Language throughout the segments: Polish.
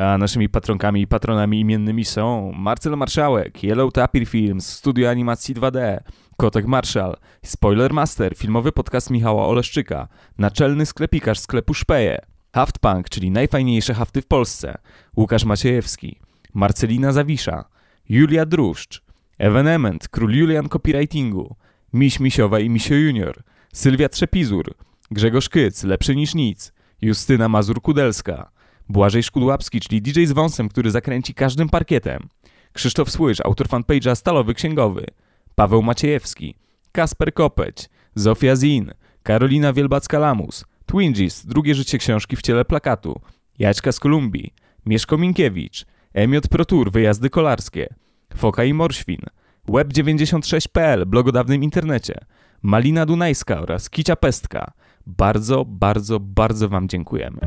A naszymi patronkami i patronami imiennymi są Marcel Marszałek, Yellow Tapir Films, Studio Animacji 2D, Kotek Marszal, Spoiler Master, filmowy podcast Michała Oleszczyka, naczelny sklepikarz sklepu Szpeje, Haftpunk, czyli najfajniejsze hafty w Polsce, Łukasz Maciejewski, Marcelina Zawisza, Julia Druszcz, Evenement, Król Julian Copywritingu, Miś Misiowa i Misio Junior, Sylwia Trzepizur, Grzegorz Kyc, Lepszy niż nic, Justyna Mazur-Kudelska, Błażej Szkudłapski, czyli DJ z wąsem, który zakręci każdym parkietem, Krzysztof Słysz, autor fanpage'a Stalowy Księgowy, Paweł Maciejewski, Kasper Kopeć, Zofia Zin, Karolina Wielbacka-Lamus, Twingis, Drugie życie książki w ciele plakatu, Jaćka z Kolumbii, Mieszko Minkiewicz, Emiot Protur, wyjazdy kolarskie, Foka i Morświn, Web96.pl, blog o dawnym internecie, Malina Dunajska oraz Kicia Pestka. Bardzo, bardzo, bardzo Wam dziękujemy.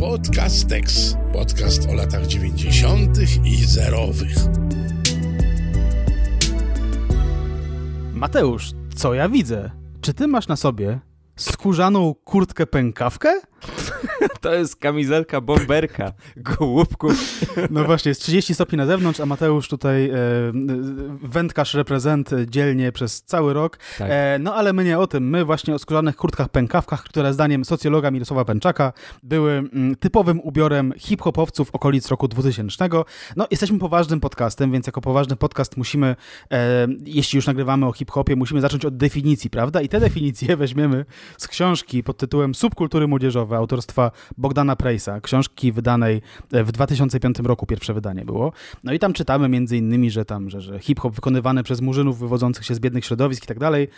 Podcastex. Podcast o latach 90. i zerowych. Mateusz, co ja widzę? Czy ty masz na sobie skórzaną kurtkę pękawkę? To jest kamizelka bomberka, gołupku. No właśnie, jest 30 stopni na zewnątrz, a Mateusz tutaj e, e wędkarz reprezent e, dzielnie przez cały rok. Tak. E, no ale my nie o tym, my właśnie o skórzanych kurtkach pękawkach, które zdaniem socjologa Mirosława Pęczaka były m, mm, typowym ubiorem hip-hopowców okolic roku 2000. No jesteśmy poważnym podcastem, więc jako poważny podcast musimy, e, jeśli już nagrywamy o hip-hopie, musimy zacząć od definicji, prawda? I te definicje weźmiemy z książki pod tytułem Subkultury młodzieżowe autorstwa Bogdana Prejsa, książki wydanej e, w 2005 roku, pierwsze wydanie było. No i tam czytamy między innymi, że tam, że, że hip-hop wykonywany przez murzynów wywodzących się z biednych środowisk i tak dalej.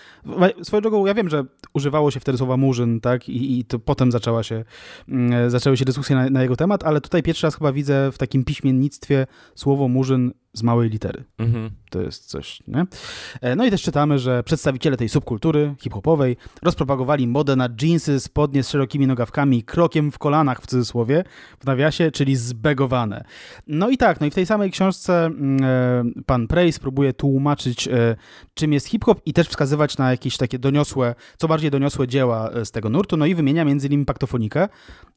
Swoją drogą, ja wiem, że używało się wtedy słowa murzyn, tak, i, i to potem zaczęła się, mm, e, zaczęły się dyskusje na, na jego temat, ale tutaj pierwszy raz chyba widzę w takim piśmiennictwie słowo murzyn z małej litery. Mhm. To jest coś, nie? E, no i też czytamy, że przedstawiciele tej subkultury hip-hopowej rozpropagowali modę na jeansy, spodnie z szerokimi nogawkami krokiem w kolanach w cudzysłowie, w nawiasie, czyli zbegowane. No i tak, no i w tej samej książce mm, e, pan Prey spróbuje tłumaczyć, e, czym jest hip-hop i też wskazywać na jakieś takie doniosłe, co bardziej doniosłe dzieła z tego nurtu, no i wymienia między innymi paktofonikę,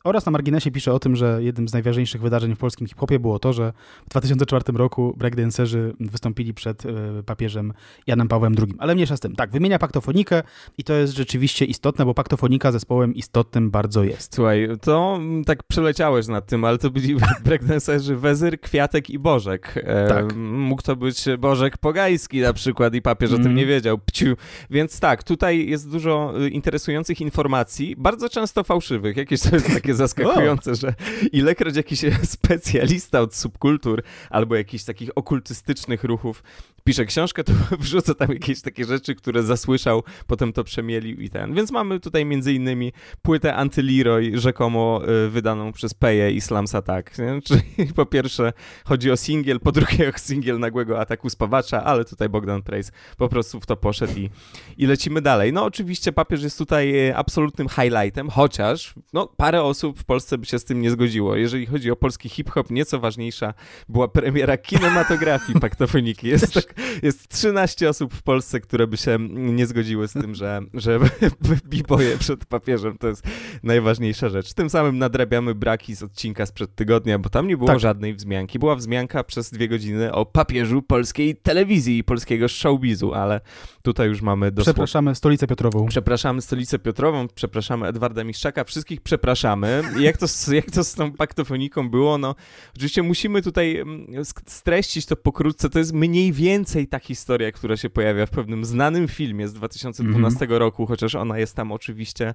oraz na marginesie pisze o tym, że jednym z najważniejszych wydarzeń w polskim hip-hopie było to, że w 2004 roku breakdancerzy wystąpili przed e, papieżem Janem Pawłem II. Ale mniejsza z tym. Tak, wymienia paktofonikę i to jest rzeczywiście istotne, bo paktofonika zespołem istotnym bardzo jest. Słuchaj, to mm, tak przeleciałeś nad tym, ale to byli breakdancerzy Wezyr, Kwiatek i Bożek. Tak. Mógł to być Bożek Pogajski na przykład i papież mm. o tym mm. nie wiedział. Pciu. Więc tak, tutaj jest dużo y, interesujących informacji, bardzo często fałszywych. Jakieś to jest takie zaskakujące, wow. że ilekroć jakiś specjalista od subkultur albo jakichś takich okultystycznych ruchów pisze książkę, to wrzuca tam jakieś takie rzeczy, które zasłyszał, potem to przemielił i ten. Więc mamy tutaj między innymi płytę Antyleroy, rzekomo y, wydaną przez Peje i Slams Attack. Nie? Czyli po pierwsze chodzi o singiel, po drugie o singiel nagłego ataku spawacza, ale tutaj Bogdan Price po prostu w to poszedł i, i lecimy dalej. No oczywiście papież jest tutaj y, absolutnym highlightem, chociaż no, parę osób osób w Polsce by się z tym nie zgodziło. Jeżeli chodzi o polski hip-hop, nieco ważniejsza była premiera kinematografii Paktofoniki. Jest, tak, jest 13 osób w Polsce, które by się nie zgodziły z tym, że, że biboje przed papieżem to jest najważniejsza rzecz. Tym samym nadrabiamy braki z odcinka sprzed tygodnia, bo tam nie było tak. żadnej wzmianki. Była wzmianka przez dwie godziny o papieżu polskiej telewizji i polskiego showbizu, ale tutaj już mamy dosłownie... Przepraszamy Stolicę Piotrową. Przepraszamy Stolicę Piotrową, przepraszamy Edwarda Miszczaka, wszystkich przepraszamy. Jak to, z, jak to z tą paktofoniką było? No, oczywiście musimy tutaj mm, streścić to pokrótce. To jest mniej więcej ta historia, która się pojawia w pewnym znanym filmie z 2012 mhm. roku, chociaż ona jest tam oczywiście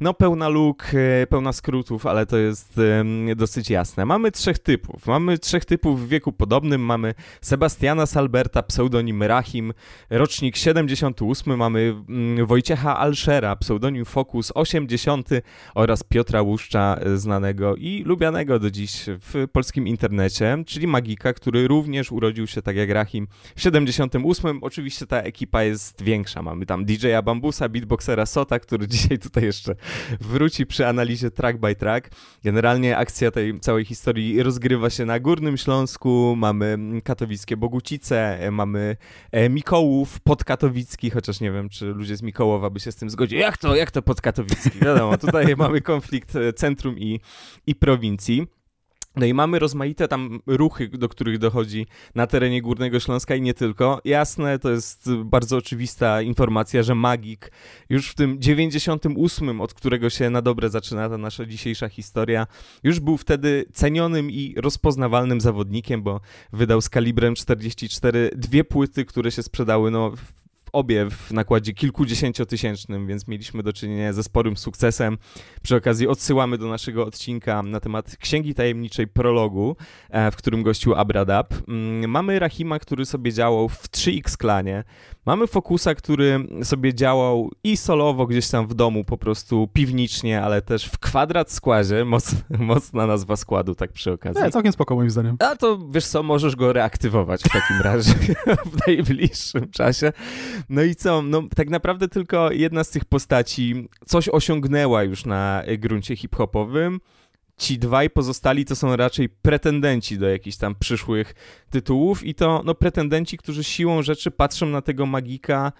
no, pełna luk, e, pełna skrótów, ale to jest dosyć jasne. Mamy trzech typów. Mamy trzech typów w wieku podobnym. Mamy Sebastiana Salberta, pseudonim Rahim, rocznik 78. Mamy mm, Wojciecha Alszera, pseudonim Fokus 80 oraz Piotra Łusz E, znanego i lubianego do dziś w polskim internecie, czyli Magika, który również urodził się, tak jak Rahim, w 78. Oczywiście ta ekipa jest większa. Mamy tam DJ-a Bambusa, beatboxera Sota, który dzisiaj tutaj jeszcze wróci przy analizie track by track. Generalnie akcja tej całej historii rozgrywa się na Górnym Śląsku, mamy katowickie Bogucice, e, mamy e, Mikołów, podkatowicki, chociaż nie wiem, czy ludzie z Mikołowa by się z tym zgodzili. Jak to, jak to podkatowicki? Wiadomo, tutaj mamy konflikt centrum i, i prowincji. No i mamy rozmaite tam ruchy, do których dochodzi na terenie Górnego Śląska i nie tylko. Jasne, to jest bardzo oczywista informacja, że Magik już w tym 98, od którego się na dobre zaczyna ta nasza dzisiejsza historia, już był wtedy cenionym i rozpoznawalnym zawodnikiem, bo wydał z kalibrem 44 dwie płyty, które się sprzedały no obie w nakładzie kilkudziesięciotysięcznym, więc mieliśmy do czynienia ze sporym sukcesem. Przy okazji odsyłamy do naszego odcinka na temat Księgi Tajemniczej Prologu, e, w którym gościł Abradab. Mm, mamy Rahima, który sobie działał w 3X klanie. Mamy Fokusa, który sobie działał i solowo gdzieś tam w domu, po prostu piwnicznie, ale też w kwadrat składzie. Moc, mocna nazwa składu, tak przy okazji. Nie, całkiem spoko moim zdaniem. A to wiesz co, możesz go reaktywować w takim razie w najbliższym czasie. No i co? No, tak naprawdę tylko jedna z tych postaci coś osiągnęła już na e, gruncie hip-hopowym. Ci dwaj pozostali to są raczej pretendenci do jakichś tam przyszłych tytułów i to no, pretendenci, którzy siłą rzeczy patrzą na tego magika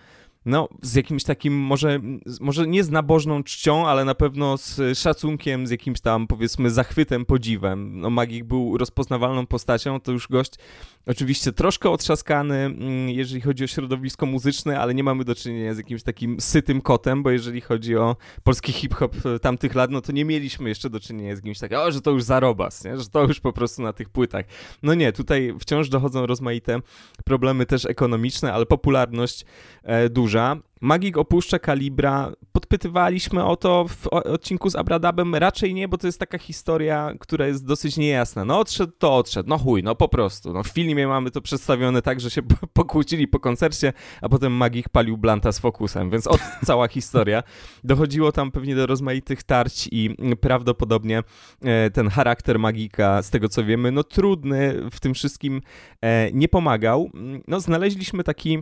no, z jakimś takim, może, może nie z nabożną czcią, ale na pewno z szacunkiem, z jakimś tam, powiedzmy, zachwytem, podziwem. No, Magik był rozpoznawalną postacią, to już gość oczywiście troszkę otrzaskany, mm, jeżeli chodzi o środowisko muzyczne, ale nie mamy do czynienia z jakimś takim sytym kotem, bo jeżeli chodzi o polski hip-hop e, tamtych lat, no to nie mieliśmy jeszcze do czynienia z kimś takim, o, że to już zarobas, nie? że to już po prostu na tych płytach. No nie, tutaj wciąż dochodzą rozmaite problemy też ekonomiczne, ale popularność e, duża. Magik opuszcza Kalibra. Podpytywaliśmy o to w odcinku z Abradabem. Raczej nie, bo to jest taka historia, która jest dosyć niejasna. No odszedł, to odszedł. No chuj, no po prostu. No, w filmie mamy to przedstawione tak, że się pokłócili po koncercie, a potem Magik palił Blanta z Fokusem, więc od cała historia. Dochodziło tam pewnie do rozmaitych tarć i prawdopodobnie e, ten charakter Magika, z tego co wiemy, no trudny w tym wszystkim e, nie pomagał. No znaleźliśmy taki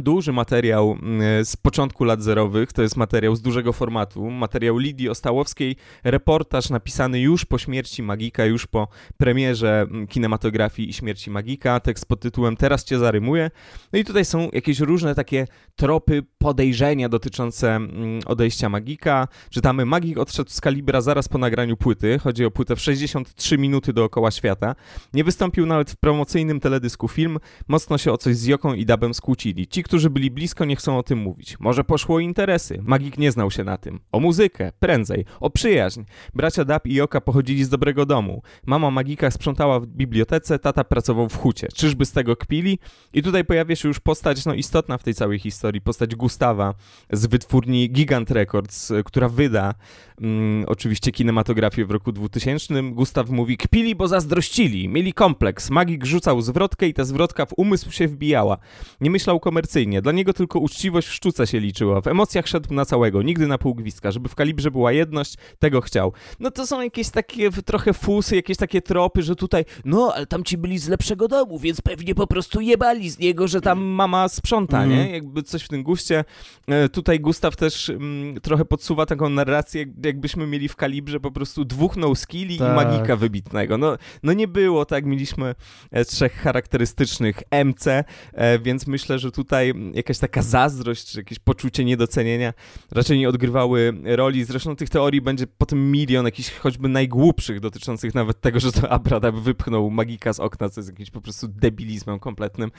duży materiał mm, z początku lat zerowych, to jest materiał z dużego formatu, materiał Lidii Ostałowskiej, reportaż napisany już po śmierci Magika, już po premierze mm, kinematografii i śmierci Magika, tekst pod tytułem Teraz cię zarymuję. No i tutaj są jakieś różne takie tropy, podejrzenia dotyczące mm, odejścia Magika. Czytamy, Magik odszedł z kalibra zaraz po nagraniu płyty, chodzi o płytę w 63 minuty dookoła świata. Nie wystąpił nawet w promocyjnym teledysku film, mocno się o coś z Joką i Dabem skłócili. Ci którzy byli blisko, nie chcą o tym mówić. Może poszło o interesy. Magik nie znał się na tym. O muzykę, prędzej. O przyjaźń. Bracia Dab i Joka pochodzili z dobrego domu. Mama Magika sprzątała w bibliotece, tata pracował w hucie. Czyżby z tego kpili? I tutaj pojawia się już postać, no istotna w tej całej historii, postać Gustawa z wytwórni Gigant Records, która wyda mm, oczywiście kinematografię w roku 2000. Gustaw mówi, kpili, bo zazdrościli. Mieli kompleks. Magik rzucał zwrotkę i ta zwrotka w umysł się wbijała. Nie myślał komercyjnie tradycyjnie. Dla niego tylko uczciwość w sztuce się liczyła. W emocjach szedł na całego, nigdy na pół gwizdka. Żeby w kalibrze była jedność, tego chciał. No to są jakieś takie trochę fusy, jakieś takie tropy, że tutaj, no ale tam ci byli z lepszego domu, więc pewnie po prostu jebali z niego, że tam mama sprząta, mm. nie? Mhm. Jakby coś w tym guście. E, tutaj Gustaw też mm, trochę podsuwa taką narrację, jakbyśmy mieli w kalibrze po prostu dwóch no-skilli tak. i magika wybitnego. No, no nie było tak, mieliśmy e, trzech charakterystycznych MC, e, więc myślę, że tutaj tutaj jakaś taka zazdrość, czy jakieś poczucie niedocenienia raczej nie odgrywały roli. Zresztą tych teorii będzie potem milion, jakichś choćby najgłupszych, dotyczących nawet tego, że to Abradab wypchnął magika z okna, co jest jakimś po prostu debilizmem kompletnym,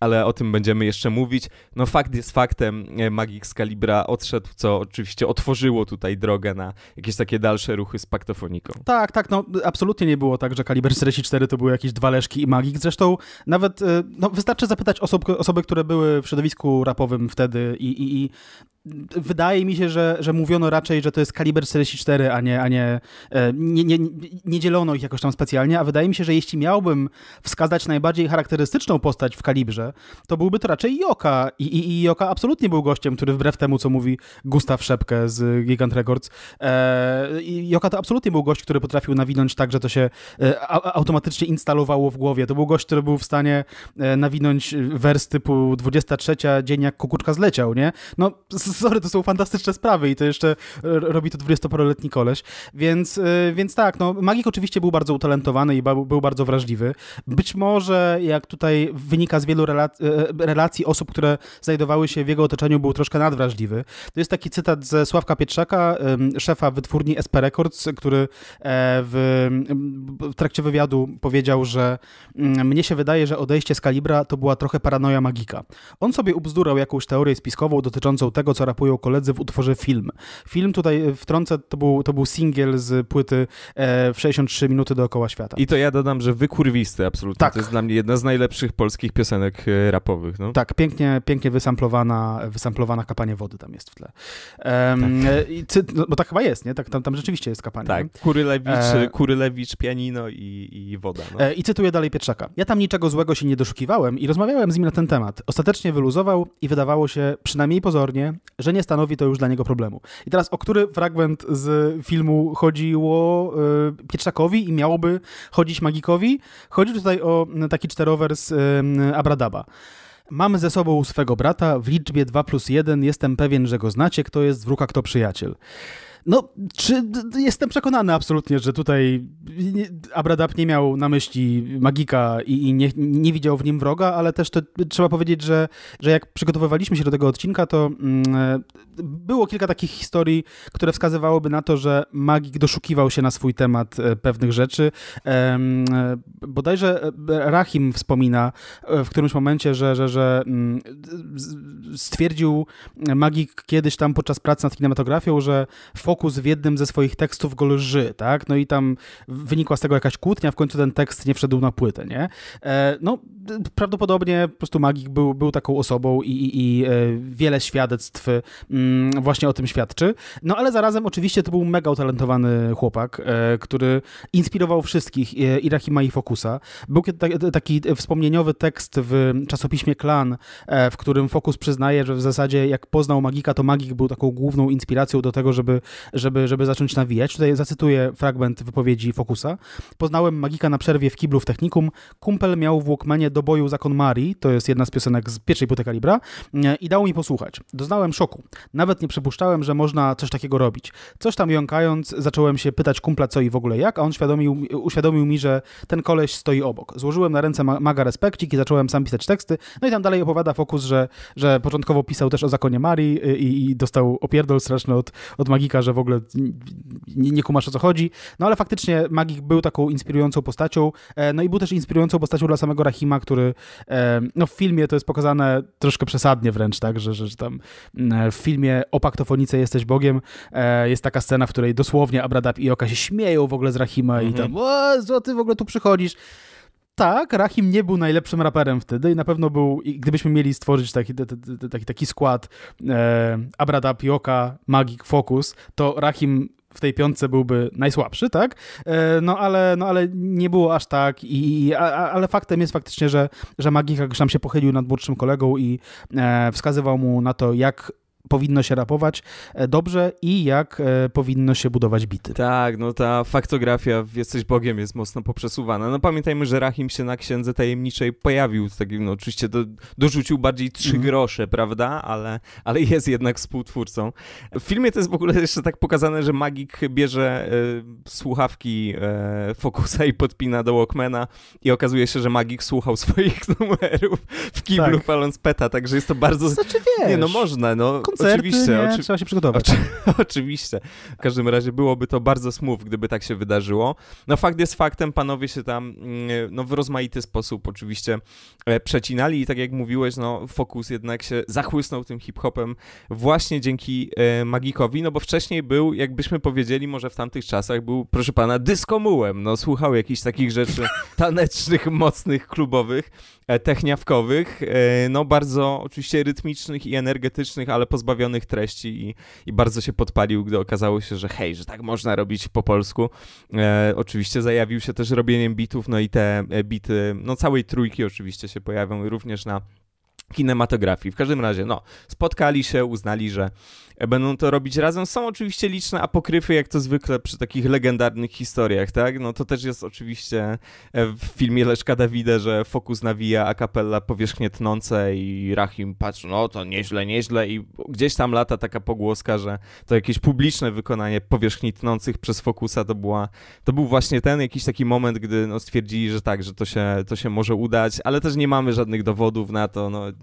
ale o tym będziemy jeszcze mówić. No fakt jest faktem, e, magik z Kalibra odszedł, co oczywiście otworzyło tutaj drogę na jakieś takie dalsze ruchy z paktofoniką. Tak, tak, no absolutnie nie było tak, że Kaliber 44 to były jakieś dwa leszki i magik. Zresztą nawet, e, no wystarczy zapytać osoby osoby, które były w środowisku rapowym wtedy i, i, i wydaje mi się, że, że mówiono raczej, że to jest kaliber 44, a nie, a nie, e, nie, nie, nie dzielono ich jakoś tam specjalnie, a wydaje mi się, że jeśli miałbym wskazać najbardziej charakterystyczną postać w kalibrze, to byłby to raczej Joka i, i, i Joka absolutnie był gościem, który wbrew temu, co mówi Gustaw Szepkę z Gigant Records, e, Joka to absolutnie był gość, który potrafił nawinąć tak, że to się e, a, automatycznie instalowało w głowie. To był gość, który był w stanie e, nawinąć wers typu 23 dzień jak kukuczka zleciał, nie? No, sorry, to są fantastyczne sprawy i to jeszcze robi to dwudziestoparoletni koleś. Więc, y, więc tak, no, Magik oczywiście był bardzo utalentowany i był bardzo wrażliwy. Być może, jak tutaj wynika z wielu relacji, y, y, relacji osób, które znajdowały się w jego otoczeniu, był troszkę nadwrażliwy. To jest taki cytat ze Sławka Pietrzaka, szefa wytwórni SP Records, który e, w, w trakcie wywiadu powiedział, że mm, mnie się wydaje, że odejście z kalibra to była trochę paranoja magika. On sobie ubzdurał jakąś teorię spiskową dotyczącą tego, co co rapują koledzy w utworze Film. Film tutaj e, wtrącę, to był, to był singiel z płyty e, w 63 minuty dookoła świata. I to ja dodam, że wykurwisty absolutnie. Tak. To jest dla mnie jedna z najlepszych polskich piosenek e, rapowych. No. Tak, pięknie, pięknie wysamplowana, wysamplowana kapanie wody tam jest w tle. tak. E, no, bo tak chyba jest, nie? Tak, tam, tam rzeczywiście jest kapanie. Tak, Kurylewicz, e... Kurylewicz, pianino i, i woda. No. E, I cytuję dalej Pietrzaka. Ja tam niczego złego się nie doszukiwałem i rozmawiałem z nim na ten temat. Ostatecznie wyluzował i wydawało się, przynajmniej pozornie, że nie stanowi to już dla niego problemu. I teraz o który fragment z filmu chodziło y, Pietrzakowi i miałoby chodzić Magikowi? Chodzi tutaj o y, taki czterowers y, Abradaba. Mam ze sobą swego brata w liczbie 2 plus 1, jestem pewien, że go znacie, kto jest wróg, a kto przyjaciel. No, czy jestem przekonany absolutnie, że tutaj Abradab nie miał na myśli magika i, i nie, nie, widział w nim wroga, ale też to, trzeba powiedzieć, że, że jak przygotowywaliśmy się do tego odcinka, to mm, e, było kilka takich historii, które wskazywałoby na to, że magik doszukiwał się na swój temat e, pewnych rzeczy. bo e, bodajże Rahim wspomina w którymś momencie, że, że, że mm, stwierdził magik kiedyś tam podczas pracy nad kinematografią, że w fokus w jednym ze swoich tekstów go lży, tak? No i tam wynikła z tego jakaś kłótnia, w końcu ten tekst nie wszedł na płytę, nie? E, no, prawdopodobnie po prostu magik był, był taką osobą i, i, i e, wiele świadectw mm, właśnie o tym świadczy. No ale zarazem oczywiście to był mega utalentowany chłopak, e, który inspirował wszystkich, e, i Rahima i Fokusa. Był tak, taki wspomnieniowy tekst w czasopiśmie Klan, w którym Fokus przyznaje, że w zasadzie jak poznał magika, to magik był taką główną inspiracją do tego, żeby, żeby, żeby zacząć nawijać. Tutaj zacytuję fragment wypowiedzi Fokusa. Poznałem magika na przerwie w kiblu w technikum. Kumpel miał w Walkmanie do boju Zakon Marii, to jest jedna z piosenek z pierwszej płyty Kalibra, i dało mi posłuchać. Doznałem szoku. Nawet nie przypuszczałem, że można coś takiego robić. Coś tam jąkając, zacząłem się pytać kumpla co i w ogóle jak, a on świadomił, uświadomił mi, że ten koleś stoi obok. Złożyłem na ręce maga respekcik i zacząłem sam pisać teksty. No i tam dalej opowiada Fokus, że, że początkowo pisał też o Zakonie Marii y, i, i dostał opierdol straszny od, od magika, że w ogóle nie, nie kumasz o co chodzi. No ale faktycznie magik był taką inspirującą postacią, e, no i był też inspirującą postacią dla samego Rahima, który e, no w filmie to jest pokazane troszkę przesadnie wręcz, tak, że, że, że tam mm, e, w filmie O paktofonice jesteś Bogiem e, jest taka scena, w której dosłownie Abradab i Oka się śmieją w ogóle z Rahima mhm. i tam o, co ty w ogóle tu przychodzisz? tak, Rahim nie był najlepszym raperem wtedy i na pewno był, gdybyśmy mieli stworzyć taki, taki, taki skład e, Abrada Pioka, Magic Focus, to Rahim w tej piątce byłby najsłabszy, tak? E, no ale, no, ale nie było aż tak, i, ale faktem jest faktycznie, że, że Magika gdzieś tam się pochylił nad młodszym kolegą i e, wskazywał mu na to, jak powinno się rapować e, dobrze i jak e, powinno się budować bity. Tak, no ta faktografia w Jesteś Bogiem jest mocno poprzesuwana. No pamiętajmy, że Rahim się na Księdze Tajemniczej pojawił, takim, no oczywiście do, dorzucił bardziej trzy mm. grosze, prawda, ale, ale jest jednak współtwórcą. W filmie to jest w ogóle jeszcze tak pokazane, że magik bierze y, słuchawki y, Focusa i podpina do Walkmana i okazuje się, że magik słuchał swoich numerów w kiblu tak. paląc peta, także jest to bardzo... Znaczy, wiesz, nie, no można, no koncerty, oczywiście, nie, oczy... trzeba się przygotować. Oczy... oczywiście. W każdym razie byłoby to bardzo smutne, gdyby tak się wydarzyło. No fakt jest faktem, panowie się tam mm, no, w rozmaity sposób oczywiście e, przecinali i tak jak mówiłeś, no fokus jednak się zachłysnął tym hip-hopem właśnie dzięki e, Magikowi, no bo wcześniej był, jakbyśmy powiedzieli, może w tamtych czasach był, proszę pana, dyskomułem, no słuchał jakichś takich rzeczy tanecznych, mocnych, klubowych, e, techniawkowych, no bardzo oczywiście rytmicznych i energetycznych, ale poza pozbawionych treści i, i bardzo się podpalił, gdy okazało się, że hej, że tak można robić po polsku. E, oczywiście zajawił się też robieniem bitów, no i te e, bity, no całej trójki oczywiście się pojawią również na kinematografii. W każdym razie, no, spotkali się, uznali, że będą to robić razem. Są oczywiście liczne apokryfy, jak to zwykle przy takich legendarnych historiach, tak? No to też jest oczywiście e, w filmie Leszka Dawida, że fokus nawija, a kapella powierzchnie tnące i Rahim patrzy, no to nieźle, nieźle i gdzieś tam lata taka pogłoska, że to jakieś publiczne wykonanie powierzchni tnących przez fokusa to była, to był właśnie ten jakiś taki moment, gdy no, stwierdzili, że tak, że to się, to się może udać, ale też nie mamy żadnych dowodów na to, no, e,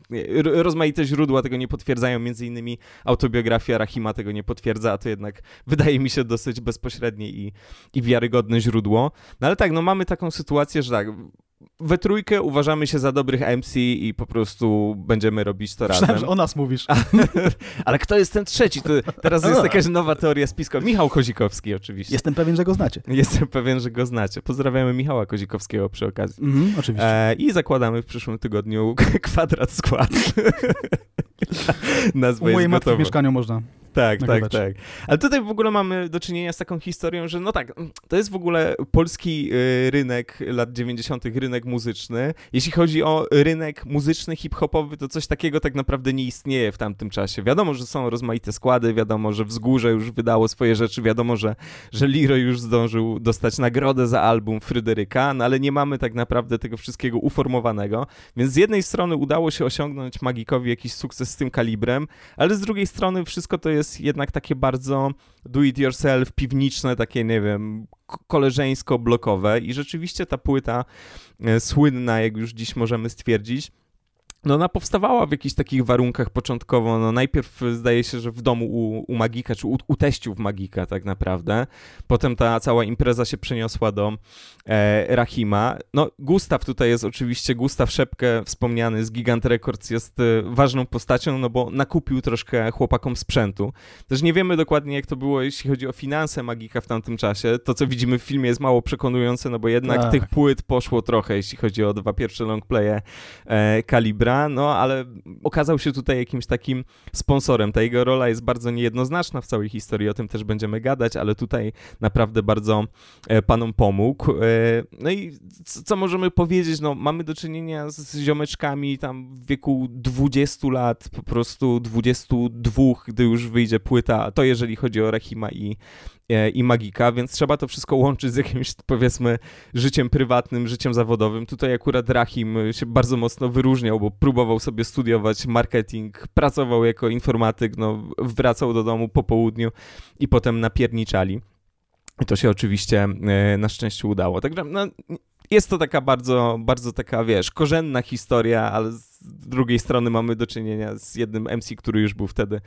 rozmaite źródła tego nie potwierdzają, między innymi autobiografia biografia Hima tego nie potwierdza, a to jednak wydaje mi się dosyć bezpośrednie i, i wiarygodne źródło. No ale tak, no mamy taką sytuację, że tak, we trójkę uważamy się za dobrych MC i po prostu będziemy robić to Myślałem, razem. Że o nas mówisz. A, ale kto jest ten trzeci? To teraz jest jakaś nowa teoria spiskowa. Michał Kozikowski oczywiście. Jestem pewien, że go znacie. Jestem pewien, że go znacie. Pozdrawiamy Michała Kozikowskiego przy okazji. Mm, oczywiście. E, I zakładamy w przyszłym tygodniu kwadrat skład. Nazwa U mojej matki w mieszkaniu można. Tak, tak, tak. Ale tutaj w ogóle mamy do czynienia z taką historią, że no tak, to jest w ogóle polski y, rynek lat 90., rynek muzyczny. Jeśli chodzi o rynek muzyczny, hip-hopowy, to coś takiego tak naprawdę nie istnieje w tamtym czasie. Wiadomo, że są rozmaite składy, wiadomo, że wzgórze już wydało swoje rzeczy, wiadomo, że, że Liro już zdążył dostać nagrodę za album Fryderyka, no ale nie mamy tak naprawdę tego wszystkiego uformowanego. Więc z jednej strony udało się osiągnąć Magikowi jakiś sukces z tym kalibrem, ale z drugiej strony wszystko to jest jest jednak takie bardzo do it yourself, piwniczne, takie nie wiem, koleżeńsko-blokowe i rzeczywiście ta płyta e, słynna, jak już dziś możemy stwierdzić, no ona powstawała w jakichś takich warunkach początkowo. No najpierw zdaje się, że w domu u, u Magika, czy u, u teściów Magika tak naprawdę. Potem ta cała impreza się przeniosła do e, Rahima. No Gustaw tutaj jest oczywiście, Gustaw Szepkę wspomniany z Gigant Records jest e, ważną postacią, no bo nakupił troszkę chłopakom sprzętu. Też nie wiemy dokładnie jak to było, jeśli chodzi o finanse Magika w tamtym czasie. To, co widzimy w filmie jest mało przekonujące, no bo jednak tak. tych płyt poszło trochę, jeśli chodzi o dwa pierwsze longplaye e, Kalibra no ale okazał się tutaj jakimś takim sponsorem. Ta jego rola jest bardzo niejednoznaczna w całej historii, o tym też będziemy gadać, ale tutaj naprawdę bardzo e, panom pomógł. E, no i co możemy powiedzieć? No, mamy do czynienia z ziomeczkami tam w wieku 20 lat, po prostu 22, gdy już wyjdzie płyta. To jeżeli chodzi o Rahima i E, i magika, więc trzeba to wszystko łączyć z jakimś, powiedzmy, życiem prywatnym, życiem zawodowym. Tutaj akurat Rahim e, się bardzo mocno wyróżniał, bo próbował sobie studiować marketing, pracował jako informatyk, no, wracał do domu po południu i potem napierniczali. I to się oczywiście e, na szczęście udało. Także no, jest to taka bardzo, bardzo taka, wiesz, korzenna historia, ale z z drugiej strony mamy do czynienia z jednym MC, który już był wtedy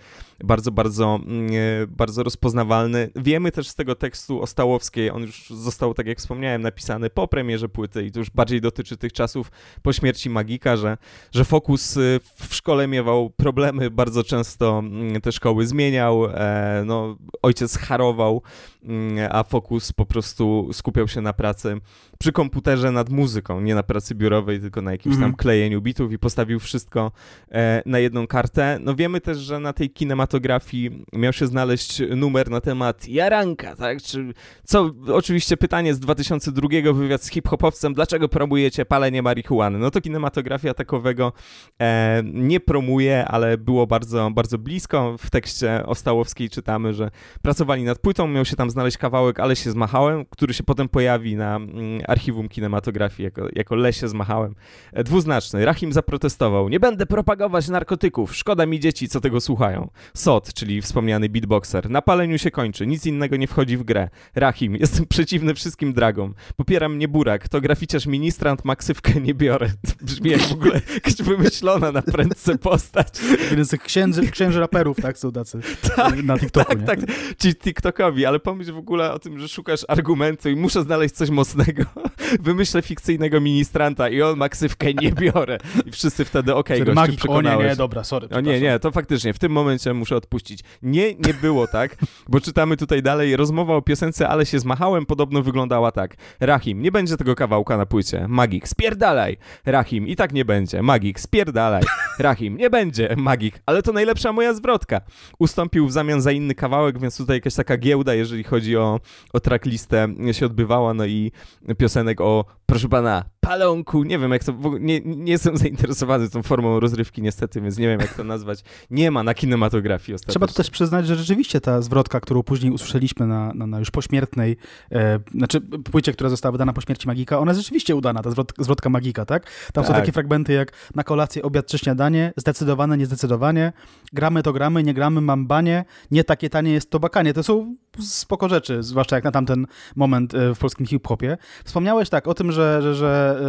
bardzo, bardzo, mm, e, bardzo rozpoznawalny. Wiemy też z tego tekstu o Stałowskiej, on już został, tak jak wspomniałem, napisany po premierze płyty i to już bardziej dotyczy tych czasów po śmierci Magika, że, że Fokus e, w szkole miewał problemy, bardzo często mm, te szkoły zmieniał, e, no, ojciec harował, mm, a Fokus po prostu skupiał się na pracy przy komputerze nad muzyką, nie na pracy biurowej, tylko na jakimś tam mhm. klejeniu bitów i postawieniu postawił wszystko e, na jedną kartę. No wiemy też, że na tej kinematografii miał się znaleźć numer na temat Jaranka, tak? Czy, co oczywiście pytanie z 2002 wywiad z hip-hopowcem, dlaczego promujecie palenie marihuany? No to kinematografia takowego e, nie promuje, ale było bardzo, bardzo blisko. W tekście Ostałowskiej czytamy, że pracowali nad płytą, miał się tam znaleźć kawałek, ale się zmachałem, który się potem pojawi na mm, archiwum kinematografii jako, jako lesie zmachałem. E, dwuznaczny. Rahim zaprotestował nie będę propagować narkotyków, szkoda mi dzieci, co tego słuchają. Sot, czyli wspomniany beatboxer, na paleniu się kończy, nic innego nie wchodzi w grę. Rahim, jestem przeciwny wszystkim dragom. Popieram mnie Burak, to graficzarz ministrant, maksywkę nie biorę. Brzmi jak w ogóle jakaś wymyślona na prędce postać. Więc księży, księży raperów, tak, są tacy tak, na TikToku, Tak, nie? tak, ci TikTokowi, ale pomyśl w ogóle o tym, że szukasz argumentu i muszę znaleźć coś mocnego. Wymyślę fikcyjnego ministranta i on maksywkę nie biorę. I wszyscy wszyscy wtedy okej, okay, gościu, magik, przekonałeś. O nie, nie, dobra, sorry. O nie, nie, to faktycznie, w tym momencie muszę odpuścić. Nie, nie było tak, bo czytamy tutaj dalej, rozmowa o piosence, ale się zmachałem, podobno wyglądała tak. Rahim, nie będzie tego kawałka na płycie. Magik, spierdalaj. Rahim, i tak nie będzie. Magik, spierdalaj. Rahim, nie będzie. Magik, ale to najlepsza moja zwrotka. Ustąpił w zamian za inny kawałek, więc tutaj jakaś taka giełda, jeżeli chodzi o, o tracklistę, się odbywała, no i piosenek o, proszę pana, palonku, nie wiem jak to, nie, nie jestem zainteresowany przeprowadzeń tą formą rozrywki niestety, więc nie wiem jak to nazwać. Nie ma na kinematografii ostatnio. Trzeba tu też przyznać, że rzeczywiście ta zwrotka, którą później usłyszeliśmy na, na, na już pośmiertnej, e, znaczy płycie, która została wydana po śmierci Magika, ona jest rzeczywiście udana, ta zwrot, zwrotka Magika, tak? Tam tak. są takie fragmenty jak na kolację, obiad czy śniadanie, zdecydowane, niezdecydowanie, gramy to gramy, nie gramy, mam banie, nie takie tanie jest to bakanie. To są spoko rzeczy, zwłaszcza jak na tamten moment e, w polskim hip-hopie. Wspomniałeś tak o tym, że, że, że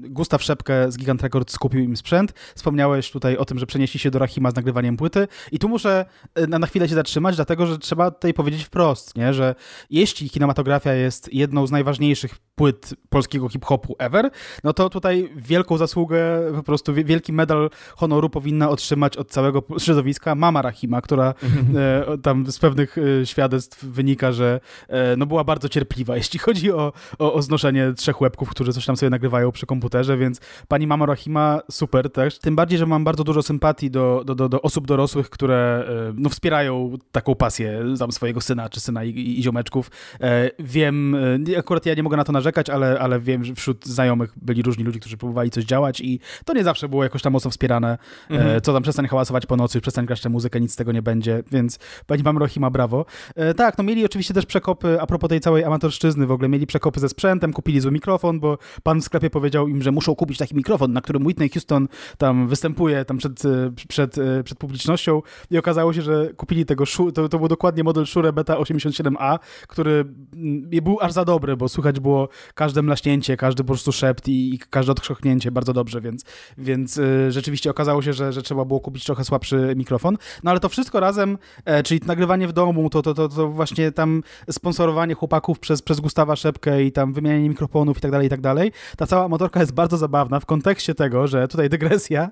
Gustaw Szepkę z Gigant Records skupił im sprzęt. Wspomniałeś tutaj o tym, że przenieśli się do Rahima z nagrywaniem płyty. I tu muszę e, na, chwilę się zatrzymać, dlatego że trzeba tutaj powiedzieć wprost, nie? że jeśli kinematografia jest jedną z najważniejszych płyt polskiego hip-hopu ever, no to tutaj wielką zasługę, po prostu wielki medal honoru powinna otrzymać od całego środowiska mama Rahima, która e, tam z pewnych świadectw wynika, że e, no była bardzo cierpliwa, jeśli chodzi o, o, o znoszenie trzech łebków, którzy coś tam sobie nagrywają przy komputerze, więc pani mama Rahima super też. Tym bardziej, że mam bardzo dużo sympatii do, do, do, do osób dorosłych, które e, no, wspierają taką pasję tam swojego syna czy syna i, i, i ziomeczków. E, wiem, akurat ja nie mogę na to narzekać, ale, ale wiem, że wśród znajomych byli różni ludzie, którzy próbowali coś działać i to nie zawsze było jakoś tam mocno wspierane. Mhm. Co tam, przestań hałasować po nocy, przestań grać tę muzykę, nic z tego nie będzie, więc pani mama Rahima, brawo. E, tak, no mieli oczywiście też przekopy a propos tej całej amatorszczyzny w ogóle. Mieli przekopy ze sprzętem, kupili zły mikrofon, bo pan w sklepie powiedział im, że muszą kupić taki mikrofon, na którym Whitney Houston tam występuje tam przed, e, przed, e, przed publicznością i okazało się, że kupili tego, to, to był dokładnie model Shure Beta 87A, który mm, był aż za dobry, bo słychać było każde mlaśnięcie, każdy po prostu szept i, i każde odchrząknięcie bardzo dobrze, więc, więc rzeczywiście okazało się, że, że trzeba było kupić trochę słabszy mikrofon. No ale to wszystko razem, czyli nagrywanie w domu, to, to, to, to właśnie tam sponsorowanie chłopaków przez, przez Gustawa Szepkę i tam wymienianie mikrofonów i tak dalej, i tak dalej. Ta cała motorka jest bardzo zabawna w kontekście tego, że tutaj dygresja,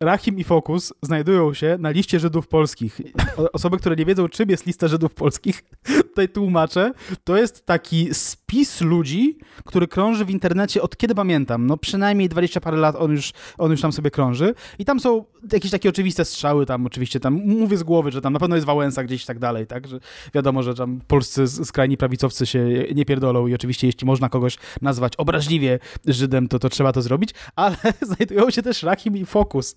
Rahim i Fokus znajdują się na liście Żydów polskich. osoby, które nie wiedzą, czym jest lista Żydów polskich, tutaj tłumaczę, to jest taki spis ludzi, który krąży w internecie od kiedy pamiętam, no przynajmniej 20 parę lat on już, on już tam sobie krąży i tam są jakieś takie oczywiste strzały tam oczywiście, tam mówię z głowy, że tam na pewno jest Wałęsa gdzieś i tak dalej, tak, że wiadomo, że tam polscy skrajni prawicowcy się nie pierdolą i oczywiście jeśli można kogoś nazwać obraźliwie Żydem, to, to trzeba to zrobić, ale znajdują się też Rakim i Fokus.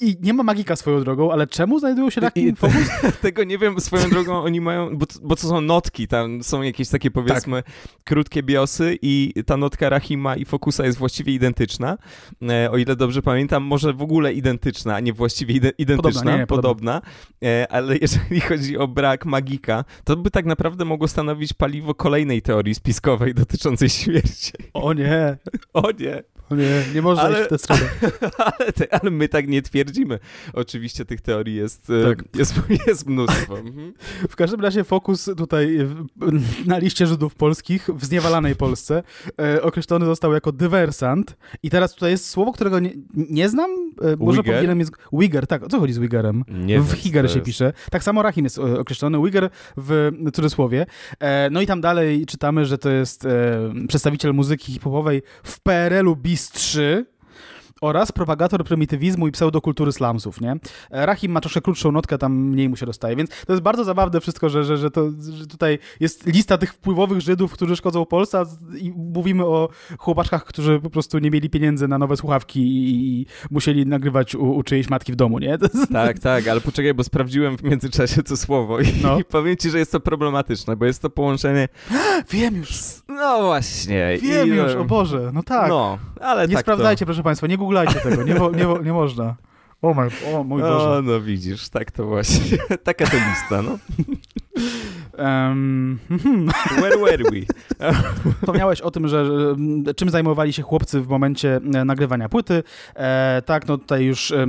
I nie ma magika swoją drogą, ale czemu znajdują się Rakim i, Fokus? Tego nie wiem, swoją drogą oni mają, bo, bo to są notki, tam są jakieś takie tak. powiedzmy krótkie biosy i ta notka Rahima i Fokusa jest właściwie identyczna. E, o ile dobrze pamiętam, może w ogóle identyczna, a nie właściwie ide- identyczna, podobna, nie, nie, podobna. E, ale jeżeli chodzi o brak magika, to by tak naprawdę mogło stanowić paliwo kolejnej teorii spiskowej dotyczącej śmierci. O nie! O nie! nie, nie można ale, iść w tę stronę. Ale, ale, my tak nie twierdzimy. Oczywiście tych teorii jest, e, tak. jest, jest mnóstwo. Mhm. W każdym razie fokus tutaj na liście Żydów polskich w zniewalanej Polsce e, określony został jako dywersant. I teraz tutaj jest słowo, którego nie, nie znam. Może e, Uyghur? powinienem jest... Uyghur, tak. co chodzi z Uyghurem? Nie w Higer się jest. pisze. Tak samo Rahim jest określony. Uyghur w cudzysłowie. No i tam dalej czytamy, że to jest przedstawiciel muzyki hip-hopowej w PRL-u bis Sims oraz propagator prymitywizmu i pseudokultury slamsów, nie? E, Rahim ma troszkę krótszą notkę, tam mniej mu się dostaje, więc to jest bardzo zabawne wszystko, że, że, że, to, że tutaj jest lista tych wpływowych Żydów, którzy szkodzą Polsce i mówimy o chłopaczkach, którzy po prostu nie mieli pieniędzy na nowe słuchawki i, i musieli nagrywać u, u czyjejś matki w domu, nie? Tak, tak, ale poczekaj, bo sprawdziłem w międzyczasie to słowo i, no. i powiem ci, że jest to problematyczne, bo jest to połączenie... Wiem już! No właśnie. Wiem I... już, o Boże, no tak. No, ale Nie tak sprawdzajcie, to... proszę państwa, nie Google googlajcie tego, nie, nie, nie można. O, my, o mój Boże. O, no widzisz, tak to właśnie. Taka to lista, no. Mhm. Where were we? Wspomniałeś o tym, że, czym zajmowali się chłopcy w momencie e, nagrywania płyty. E, tak, no tutaj już e, e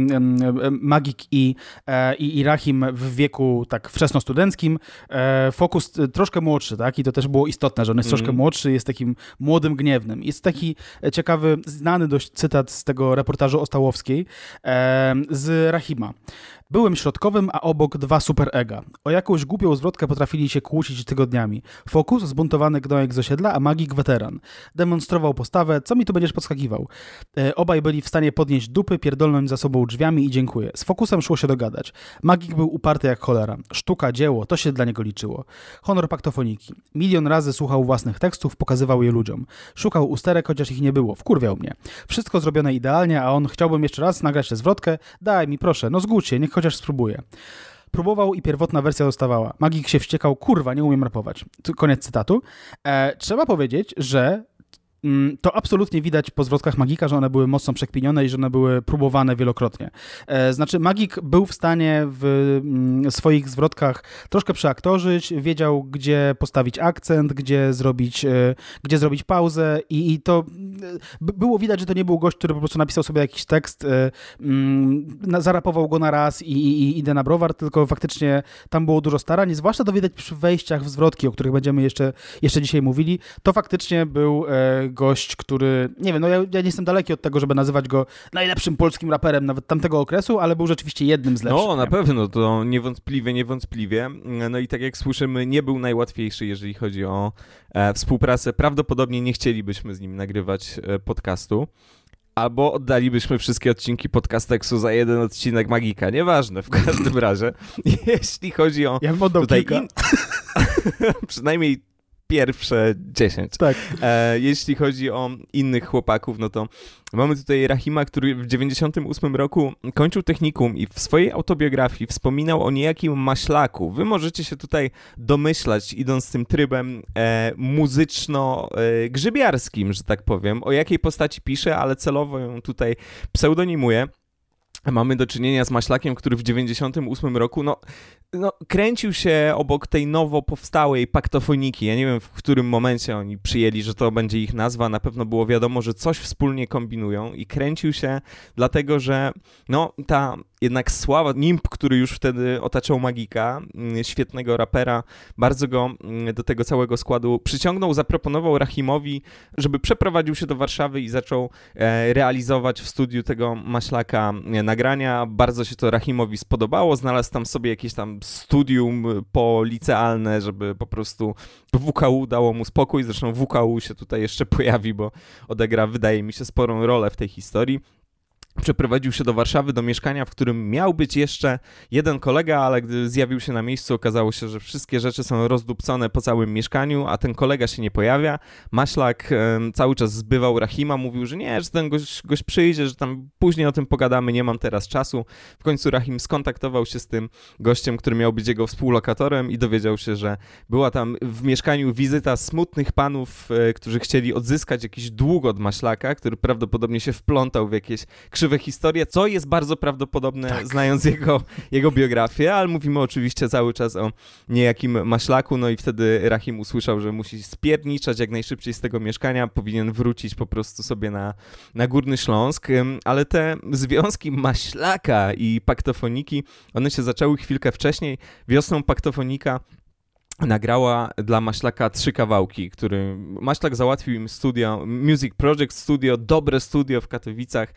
Magik i, e, i Irahim w wieku tak wczesnostudenckim. E, Fokus e, troszkę młodszy, tak? I to też było istotne, że on jest mm. troszkę młodszy, jest takim młodym, gniewnym. Jest taki ciekawy, znany dość cytat z tego reportażu Ostałowskiej, e, z Rahima. Byłem środkowym, a obok dwa super Ega. O jakąś głupią zwrotkę potrafili się kłócić tygodniami. Fokus, zbuntowany gnojek z osiedla, a magik weteran. Demonstrował postawę, co mi tu będziesz podskakiwał. E, obaj byli w stanie podnieść dupy, pierdolnąć za sobą drzwiami i dziękuję. Z Fokusem szło się dogadać. Magik był uparty jak cholera. Sztuka, dzieło, to się dla niego liczyło. Honor paktofoniki. Milion razy słuchał własnych tekstów, pokazywał je ludziom. Szukał usterek, chociaż ich nie było. Wkurwiał mnie. Wszystko zrobione idealnie, a on chciałbym jeszcze raz nagrać tę zwrotkę. Daj mi proszę, no zgódź się, niech chociaż spróbuję. Próbował i pierwotna wersja dostawała. Magik się wściekał, kurwa, nie umiem rapować. Koniec cytatu. E, trzeba powiedzieć, że Mm, to absolutnie widać po zwrotkach Magika, że one były mocno przekpinione i że one były próbowane wielokrotnie. E, znaczy, Magik był w stanie w mm, swoich zwrotkach troszkę przeaktorzyć, wiedział, gdzie postawić akcent, gdzie zrobić, e, gdzie zrobić pauzę i, i to e, było widać, że to nie był gość, który po prostu napisał sobie jakiś tekst, mm, zarapował go na raz i, i, i idę na browar, tylko faktycznie tam było dużo starań, zwłaszcza to widać przy wejściach w zwrotki, o których będziemy jeszcze, jeszcze dzisiaj mówili. To faktycznie był gość, który, nie wiem, no ja, ja, nie jestem daleki od tego, żeby nazywać go najlepszym polskim raperem nawet tamtego okresu, ale był rzeczywiście jednym z lepszych. No, na pewno, to niewątpliwie, niewątpliwie. No i tak jak słyszymy, nie był najłatwiejszy, jeżeli chodzi o e, współpracę. Prawdopodobnie nie chcielibyśmy z nim nagrywać e, podcastu. Albo oddalibyśmy wszystkie odcinki podcasteksu za jeden odcinek Magika. Nieważne, w każdym razie. Jeśli chodzi o. Ja bym oddał tutaj kilka. In... Przynajmniej pierwsze 10. Tak. E, jeśli chodzi o innych chłopaków, no to mamy tutaj Rahima, który w 98 roku kończył technikum i w swojej autobiografii wspominał o niejakim maślaku. Wy możecie się tutaj domyślać, idąc tym trybem e, muzyczno-grzybiarskim, że tak powiem, o jakiej postaci pisze, ale celowo ją tutaj pseudonimuje. mamy do czynienia z Maślakiem, który w 98 roku, no no, kręcił się obok tej nowo powstałej paktofoniki. Ja nie wiem, w którym momencie oni przyjęli, że to będzie ich nazwa. Na pewno było wiadomo, że coś wspólnie kombinują i kręcił się, dlatego że no, ta jednak sława Nimp, który już wtedy otaczał Magika, mm, świetnego rapera, bardzo go mm, do tego całego składu przyciągnął, zaproponował Rahimowi, żeby przeprowadził się do Warszawy i zaczął e, realizować w studiu tego maślaka mm, nagrania. Bardzo się to Rahimowi spodobało, znalazł tam sobie jakieś tam studium policealne, żeby po prostu WKU dało mu spokój, zresztą WKU się tutaj jeszcze pojawi, bo odegra wydaje mi się sporą rolę w tej historii. Przeprowadził się do Warszawy, do mieszkania, w którym miał być jeszcze jeden kolega, ale gdy zjawił się na miejscu, okazało się, że wszystkie rzeczy są rozdupcone po całym mieszkaniu, a ten kolega się nie pojawia. Maślak cały czas zbywał Rahima, mówił, że nie, że ten gość, gość przyjdzie, że tam później o tym pogadamy, nie mam teraz czasu. W końcu Rahim skontaktował się z tym gościem, który miał być jego współlokatorem i dowiedział się, że była tam w mieszkaniu wizyta smutnych panów, e, którzy chcieli odzyskać jakiś dług od Maślaka, który prawdopodobnie się wplątał w jakieś krzywe Historię. historie, co jest bardzo prawdopodobne, tak. znając jego, jego biografię, ale mówimy oczywiście cały czas o niejakim maślaku, no i wtedy Rahim usłyszał, że musi spierniczać jak najszybciej z tego mieszkania, powinien wrócić po prostu sobie na, na Górny Śląsk, ale te związki maślaka i paktofoniki, one się zaczęły chwilkę wcześniej, wiosną paktofonika nagrała dla Maślaka trzy kawałki, który Maślak załatwił im studio, Music Project Studio, dobre studio w Katowicach,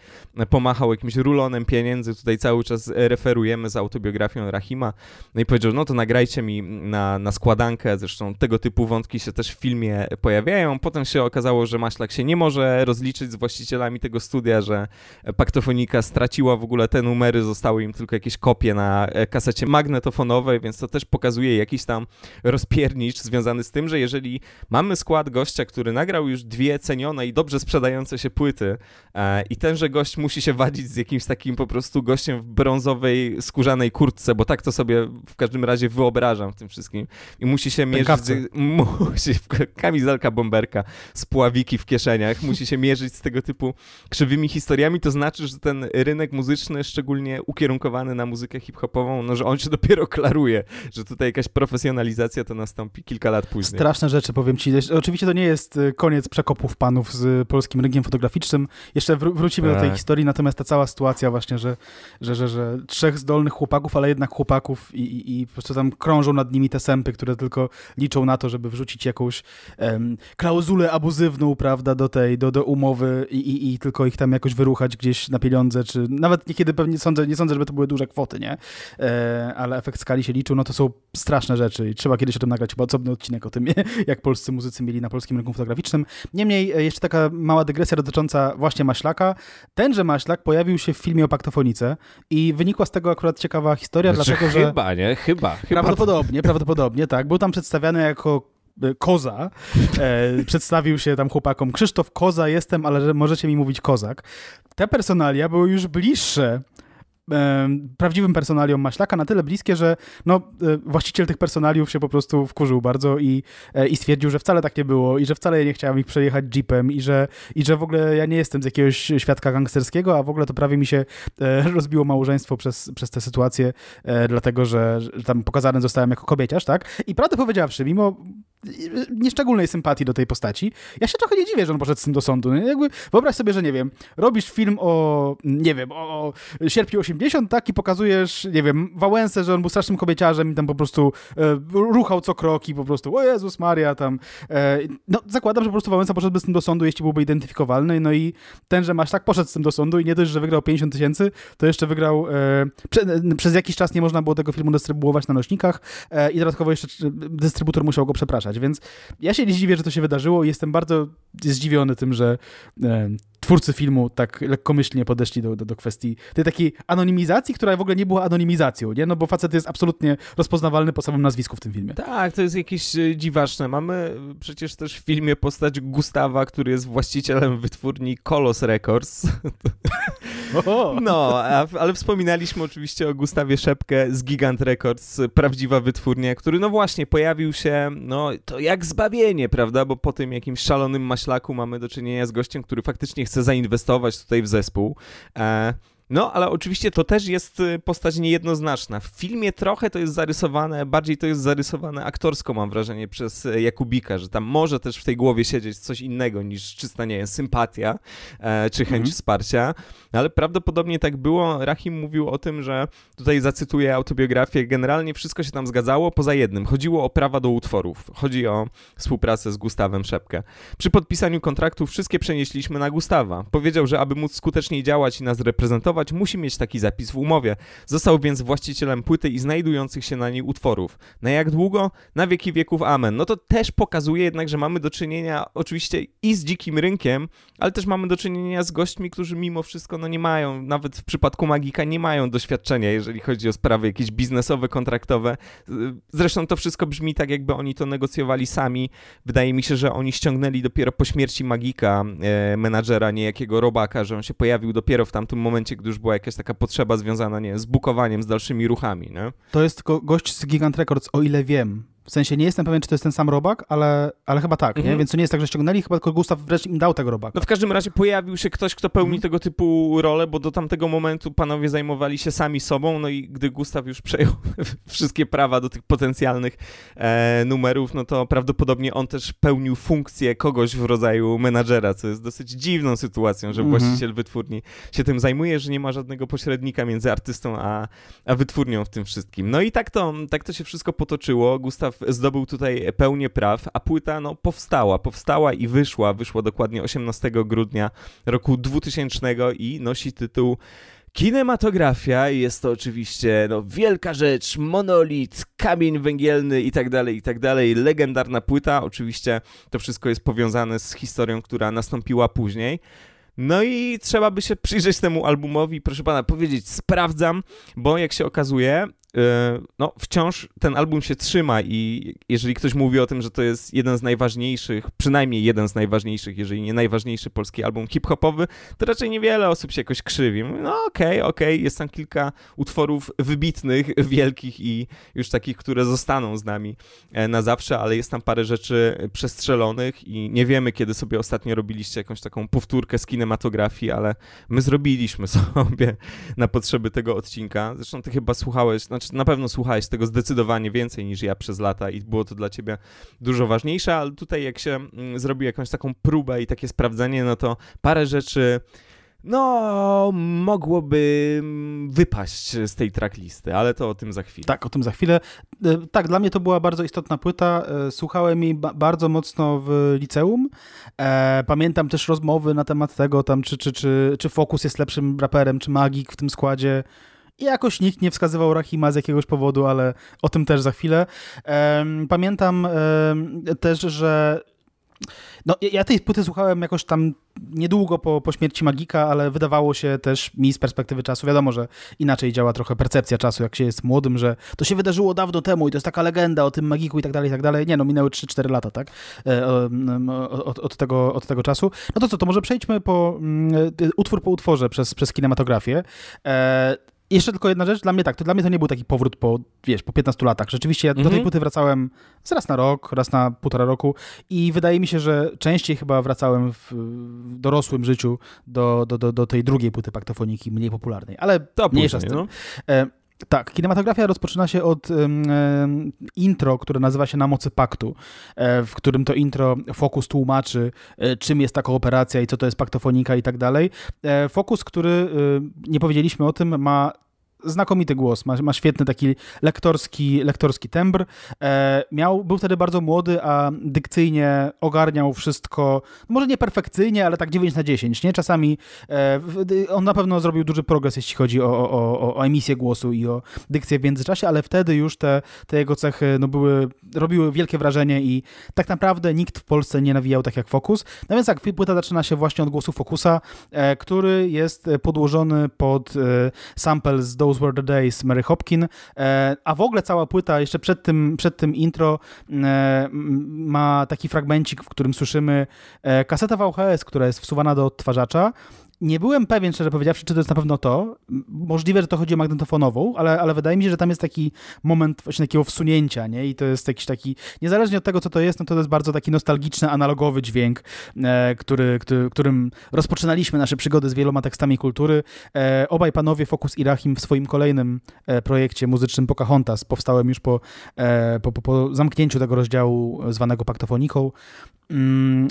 pomachał jakimś rulonem pieniędzy, tutaj cały czas referujemy z autobiografią Rahima, no i powiedział, no to nagrajcie mi na, na składankę, zresztą tego typu wątki się też w filmie pojawiają, potem się okazało, że Maślak się nie może rozliczyć z właścicielami tego studia, że Paktofonika straciła w ogóle te numery, zostały im tylko jakieś kopie na kasecie magnetofonowej, więc to też pokazuje jakiś tam rozpiernicz związany z tym, że jeżeli mamy skład gościa, który nagrał już dwie cenione i dobrze sprzedające się płyty e, i tenże gość musi się wadzić z jakimś takim po prostu gościem w brązowej, skórzanej kurtce, bo tak to sobie w każdym razie wyobrażam w tym wszystkim i musi się mierzyć... musi, kamizelka bomberka, pławiki w kieszeniach, musi się mierzyć z tego typu krzywymi historiami, to znaczy, że ten rynek muzyczny, szczególnie ukierunkowany na muzykę hip-hopową, no, że on się dopiero klaruje, że tutaj jakaś profesjonalizacja to nastąpi kilka lat później. Straszne rzeczy, powiem ci. Oczywiście to nie jest y, koniec przekopów panów z y, polskim rynkiem fotograficznym. Jeszcze wró wrócimy tak. do tej tak. historii, natomiast ta cała sytuacja właśnie, że, że, że, że trzech zdolnych chłopaków, ale jednak chłopaków i, i, i po prostu tam krążą nad nimi te sępy, które tylko liczą na to, żeby wrzucić jakąś em, klauzulę abuzywną, prawda, do tej, do, do umowy i, i, i tylko ich tam jakoś wyruchać gdzieś na pieniądze, czy nawet niekiedy pewnie sądzę, nie sądzę, żeby to były duże kwoty, nie? E, ale efekt skali się liczył, no to są straszne rzeczy i trzeba kiedyś kiedyś o tym nagrać chyba osobny odcinek o tym, jak polscy muzycy mieli na polskim rynku fotograficznym. Niemniej, e, jeszcze taka mała dygresja dotycząca właśnie Maślaka. Tenże Maślak pojawił się w filmie o paktofonice i wynikła z tego akurat ciekawa historia, znaczy, dlatego że... Chyba, nie? Chyba. chyba. Prawdopodobnie, prawdopodobnie, tak. Był tam przedstawiany jako e, Koza. E, przedstawił się tam chłopakom. Krzysztof Koza jestem, ale możecie mi mówić Kozak. Te personalia były już bliższe prawdziwym personaliom Maślaka na tyle bliskie, że no, e, właściciel tych personaliów się po prostu wkurzył bardzo i, e, i stwierdził, że wcale tak nie było i że wcale ja nie chciałem ich przejechać jeepem i że, i że w ogóle ja nie jestem z jakiegoś świadka gangsterskiego, a w ogóle to prawie mi się e, rozbiło małżeństwo przez, przez tę sytuację, dlatego że, że tam pokazany zostałem jako kobieciarz, tak? I prawdę powiedziawszy, mimo nieszczególnej sympatii do tej postaci. Ja się trochę nie dziwię, że on poszedł z tym do sądu. No Jakby wyobraź sobie, że nie wiem, robisz film o, nie wiem, o, sierpniu 80, tak, i pokazujesz, nie wiem, Wałęsę, że on był strasznym kobieciarzem i tam po prostu e, ruchał co kroki, po prostu, o Jezus Maria, tam. E, no, zakładam, że po prostu Wałęsa poszedłby z tym do sądu, jeśli byłby identyfikowalny, no i ten, że masz tak poszedł z tym do sądu i nie dość, że wygrał 50 tysięcy, to jeszcze wygrał, e, prze, przez jakiś czas nie można było tego filmu dystrybuować na nośnikach e, i dodatkowo jeszcze e, dystrybutor musiał go przepraszać. Więc ja się nie dziwię, że to się wydarzyło i jestem bardzo zdziwiony tym, że twórcy filmu tak lekkomyślnie podeszli do, do, do kwestii tej takiej anonimizacji, która w ogóle nie była anonimizacją, nie? No bo facet jest absolutnie rozpoznawalny po samym nazwisku w tym filmie. Tak, to jest jakieś e, dziwaczne. Mamy przecież też w filmie postać Gustawa, który jest właścicielem wytwórni Kolos Records. No, a, ale wspominaliśmy oczywiście o Gustawie Szepkę z Gigant Records, prawdziwa wytwórnia, który no właśnie pojawił się, no to jak zbawienie, prawda? Bo po tym jakimś szalonym maślaku mamy do czynienia z gościem, który faktycznie chce chce zainwestować tutaj w zespół. E, no, ale oczywiście to też jest y, postać niejednoznaczna. W filmie trochę to jest zarysowane, bardziej to jest zarysowane aktorsko, mam wrażenie, przez y, Jakubika, że tam może też w tej głowie siedzieć coś innego niż czysta, nie wiem, sympatia e, czy chęć mhm. wsparcia, no, ale prawdopodobnie tak było. Rahim mówił o tym, że tutaj zacytuję autobiografię, generalnie wszystko się tam zgadzało, poza jednym. Chodziło o prawa do utworów. Chodzi o współpracę z Gustawem Szepkę. Przy podpisaniu kontraktów wszystkie przenieśliśmy na Gustawa. Powiedział, że aby móc skuteczniej działać i nas reprezentować, wydawać, musi mieć taki zapis w umowie. Został więc właścicielem płyty i znajdujących się na niej utworów. Na jak długo? Na wieki wieków amen. No to też pokazuje jednak, że mamy do czynienia oczywiście i z dzikim rynkiem, ale też mamy do czynienia z gośćmi, którzy mimo wszystko no nie mają, nawet w przypadku Magika nie mają doświadczenia, jeżeli chodzi o sprawy jakieś biznesowe, kontraktowe. Zresztą to wszystko brzmi tak, jakby oni to negocjowali sami. Wydaje mi się, że oni ściągnęli dopiero po śmierci Magika, e, menadżera niejakiego robaka, że on się pojawił dopiero w tamtym momencie, gdy już była jakaś taka potrzeba związana, nie z bukowaniem, z dalszymi ruchami, nie? To jest gość z Gigant Records, o ile wiem. W sensie nie jestem pewien, czy to jest ten sam robak, ale, ale chyba tak, mhm. nie? więc to nie jest tak, że ściągnęli, chyba tylko Gustaw wreszcie im dał tego robaka. No w każdym razie pojawił się ktoś, kto pełni mhm. tego typu rolę, bo do tamtego momentu panowie zajmowali się sami sobą, no i gdy Gustaw już przejął wszystkie prawa do tych potencjalnych e, numerów, no to prawdopodobnie on też pełnił funkcję kogoś w rodzaju menadżera, co jest dosyć dziwną sytuacją, że mhm. właściciel wytwórni się tym zajmuje, że nie ma żadnego pośrednika między artystą a, a wytwórnią w tym wszystkim. No i tak to, tak to się wszystko potoczyło. Gustaw zdobył tutaj pełnię praw, a płyta no, powstała, powstała i wyszła. Wyszła dokładnie 18 grudnia roku 2000 i nosi tytuł Kinematografia jest to oczywiście no, wielka rzecz, monolit, kamień węgielny i tak dalej, i tak dalej. Legendarna płyta, oczywiście to wszystko jest powiązane z historią, która nastąpiła później. No i trzeba by się przyjrzeć temu albumowi, proszę pana, powiedzieć, sprawdzam, bo jak się okazuje, E, no, wciąż ten album się trzyma i jeżeli ktoś mówi o tym, że to jest jeden z najważniejszych, przynajmniej jeden z najważniejszych, jeżeli nie najważniejszy polski album hip-hopowy, to raczej niewiele osób się jakoś krzywi. no okej, okay, okej, okay. jest tam kilka utworów wybitnych, wielkich i już takich, które zostaną z nami e, na zawsze, ale jest tam parę rzeczy przestrzelonych i nie wiemy, kiedy sobie ostatnio robiliście jakąś taką powtórkę z kinematografii, ale my zrobiliśmy sobie na potrzeby tego odcinka. Zresztą ty chyba słuchałeś, znaczy znaczy na pewno słuchałeś tego zdecydowanie więcej niż ja przez lata i było to dla ciebie dużo ważniejsze, ale tutaj jak się mm, zrobił jakąś taką próbę i takie sprawdzenie, no to parę rzeczy no, mogłoby mm, wypaść z tej tracklisty, ale to o tym za chwilę. Tak, o tym za chwilę. E, tak, dla mnie to była bardzo istotna płyta. E, słuchałem jej bardzo mocno w liceum. E, pamiętam też rozmowy na temat tego, tam, czy, czy, czy, czy Focus jest lepszym raperem, czy Magik w tym składzie. I jakoś nikt nie wskazywał Rahima z jakiegoś powodu, ale o tym też za chwilę. Pamiętam też, że no, ja tej płyty słuchałem jakoś tam niedługo po, po śmierci Magika, ale wydawało się też mi z perspektywy czasu, wiadomo, że inaczej działa trochę percepcja czasu, jak się jest młodym, że to się wydarzyło dawno temu i to jest taka legenda o tym Magiku i tak dalej, i tak dalej. Nie no, minęły 3-4 lata, tak? E, od, od, tego, od tego czasu. No to co, to może przejdźmy po mm, e, utwór po utworze przez, przez kinematografię. E, jeszcze tylko jedna rzecz, dla mnie tak, to dla mnie to nie był taki powrót po, wiesz, po 15 latach. Rzeczywiście ja do tej mhm. płyty wracałem raz na rok, raz na półtora roku i wydaje mi się, że częściej chyba wracałem w dorosłym życiu do, do, do, do tej drugiej płyty paktofoniki, mniej popularnej, ale to mniejsza później, z tym. No. E, tak, kinematografia rozpoczyna się od um, intro, które nazywa się Na mocy paktu, e, w którym to intro Fokus tłumaczy, e, czym jest ta kooperacja i co to jest paktofonika i tak dalej. Fokus, który, y, nie powiedzieliśmy o tym, ma znakomity głos, ma, ma świetny taki lektorski, lektorski tembr. E, miał, był wtedy bardzo młody, a dykcyjnie ogarniał wszystko, no może nie perfekcyjnie, ale tak 9 na 10, nie? Czasami e, on na pewno zrobił duży progres, jeśli chodzi o, o, o, o, emisję głosu i o dykcję w międzyczasie, ale wtedy już te, te jego cechy no, były, robiły wielkie wrażenie i tak naprawdę nikt w Polsce nie nawijał tak jak Focus. No więc tak, płyta zaczyna się właśnie od głosu Focusa, e, który jest podłożony pod e, sample z Those Those Were The Days Mary Hopkin, e, a w ogóle cała płyta, jeszcze przed tym, przed tym intro e, ma taki fragmencik, w którym słyszymy e, kasetę VHS, która jest wsuwana do odtwarzacza, nie byłem pewien, szczerze powiedziawszy, czy to jest na pewno to. Możliwe, że to chodzi o magnetofonową, ale, ale wydaje mi się, że tam jest taki moment właśnie takiego wsunięcia, nie? I to jest jakiś taki, niezależnie od tego, co to jest, no to jest bardzo taki nostalgiczny, analogowy dźwięk, e, który, który, którym rozpoczynaliśmy nasze przygody z wieloma tekstami kultury. E, obaj panowie Fokus i Rahim w swoim kolejnym e, projekcie muzycznym Pocahontas, powstałem już po, e, po, po, po zamknięciu tego rozdziału zwanego paktofoniką, mm,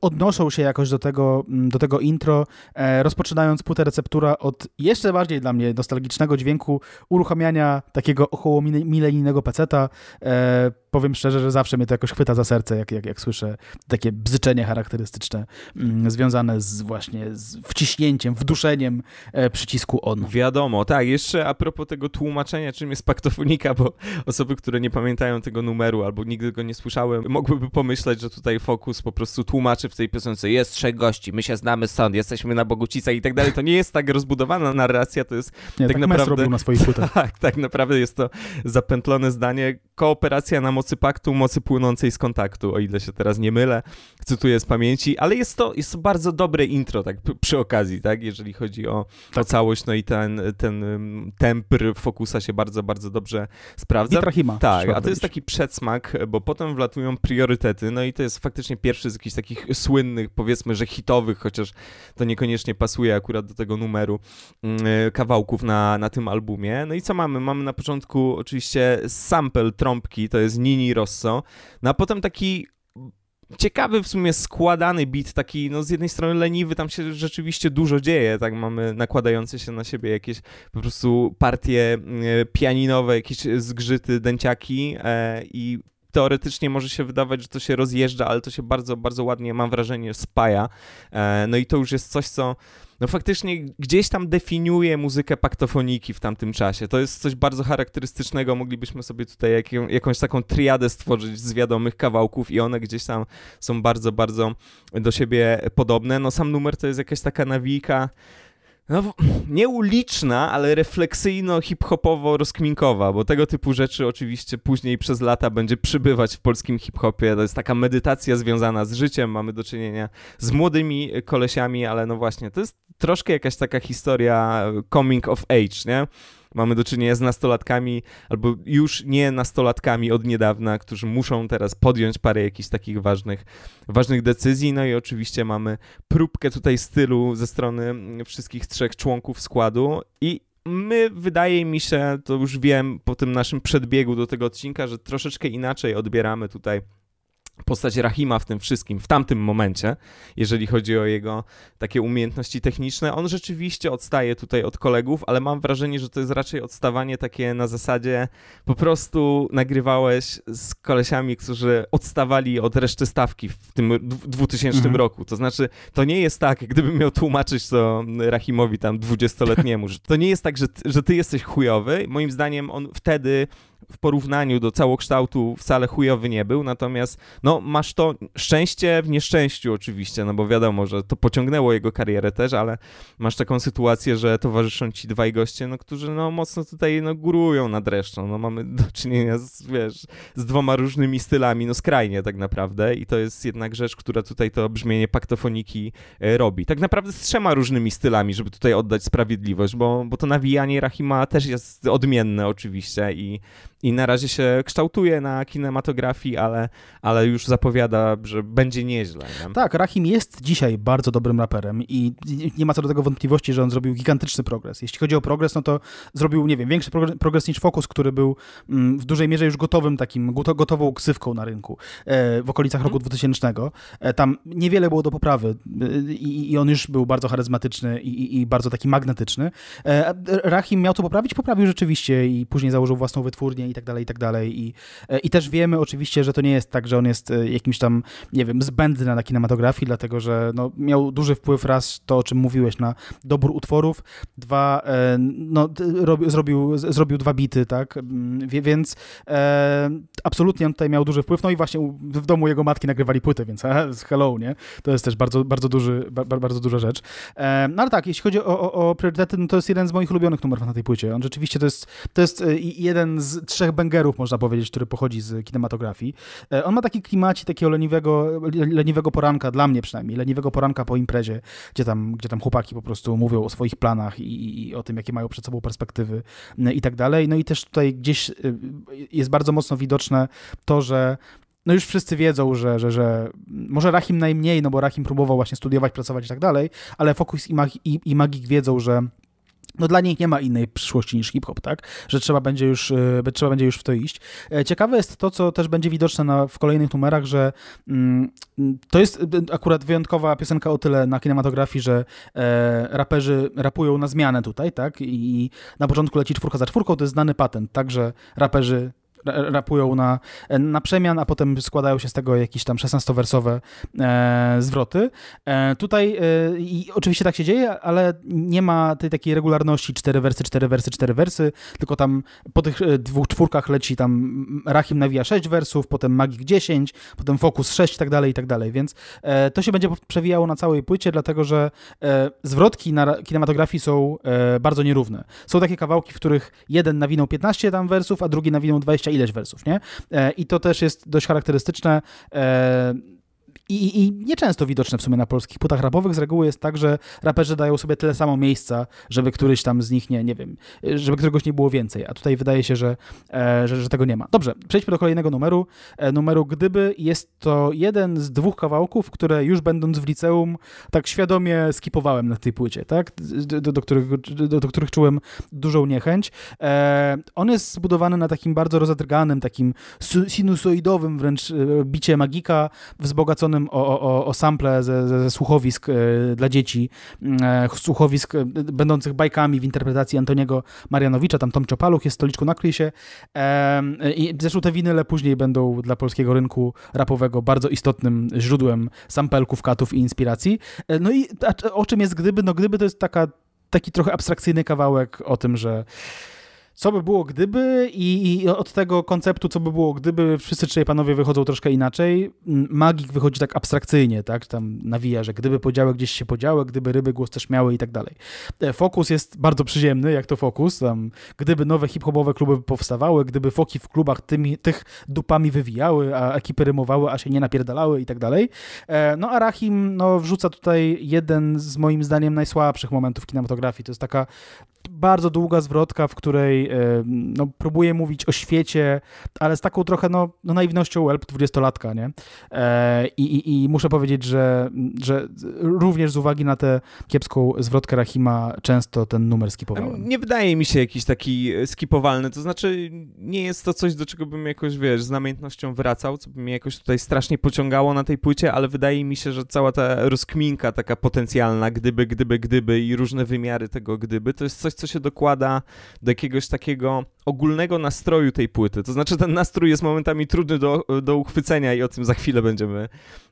odnoszą się jakoś do tego, mm, do tego intro E, rozpoczynając płytę receptura od jeszcze bardziej dla mnie nostalgicznego dźwięku uruchamiania takiego około milenijnego peceta, e, powiem szczerze, że zawsze mnie to jakoś chwyta za serce, jak, jak, jak słyszę takie bzyczenie charakterystyczne mm, związane z właśnie z wciśnięciem, wduszeniem e, przycisku on. Wiadomo, tak. Jeszcze a propos tego tłumaczenia, czym jest paktofonika, bo osoby, które nie pamiętają tego numeru albo nigdy go nie słyszały, mogłyby pomyśleć, że tutaj Fokus po prostu tłumaczy w tej piosence jest trzech gości, my się znamy stąd, jesteśmy na Bogucica i tak dalej. To nie jest tak rozbudowana narracja, to jest nie, tak, tak naprawdę... na swoich Tak, tak naprawdę jest to zapętlone zdanie. Kooperacja na mocy paktu, mocy płynącej z kontaktu, o ile się teraz nie mylę, cytuję z pamięci, ale jest to, jest to bardzo dobre intro, tak przy okazji, tak, jeżeli chodzi o, tak. o całość, no i ten, ten mm, tempr Fokusa się bardzo, bardzo dobrze sprawdza. Witrahima. Tak, a to jest taki przedsmak, bo potem wlatują priorytety, no i to jest faktycznie pierwszy z jakichś takich słynnych, powiedzmy, że hitowych, chociaż to niekoniecznie pasuje akurat do tego numeru, mm, kawałków na, na tym albumie. No i co mamy? Mamy na początku oczywiście sample trąbki, to jest Ni Nini Rosso. No a potem taki ciekawy w sumie składany bit, taki no z jednej strony leniwy, tam się rzeczywiście dużo dzieje, tak mamy nakładające się na siebie jakieś po prostu partie mm, pianinowe, jakieś zgrzyty, dęciaki e, i teoretycznie może się wydawać, że to się rozjeżdża, ale to się bardzo, bardzo ładnie, mam wrażenie, spaja. E, no i to już jest coś, co no faktycznie gdzieś tam definiuje muzykę paktofoniki w tamtym czasie. To jest coś bardzo charakterystycznego. Moglibyśmy sobie tutaj jak, jakąś taką triadę stworzyć z wiadomych kawałków i one gdzieś tam są bardzo, bardzo do siebie podobne. No sam numer to jest jakaś taka nawika no, nie uliczna, ale refleksyjno-hip-hopowo-rozkminkowa, bo tego typu rzeczy oczywiście później przez lata będzie przybywać w polskim hip-hopie. To jest taka medytacja związana z życiem, mamy do czynienia z młodymi e, kolesiami, ale no właśnie, to jest troszkę jakaś taka historia e, coming of age, nie? mamy do czynienia z nastolatkami, albo już nie nastolatkami od niedawna, którzy muszą teraz podjąć parę jakichś takich ważnych, ważnych decyzji. No i oczywiście mamy próbkę tutaj stylu ze strony mm, wszystkich trzech członków składu i my, wydaje mi się, to już wiem po tym naszym przedbiegu do tego odcinka, że troszeczkę inaczej odbieramy tutaj postać Rahima w tym wszystkim, w tamtym momencie, jeżeli chodzi o jego takie umiejętności techniczne. On rzeczywiście odstaje tutaj od kolegów, ale mam wrażenie, że to jest raczej odstawanie takie na zasadzie po prostu nagrywałeś z kolesiami, którzy odstawali od reszty stawki w tym 2000 mhm. roku. To znaczy, to nie jest tak, gdybym miał tłumaczyć to Rahimowi tam 20-letniemu, że to nie jest tak, że, że ty jesteś chujowy. Moim zdaniem on wtedy w porównaniu do całokształtu wcale chujowy nie był, natomiast no masz to szczęście w nieszczęściu oczywiście, no bo wiadomo, że to pociągnęło jego karierę też, ale masz taką sytuację, że towarzyszą ci dwaj goście, no którzy no mocno tutaj no górują nad resztą, no mamy do czynienia z, wiesz, z dwoma różnymi stylami, no skrajnie tak naprawdę i to jest jednak rzecz, która tutaj to brzmienie paktofoniki e, robi. Tak naprawdę z trzema różnymi stylami, żeby tutaj oddać sprawiedliwość, bo, bo to nawijanie Rahima też jest odmienne oczywiście i i na razie się kształtuje na kinematografii, ale, ale już zapowiada, że będzie nieźle. Nie? Tak, Rahim jest dzisiaj bardzo dobrym raperem i nie ma co do tego wątpliwości, że on zrobił gigantyczny progres. Jeśli chodzi o progres, no to zrobił, nie wiem, większy progres niż Focus, który był mm, w dużej mierze już gotowym takim, gotową ksywką na rynku e, w okolicach mhm. roku 2000. E, tam niewiele było do poprawy e, i, i on już był bardzo charyzmatyczny i, i bardzo taki magnetyczny. Rahim miał to poprawić, poprawił rzeczywiście i później założył własną wytwórnię i tak dalej, i tak dalej. I, e, I też wiemy oczywiście, że to nie jest tak, że on jest e, jakimś tam, nie wiem, zbędny na kinematografii, dlatego że no, miał duży wpływ raz to, o czym mówiłeś, na dobór utworów, dwa, e, no, zrobił, zrobił dwa bity, tak, mm, więc e, absolutnie on tutaj miał duży wpływ, no i właśnie w domu jego matki nagrywali płytę, więc hello, nie, to jest też bardzo, bardzo, duży, bardzo duża rzecz. E, no ale tak, jeśli chodzi o, o, o priorytety, no to jest jeden z moich ulubionych numerów na tej płycie, on rzeczywiście to jest, to jest jeden z trzech bęgerów, można powiedzieć, który pochodzi z kinematografii. E, on ma taki klimaci takiego leniwego, leniwego poranka, dla mnie przynajmniej, leniwego poranka po imprezie, gdzie tam, gdzie tam chłopaki po prostu mówią o swoich planach i, i o tym, jakie mają przed sobą perspektywy e, i tak dalej. No i też tutaj gdzieś e, jest bardzo mocno widoczne to, że no już wszyscy wiedzą, że, że, że może Rahim najmniej, no bo Rahim próbował właśnie studiować, pracować i tak dalej, ale Focus i, Mag i, i Magik wiedzą, że no dla nich nie ma innej przyszłości niż hip-hop, tak? Że trzeba będzie już, e, trzeba będzie już w to iść. E, ciekawe jest to, co też będzie widoczne na, w kolejnych numerach, że mm, to jest e, akurat wyjątkowa piosenka o tyle na kinematografii, że e, raperzy rapują na zmianę tutaj, tak? I, I na początku leci czwórka za czwórką, to jest znany patent, tak? Że raperzy rapują na, na przemian, a potem składają się z tego jakieś tam 16-wersowe e, zwroty. E, tutaj e, i oczywiście tak się dzieje, ale nie ma tej takiej regularności 4 wersy, 4 wersy, 4 wersy, tylko tam po tych e, dwóch czwórkach leci tam Rahim nawija 6 wersów, potem Magik 10, potem Focus 6 i tak dalej, i tak dalej, więc e, to się będzie przewijało na całej płycie, dlatego że e, zwrotki na kinematografii są bardzo nierówne. Są takie kawałki, w których jeden nawinął 15 tam wersów, a drugi nawinął 20 ileś wersów, nie? E, I to też jest dość charakterystyczne e, i, i nieczęsto widoczne w sumie na polskich płytach rapowych. Z reguły jest tak, że raperzy dają sobie tyle samo miejsca, żeby któryś tam z nich, nie, nie wiem, żeby któregoś nie było więcej, a tutaj wydaje się, że, e, że, że tego nie ma. Dobrze, przejdźmy do kolejnego numeru. E, numeru Gdyby jest to jeden z dwóch kawałków, które już będąc w liceum tak świadomie skipowałem na tej płycie, tak? Do, do, których, do, do, których czułem dużą niechęć. E, on jest zbudowany na takim bardzo rozadrganym, takim sinusoidowym wręcz bicie magika, wzbogaconym o, o, o sample ze, ze, słuchowisk e, dla dzieci, e, słuchowisk e, będących bajkami w interpretacji Antoniego Marianowicza, tam Tom Czopaluch jest stoliczku na krysie. I zresztą te winyle później będą dla polskiego rynku rapowego bardzo istotnym źródłem sampelków, katów i inspiracji. No i o czym jest gdyby? No gdyby to jest taka taki trochę abstrakcyjny kawałek o tym, że co by było gdyby i, i, od tego konceptu, co by było gdyby, wszyscy trzej panowie wychodzą troszkę inaczej. Magik wychodzi tak abstrakcyjnie, tak? Tam nawija, że gdyby podziały gdzieś się podziały, gdyby ryby głos też miały i tak dalej. E, fokus jest bardzo przyziemny, jak to fokus. Tam, gdyby nowe hip-hopowe kluby powstawały, gdyby foki w klubach tymi, tych dupami wywijały, a ekipy rymowały, a się nie napierdalały i tak dalej. E, no a Rahim no, wrzuca tutaj jeden z moim zdaniem najsłabszych momentów kinematografii. To jest taka bardzo długa zwrotka, w której Y, no, próbuje mówić o świecie, ale z taką trochę no, no naiwnością elp 20-latka, nie? E, I, i, I, muszę powiedzieć, że, że również z uwagi na tę kiepską zwrotkę Rahima często ten numer skipowałem. Nie wydaje mi się jakiś taki e, skipowalny, to znaczy nie jest to coś, do czego bym jakoś, wiesz, z namiętnością wracał, co by mnie jakoś tutaj strasznie pociągało na tej płycie, ale wydaje mi się, że cała ta rozkminka taka potencjalna, gdyby, gdyby, gdyby i różne wymiary tego gdyby, to jest coś, co się dokłada do jakiegoś takiego ogólnego nastroju tej płyty. To znaczy, ten nastrój jest momentami trudny do, do uchwycenia i o tym za chwilę będziemy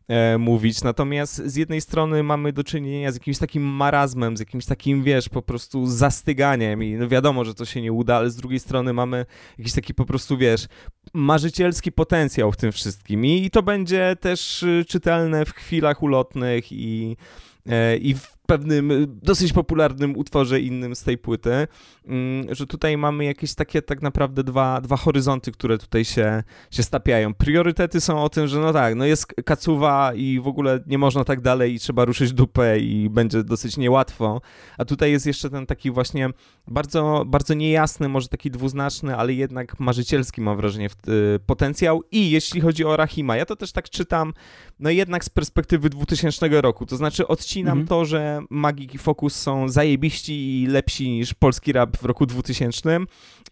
e, mówić. Natomiast z jednej strony mamy do czynienia z jakimś takim marazmem, z jakimś takim, wiesz, po prostu zastyganiem i no wiadomo, że to się nie uda, ale z drugiej strony mamy jakiś taki po prostu, wiesz, marzycielski potencjał w tym wszystkim i, i to będzie też y, czytelne w chwilach ulotnych i, e, i w pewnym y, dosyć popularnym utworze innym z tej płyty, mm, że tutaj mamy jakieś takie tak naprawdę dwa, dwa horyzonty, które tutaj się, się stapiają. Priorytety są o tym, że no tak, no jest kacuwa i w ogóle nie można tak dalej i trzeba ruszyć dupę i będzie dosyć niełatwo, a tutaj jest jeszcze ten taki właśnie bardzo, bardzo niejasny, może taki dwuznaczny, ale jednak marzycielski mam wrażenie y, potencjał i jeśli chodzi o Rahima, ja to też tak czytam, no jednak z perspektywy 2000 roku, to znaczy odcinam mhm. to, że Magik i Focus są zajebiści i lepsi niż polski rap w roku 2000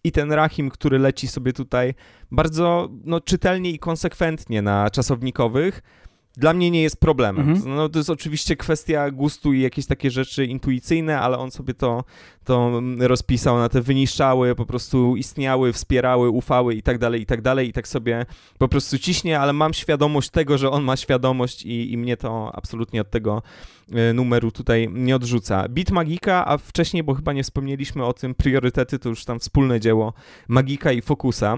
i ten Rahim, który leci sobie tutaj bardzo no, czytelnie i konsekwentnie na czasownikowych, dla mnie nie jest problemem. Mhm. No, to jest oczywiście kwestia gustu i jakieś takie rzeczy intuicyjne, ale on sobie to, to rozpisał na te wyniszczały, po prostu istniały, wspierały, ufały i tak dalej, i tak dalej. I tak sobie po prostu ciśnie, ale mam świadomość tego, że on ma świadomość i, i mnie to absolutnie od tego e, numeru tutaj nie odrzuca. Bit Magika, a wcześniej, bo chyba nie wspomnieliśmy o tym, priorytety to już tam wspólne dzieło Magika i Fokusa.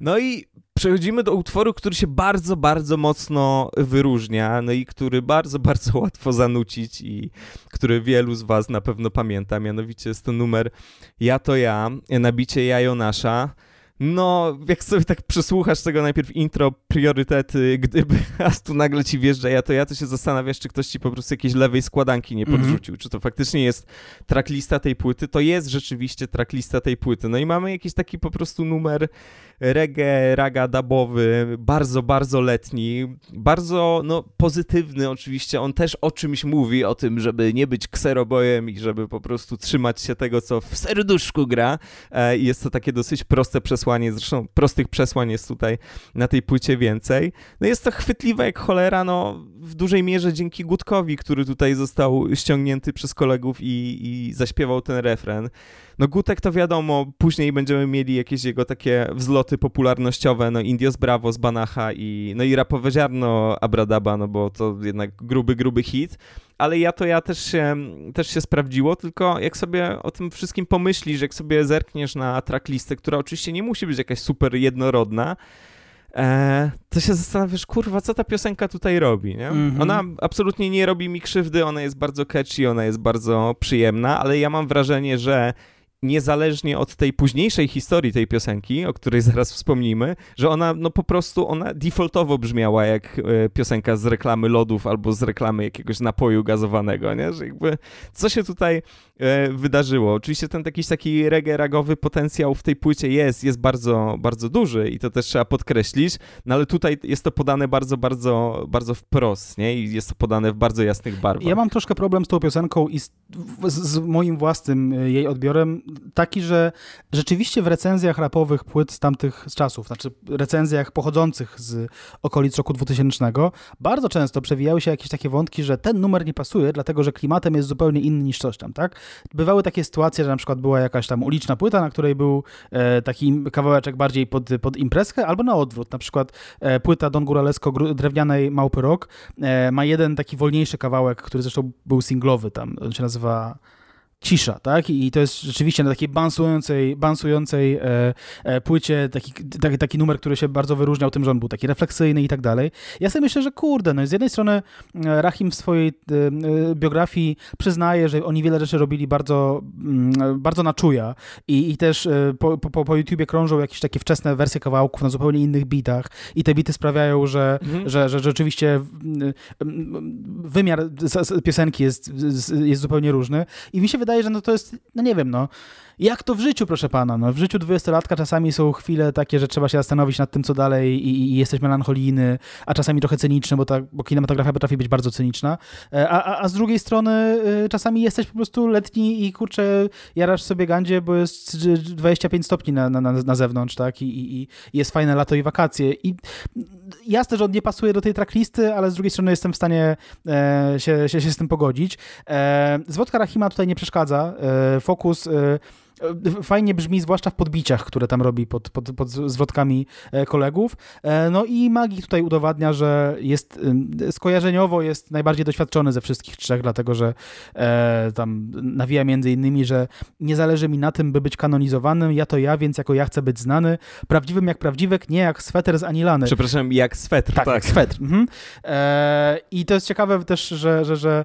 No i przechodzimy do utworu, który się bardzo, bardzo mocno wyróżnia, no i który bardzo, bardzo łatwo zanucić i który wielu z was na pewno pamięta, mianowicie jest to numer Ja to ja, nabicie jajo nasza. No, jak sobie tak przesłuchasz tego najpierw intro, priorytety, gdyby, a tu nagle ci wjeżdża ja to ja, to się zastanawiasz, czy ktoś ci po prostu jakiejś lewej składanki nie mhm. podrzucił, mm -hmm. czy to faktycznie jest tracklista tej płyty, to jest rzeczywiście tracklista tej płyty. No i mamy jakiś taki po prostu numer reggae, raga dubowy, bardzo, bardzo letni, bardzo no, pozytywny oczywiście. On też o czymś mówi, o tym, żeby nie być kserobojem i żeby po prostu trzymać się tego, co w serduszku gra. E, I jest to takie dosyć proste przesłanie, zresztą prostych przesłań jest tutaj na tej płycie więcej. No jest to chwytliwe jak cholera, no w dużej mierze dzięki Gutkowi, który tutaj został ściągnięty przez kolegów i, i zaśpiewał ten refren. No Gutek to wiadomo, później będziemy mieli jakieś jego takie wzloty przewroty popularnościowe, no Indios Bravo z Banacha i no i rapowe ziarno Abradaba, no bo to jednak gruby, gruby hit. Ale ja to ja też się, też się sprawdziło, tylko jak sobie o tym wszystkim pomyślisz, jak sobie zerkniesz na tracklistę, która oczywiście nie musi być jakaś super jednorodna, e, to się zastanawiasz, kurwa, co ta piosenka tutaj robi, nie? Mm -hmm. Ona absolutnie nie robi mi krzywdy, ona jest bardzo catchy, ona jest bardzo przyjemna, ale ja mam wrażenie, że niezależnie od tej późniejszej historii tej piosenki, o której zaraz wspomnimy, że ona no po prostu ona defaultowo brzmiała jak e, piosenka z reklamy lodów albo z reklamy jakiegoś napoju gazowanego, nie? Że jakby co się tutaj e, wydarzyło. Oczywiście ten jakiś taki reggae potencjał w tej płycie jest, jest bardzo, bardzo duży i to też trzeba podkreślić, no ale tutaj jest to podane bardzo, bardzo, bardzo wprost, nie? I jest to podane w bardzo jasnych barwach. Ja mam troszkę problem z tą piosenką i z, z moim własnym e, jej odbiorem, taki, że rzeczywiście w recenzjach rapowych płyt z tamtych czasów, znaczy recenzjach pochodzących z okolic roku 2000, bardzo często przewijały się jakieś takie wątki, że ten numer nie pasuje, dlatego że klimatem jest zupełnie inny niż coś tam, tak? Bywały takie sytuacje, że na przykład była jakaś tam uliczna płyta, na której był e, taki kawałeczek bardziej pod, pod imprezkę, albo na odwrót, na przykład e, płyta Don Guralesco Drewnianej Małpy Rock e, ma jeden taki wolniejszy kawałek, który zresztą był singlowy tam, on się nazywa cisza, tak? I to jest rzeczywiście na takiej bansującej, bansującej e, e, płycie taki, taki, taki numer, który się bardzo wyróżniał tym, że on był taki refleksyjny i tak dalej. Ja sobie myślę, że kurde, no z jednej strony e, Rahim w swojej e, e, biografii przyznaje, że oni wiele rzeczy robili bardzo, m, mm, e, bardzo na czuja i, i też po, po, po YouTubie krążą jakieś takie wczesne wersje kawałków na zupełnie innych bitach i te bity sprawiają, że, mhm. że, że rzeczywiście wymiar piosenki jest, jest zupełnie różny i mi się wydaje, wydaje, że no to jest, no nie wiem, no jak to w życiu, proszę pana? No, w życiu dwudziestolatka czasami są chwile takie, że trzeba się zastanowić nad tym, co dalej i, i jesteś melancholijny, a czasami trochę cyniczny, bo, ta, bo kinematografia potrafi być bardzo cyniczna. E, a, a, a, z drugiej strony e, czasami jesteś po prostu letni i kurczę, jarasz sobie gandzie, bo jest 25 stopni na, na, na zewnątrz, tak? I, i, I jest fajne lato i wakacje. I jasne, że on nie pasuje do tej tracklisty, ale z drugiej strony jestem w stanie e, się, się, się, z tym pogodzić. E, zwrotka Rahima tutaj nie przeszkadza. E, fokus... E, E, fajnie brzmi, zwłaszcza w podbiciach, które tam robi pod, pod, pod zwrotkami e, kolegów. E, no i Magi tutaj udowadnia, że jest skojarzeniowo jest najbardziej doświadczony ze wszystkich trzech, dlatego że tam nawija między innymi, że nie zależy mi na tym, by być kanonizowanym, ja to ja, więc jako ja chcę być znany, prawdziwym jak prawdziwek, nie jak sweter z Anilany. Przepraszam, jak swetr. Tak, tak. swetr. Mhm. I to jest ciekawe też, że, że, że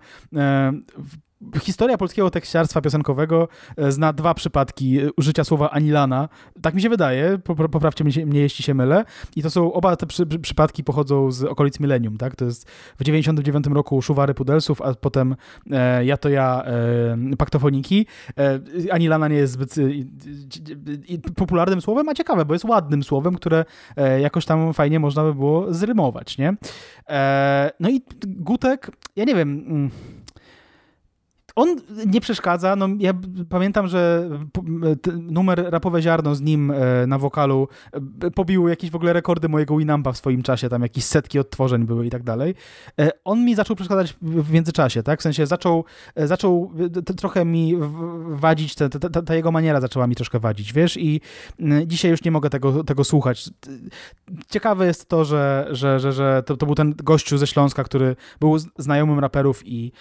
historia polskiego tekściarstwa piosenkowego e, zna dwa przypadki e, użycia słowa anilana. Tak mi się wydaje, poprawcie mnie, jeśli się mylę. I to są, oba te przy, przypadki pochodzą z okolic Millennium, tak? To jest w 99 roku Szuwary Pudelsów, a potem e, Ja to ja e, Paktofoniki. E, anilana nie jest zbyt e, popularnym słowem, a ciekawe, bo jest ładnym słowem, które jakoś tam fajnie można by było zrymować, nie? no i Gutek, ja nie wiem... Mm, on nie przeszkadza. No, ja pamiętam, że numer rapowe ziarno z nim e, na wokalu e, pobiły jakieś w ogóle rekordy mojego Winampa w swoim czasie, tam jakieś setki odtworzeń były i tak dalej. E, on mi zaczął przeszkadzać w międzyczasie, tak? W sensie zaczął, zaczął trochę mi wadzić, ta, ta, ta, jego maniera zaczęła mi troszkę wadzić, wiesz? I dzisiaj już nie mogę tego, tego słuchać. Ciekawe jest to, że, że, że, że to, to był ten gościu ze Śląska, który był znajomym raperów i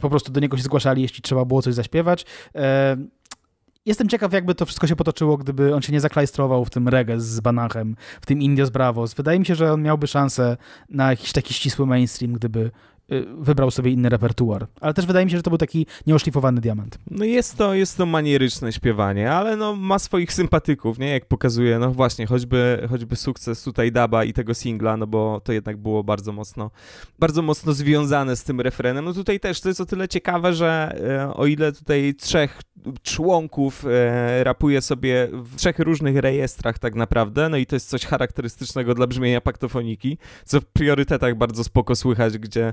po prostu do niego się zgłaszali jeśli trzeba było coś zaśpiewać. E, jestem ciekaw, jakby to wszystko się potoczyło, gdyby on się nie zaklajstrował w tym reggae z Banachem, w tym Indios Bravos. Wydaje mi się, że on miałby szansę na jakiś taki ścisły mainstream, gdyby Y, wybrał sobie inny repertuar. Ale też wydaje mi się, że to był taki nieoszlifowany diament. No jest to, jest to manieryczne śpiewanie, ale no ma swoich sympatyków, nie? Jak pokazuje, no właśnie, choćby, choćby sukces tutaj Daba i tego singla, no bo to jednak było bardzo mocno, bardzo mocno związane z tym refrenem. No tutaj też to jest o tyle ciekawe, że e, o ile tutaj trzech członków e, rapuje sobie w trzech różnych rejestrach tak naprawdę, no i to jest coś charakterystycznego dla brzmienia paktofoniki, co w priorytetach bardzo spoko słychać, gdzie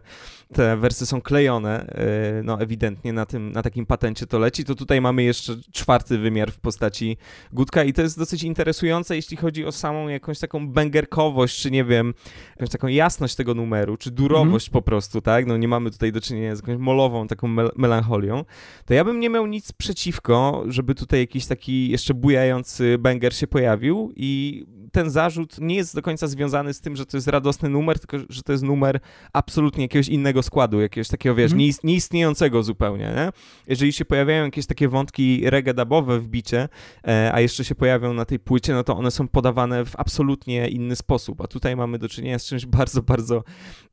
te wersy są klejone, e, no ewidentnie na, tym, na takim patencie to leci, to tutaj mamy jeszcze czwarty wymiar w postaci Gutka i to jest dosyć interesujące, jeśli chodzi o samą jakąś taką bęgerkowość, czy nie wiem, jakąś taką jasność tego numeru, czy durowość mm. po prostu, tak? No nie mamy tutaj do czynienia z jakąś molową taką mel melancholią, to ja bym nie miał nic przeciwko, żeby tutaj jakiś taki jeszcze bujający banger się pojawił i ten zarzut nie jest do końca związany z tym, że to jest radosny numer, tylko że to jest numer absolutnie jakiegoś innego składu, jakiegoś takiego, wiesz, mm. nieistniejącego zupełnie, nie? Jeżeli się pojawiają jakieś takie wątki reggae w bicie, e, a jeszcze się pojawią na tej płycie, no to one są podawane w absolutnie inny sposób, a tutaj mamy do czynienia z czymś bardzo, bardzo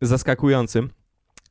zaskakującym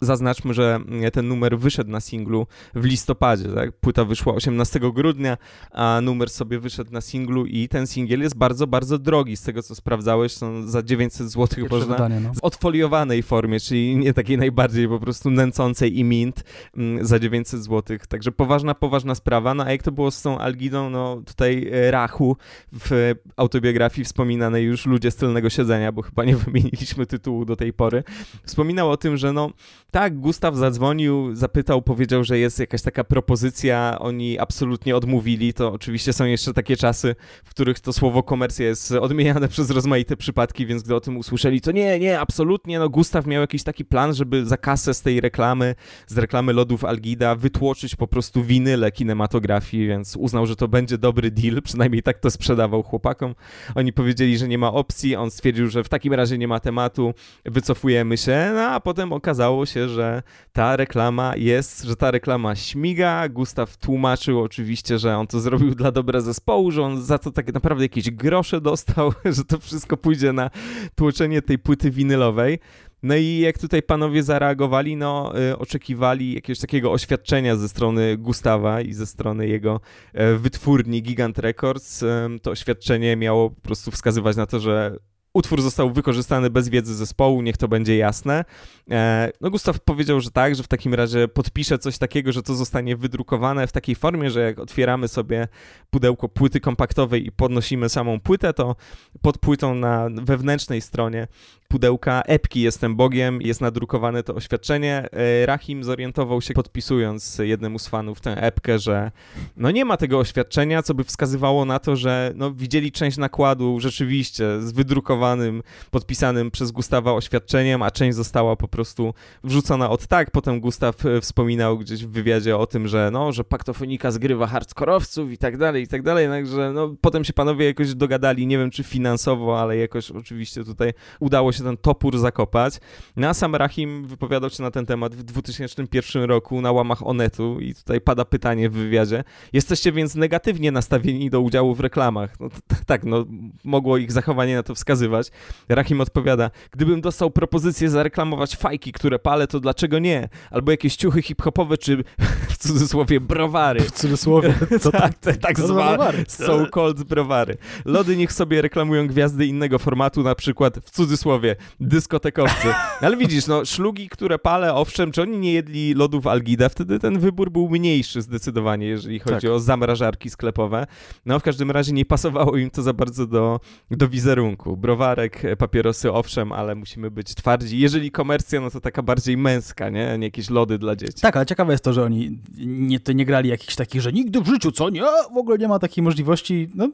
zaznaczmy, że ten numer wyszedł na singlu w listopadzie, tak? Płyta wyszła 18 grudnia, a numer sobie wyszedł na singlu i ten singiel jest bardzo, bardzo drogi. Z tego, co sprawdzałeś, są za 900 zł można no. w odfoliowanej formie, czyli nie takiej najbardziej po prostu nęcącej i mint m, mm, za 900 zł. Także poważna, poważna sprawa. No a jak to było z tą Algidą, no tutaj e, Rachu w autobiografii wspominanej już Ludzie z tylnego siedzenia, bo chyba nie wymieniliśmy tytułu do tej pory, wspominał o tym, że no tak, Gustaw zadzwonił, zapytał, powiedział, że jest jakaś taka propozycja, oni absolutnie odmówili. To oczywiście są jeszcze takie czasy, w których to słowo komercja jest odmieniane przez rozmaite przypadki, więc gdy o tym usłyszeli, to nie, nie, absolutnie, no Gustaw miał jakiś taki plan, żeby za kasę z tej reklamy, z reklamy lodów Algida wytłoczyć po prostu winyle kinematografii, więc uznał, że to będzie dobry deal, przynajmniej tak to sprzedawał chłopakom. Oni powiedzieli, że nie ma opcji, on stwierdził, że w takim razie nie ma tematu, wycofujemy się, no a potem okazało się, się, że ta reklama jest, że ta reklama śmiga. Gustaw tłumaczył oczywiście, że on to zrobił dla dobra zespołu, że on za to tak naprawdę jakieś grosze dostał, że to wszystko pójdzie na tłoczenie tej płyty winylowej. No i jak tutaj panowie zareagowali, no y, oczekiwali jakiegoś takiego oświadczenia ze strony Gustawa i ze strony jego e, wytwórni Gigant Records. To oświadczenie miało po prostu wskazywać na to, że Utwór został wykorzystany bez wiedzy zespołu, niech to będzie jasne. E, no Gustaw powiedział, że tak, że w takim razie podpisze coś takiego, że to zostanie wydrukowane w takiej formie, że jak otwieramy sobie pudełko płyty kompaktowej i podnosimy samą płytę, to pod płytą na wewnętrznej stronie pudełka epki Jestem Bogiem, jest nadrukowane to oświadczenie. E, Rahim zorientował się, podpisując jednemu z fanów tę epkę, że no nie ma tego oświadczenia, co by wskazywało na to, że no widzieli część nakładu rzeczywiście z wydrukowanym, podpisanym przez Gustawa oświadczeniem, a część została po prostu wrzucona od tak. Potem Gustaw e, wspominał gdzieś w wywiadzie o tym, że no, że paktofonika zgrywa hardkorowców i tak dalej, i tak dalej, także no potem się panowie jakoś dogadali, nie wiem czy finansowo, ale jakoś oczywiście tutaj udało się się ten topór zakopać. Na no sam Rahim wypowiadał się na ten temat w 2001 roku na łamach Onetu i tutaj pada pytanie w wywiadzie. Jesteście więc negatywnie nastawieni do udziału w reklamach. No, tak, no mogło ich zachowanie na to wskazywać. Rahim odpowiada, gdybym dostał propozycję zareklamować fajki, które palę, to dlaczego nie? Albo jakieś ciuchy hip-hopowe, czy w cudzysłowie browary. W cudzysłowie, to tak, tak, tak zwane so-called browary. Lody niech sobie reklamują gwiazdy innego formatu, na przykład w cudzysłowie dyskotekowcy. Ale widzisz, no szlugi, które palę, owszem, czy oni nie jedli lodów Algida, wtedy ten wybór był mniejszy zdecydowanie, jeżeli chodzi tak. o zamrażarki sklepowe. No w każdym razie nie pasowało im to za bardzo do, do wizerunku. Browarek, e, papierosy, owszem, ale musimy być twardzi. Jeżeli komercja, no to taka bardziej męska, nie? nie jakieś lody dla dzieci. Tak, ale ciekawe jest to, że oni nie, to nie grali jakichś takich, że nigdy w życiu, co nie? W ogóle nie ma takiej możliwości. No,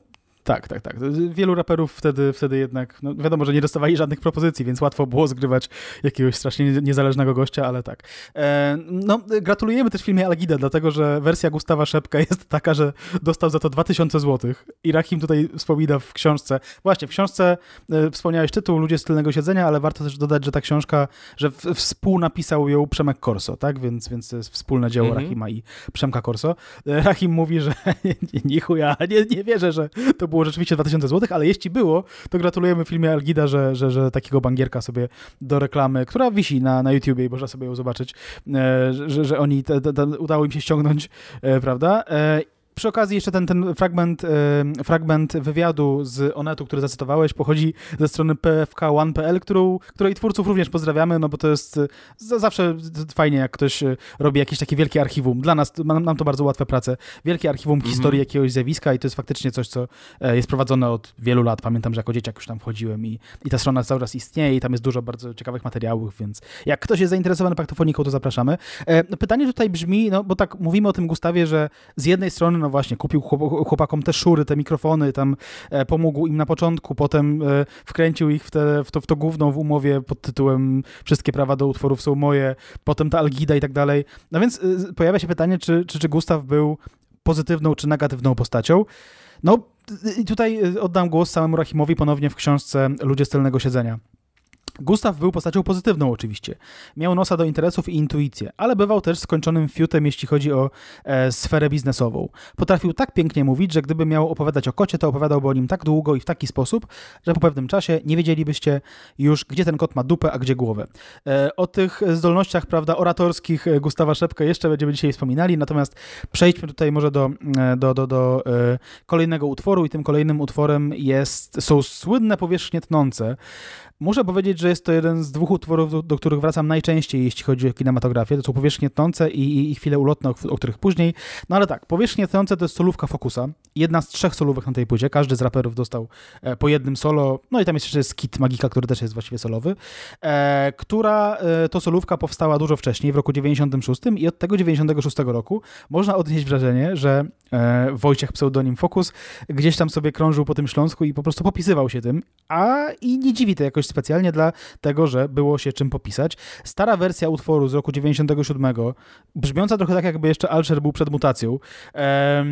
tak, tak, tak. Wielu raperów wtedy, wtedy jednak, no wiadomo, że nie dostawali żadnych propozycji, więc łatwo było zgrywać jakiegoś strasznie niezależnego gościa, ale tak. E, no, gratulujemy też filmie Algida, dlatego że wersja Gustawa Szepka jest taka, że dostał za to 2000 zł. I Rahim tutaj wspomina w książce, właśnie w książce e, wspomniałeś tytuł Ludzie z tylnego siedzenia, ale warto też dodać, że ta książka, że w, współnapisał ją Przemek Korso, tak? Więc, więc to jest wspólne dzieło mm -hmm. Rahima i Przemka Korso. E, Rahim mówi, że nie, nie, nie, chuja, nie, nie wierzę, że to było było rzeczywiście 2000 zł, ale jeśli było, to gratulujemy filmie Elgida, że, że, że takiego bangierka sobie do reklamy, która wisi na, na YouTubie i można sobie ją zobaczyć, e, że, że oni, te, te, te, udało im się ściągnąć, e, prawda? E, przy okazji jeszcze ten, ten fragment, e, fragment wywiadu z Onetu, który zacytowałeś, pochodzi ze strony pfk1.pl, której twórców również pozdrawiamy, no bo to jest zawsze fajnie, jak ktoś e, robi jakieś takie wielkie archiwum. Dla nas, nam, nam to bardzo łatwe prace. Wielkie archiwum mhm. historii jakiegoś zjawiska i to jest faktycznie coś, co e, jest prowadzone od wielu lat. Pamiętam, że jako dzieciak już tam wchodziłem i, i ta strona cały czas istnieje i tam jest dużo bardzo ciekawych materiałów, więc jak ktoś jest zainteresowany paktofoniką, to zapraszamy. No pytanie tutaj brzmi, no bo tak mówimy o tym Gustawie, że z jednej strony no właśnie, kupił chłopakom te szury, te mikrofony, tam e, pomógł im na początku, potem e, wkręcił ich w, te, w, to, w to gówno w umowie pod tytułem Wszystkie prawa do utworów są moje, potem ta Algida i tak dalej. No więc e, pojawia się pytanie, czy, czy, czy Gustaw był pozytywną czy negatywną postacią. No i tutaj oddam głos samemu Rahimowi ponownie w książce Ludzie z tylnego siedzenia. Gustaw był postacią pozytywną oczywiście. Miał nosa do interesów i intuicję, ale bywał też skończonym fiutem, jeśli chodzi o e, sferę biznesową. Potrafił tak pięknie mówić, że gdyby miał opowiadać o kocie, to opowiadałby o nim tak długo i w taki sposób, że po pewnym czasie nie wiedzielibyście już, gdzie ten kot ma dupę, a gdzie głowę. E, o tych zdolnościach, prawda, oratorskich e, Gustawa Szepka jeszcze będziemy dzisiaj wspominali, natomiast przejdźmy tutaj może do, e, do, do, do e, kolejnego utworu i tym kolejnym utworem jest, są słynne powierzchnie tnące, Muszę powiedzieć, że jest to jeden z dwóch utworów, do, do których wracam najczęściej, jeśli chodzi o kinematografię. To są Powierzchnie tnące i, i, i Chwile ulotne, o, o, których później. No ale tak, Powierzchnie tnące to jest solówka Fokusa. Jedna z trzech solówek na tej płycie. Każdy z raperów dostał e, po jednym solo. No i tam jest jeszcze jest Magika, który też jest właściwie solowy. E, która, e, to solówka powstała dużo wcześniej, w roku 96 i od tego 96 roku można odnieść wrażenie, że e, Wojciech pseudonim Fokus gdzieś tam sobie krążył po tym Śląsku i po prostu popisywał się tym, a i nie dziwi to jakoś specjalnie dla tego, że było się czym popisać. Stara wersja utworu z roku 97, brzmiąca trochę tak, jakby jeszcze Alsher był przed mutacją, e,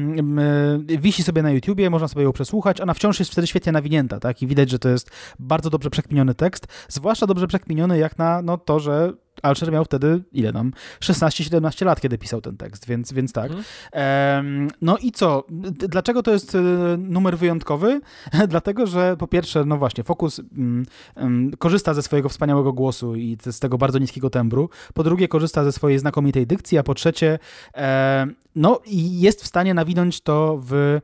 wisi sobie na YouTubie, można sobie ją przesłuchać, ona wciąż jest wtedy świetnie nawinięta, tak? I widać, że to jest bardzo dobrze przekminiony tekst, zwłaszcza dobrze przekminiony jak na no, to, że Alsher miał wtedy, ile nam? 16-17 lat, kiedy pisał ten tekst, więc, więc tak. Mhm. No i co? Dlaczego to jest y, numer wyjątkowy? Dlatego, że po pierwsze, no właśnie, Fokus mm, mm, korzysta ze swojego wspaniałego głosu i z tego bardzo niskiego tembru. Po drugie, korzysta ze swojej znakomitej dykcji, a po trzecie, no i jest w stanie nawinąć to w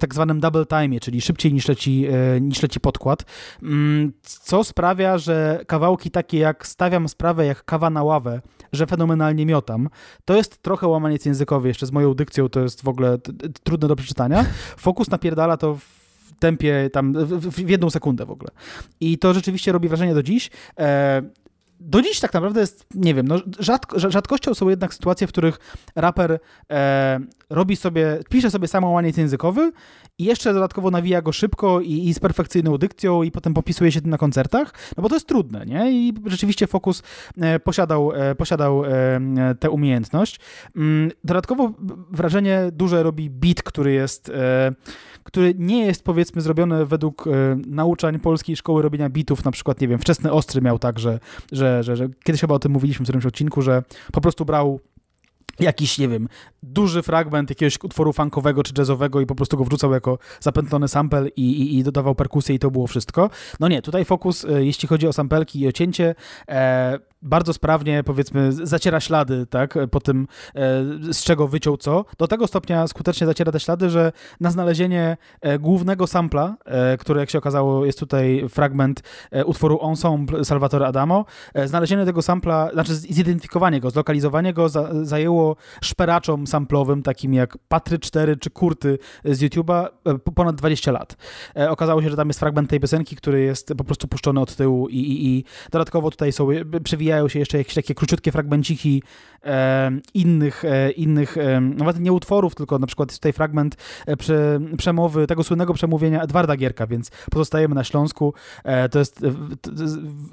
tak zwanym double time, czyli szybciej niż leci, e, niż leci podkład, mm, co sprawia, że kawałki takie jak stawiam sprawę, jak kawa na ławę, że fenomenalnie miotam. To jest trochę łamaniec językowy, jeszcze z moją dykcją to jest w ogóle trudne do przeczytania. Fokus napierdala to w tempie tam w, w jedną sekundę w ogóle. I to rzeczywiście robi wrażenie do dziś. E do dziś tak naprawdę jest, nie wiem, no rzadko, rzadkością są jednak sytuacje, w których raper e, robi sobie, pisze sobie sam łaniec językowy i jeszcze dodatkowo nawija go szybko i, i, z perfekcyjną dykcją i potem popisuje się tym na koncertach, no bo to jest trudne, nie? I rzeczywiście Focus e, posiadał, e, posiadał e, tę umiejętność. Mm, dodatkowo wrażenie duże robi beat, który jest e, który nie jest powiedzmy zrobiony według y, nauczań polskiej szkoły robienia bitów, na przykład, nie wiem, wczesny ostry miał tak, że, że, że, że kiedyś chyba o tym mówiliśmy w którymś odcinku, że po prostu brał jakiś, nie wiem, duży fragment jakiegoś utworu funkowego czy jazzowego i po prostu go wrzucał jako zapętlony sample i, i, i dodawał perkusję i to było wszystko. No nie, tutaj fokus, e, jeśli chodzi o sampelki i o cięcie, e, bardzo sprawnie, powiedzmy, zaciera ślady, tak, po tym, e, z czego wyciął co. Do tego stopnia skutecznie zaciera te ślady, że na znalezienie e, głównego sampla, e, który, jak się okazało, jest tutaj fragment utworu Ensemble Salvatore Adamo, znalezienie tego sampla, znaczy zidentyfikowanie go, zlokalizowanie go za, zajęło szperaczom samplowym, takim jak Patry 4 czy Kurty z YouTube'a, ponad 20 lat. Okazało się, że tam jest fragment tej piosenki, który jest po prostu puszczony od tyłu i, i, i dodatkowo tutaj są przewijane pojawiają się jeszcze jakieś takie króciutkie fragmenciki e, innych, e, innych e, nawet nie utworów, tylko na przykład jest tutaj fragment e, prze, przemowy, tego słynnego przemówienia Edwarda Gierka, więc pozostajemy na Śląsku. E, to jest, e,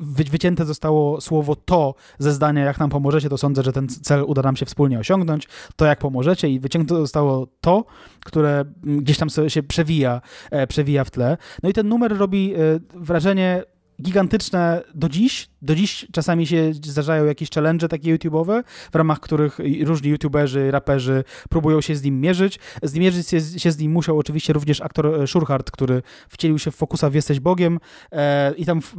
wy, wycięte zostało słowo to ze zdania, jak nam pomożecie, to sądzę, że ten cel uda nam się wspólnie osiągnąć, to jak pomożecie i wycięte zostało to, które mm, gdzieś tam się przewija, przewija w tle. No i ten numer robi wrażenie gigantyczne do dziś. Do dziś czasami się zdarzają jakieś challenge takie YouTube'owe, w ramach których różni YouTuberzy, raperzy próbują się z nim mierzyć. Zmierzyć się, się z nim musiał oczywiście również aktor e, Shurhart, który wcielił się w Fokusa w Jesteś Bogiem e, i tam w,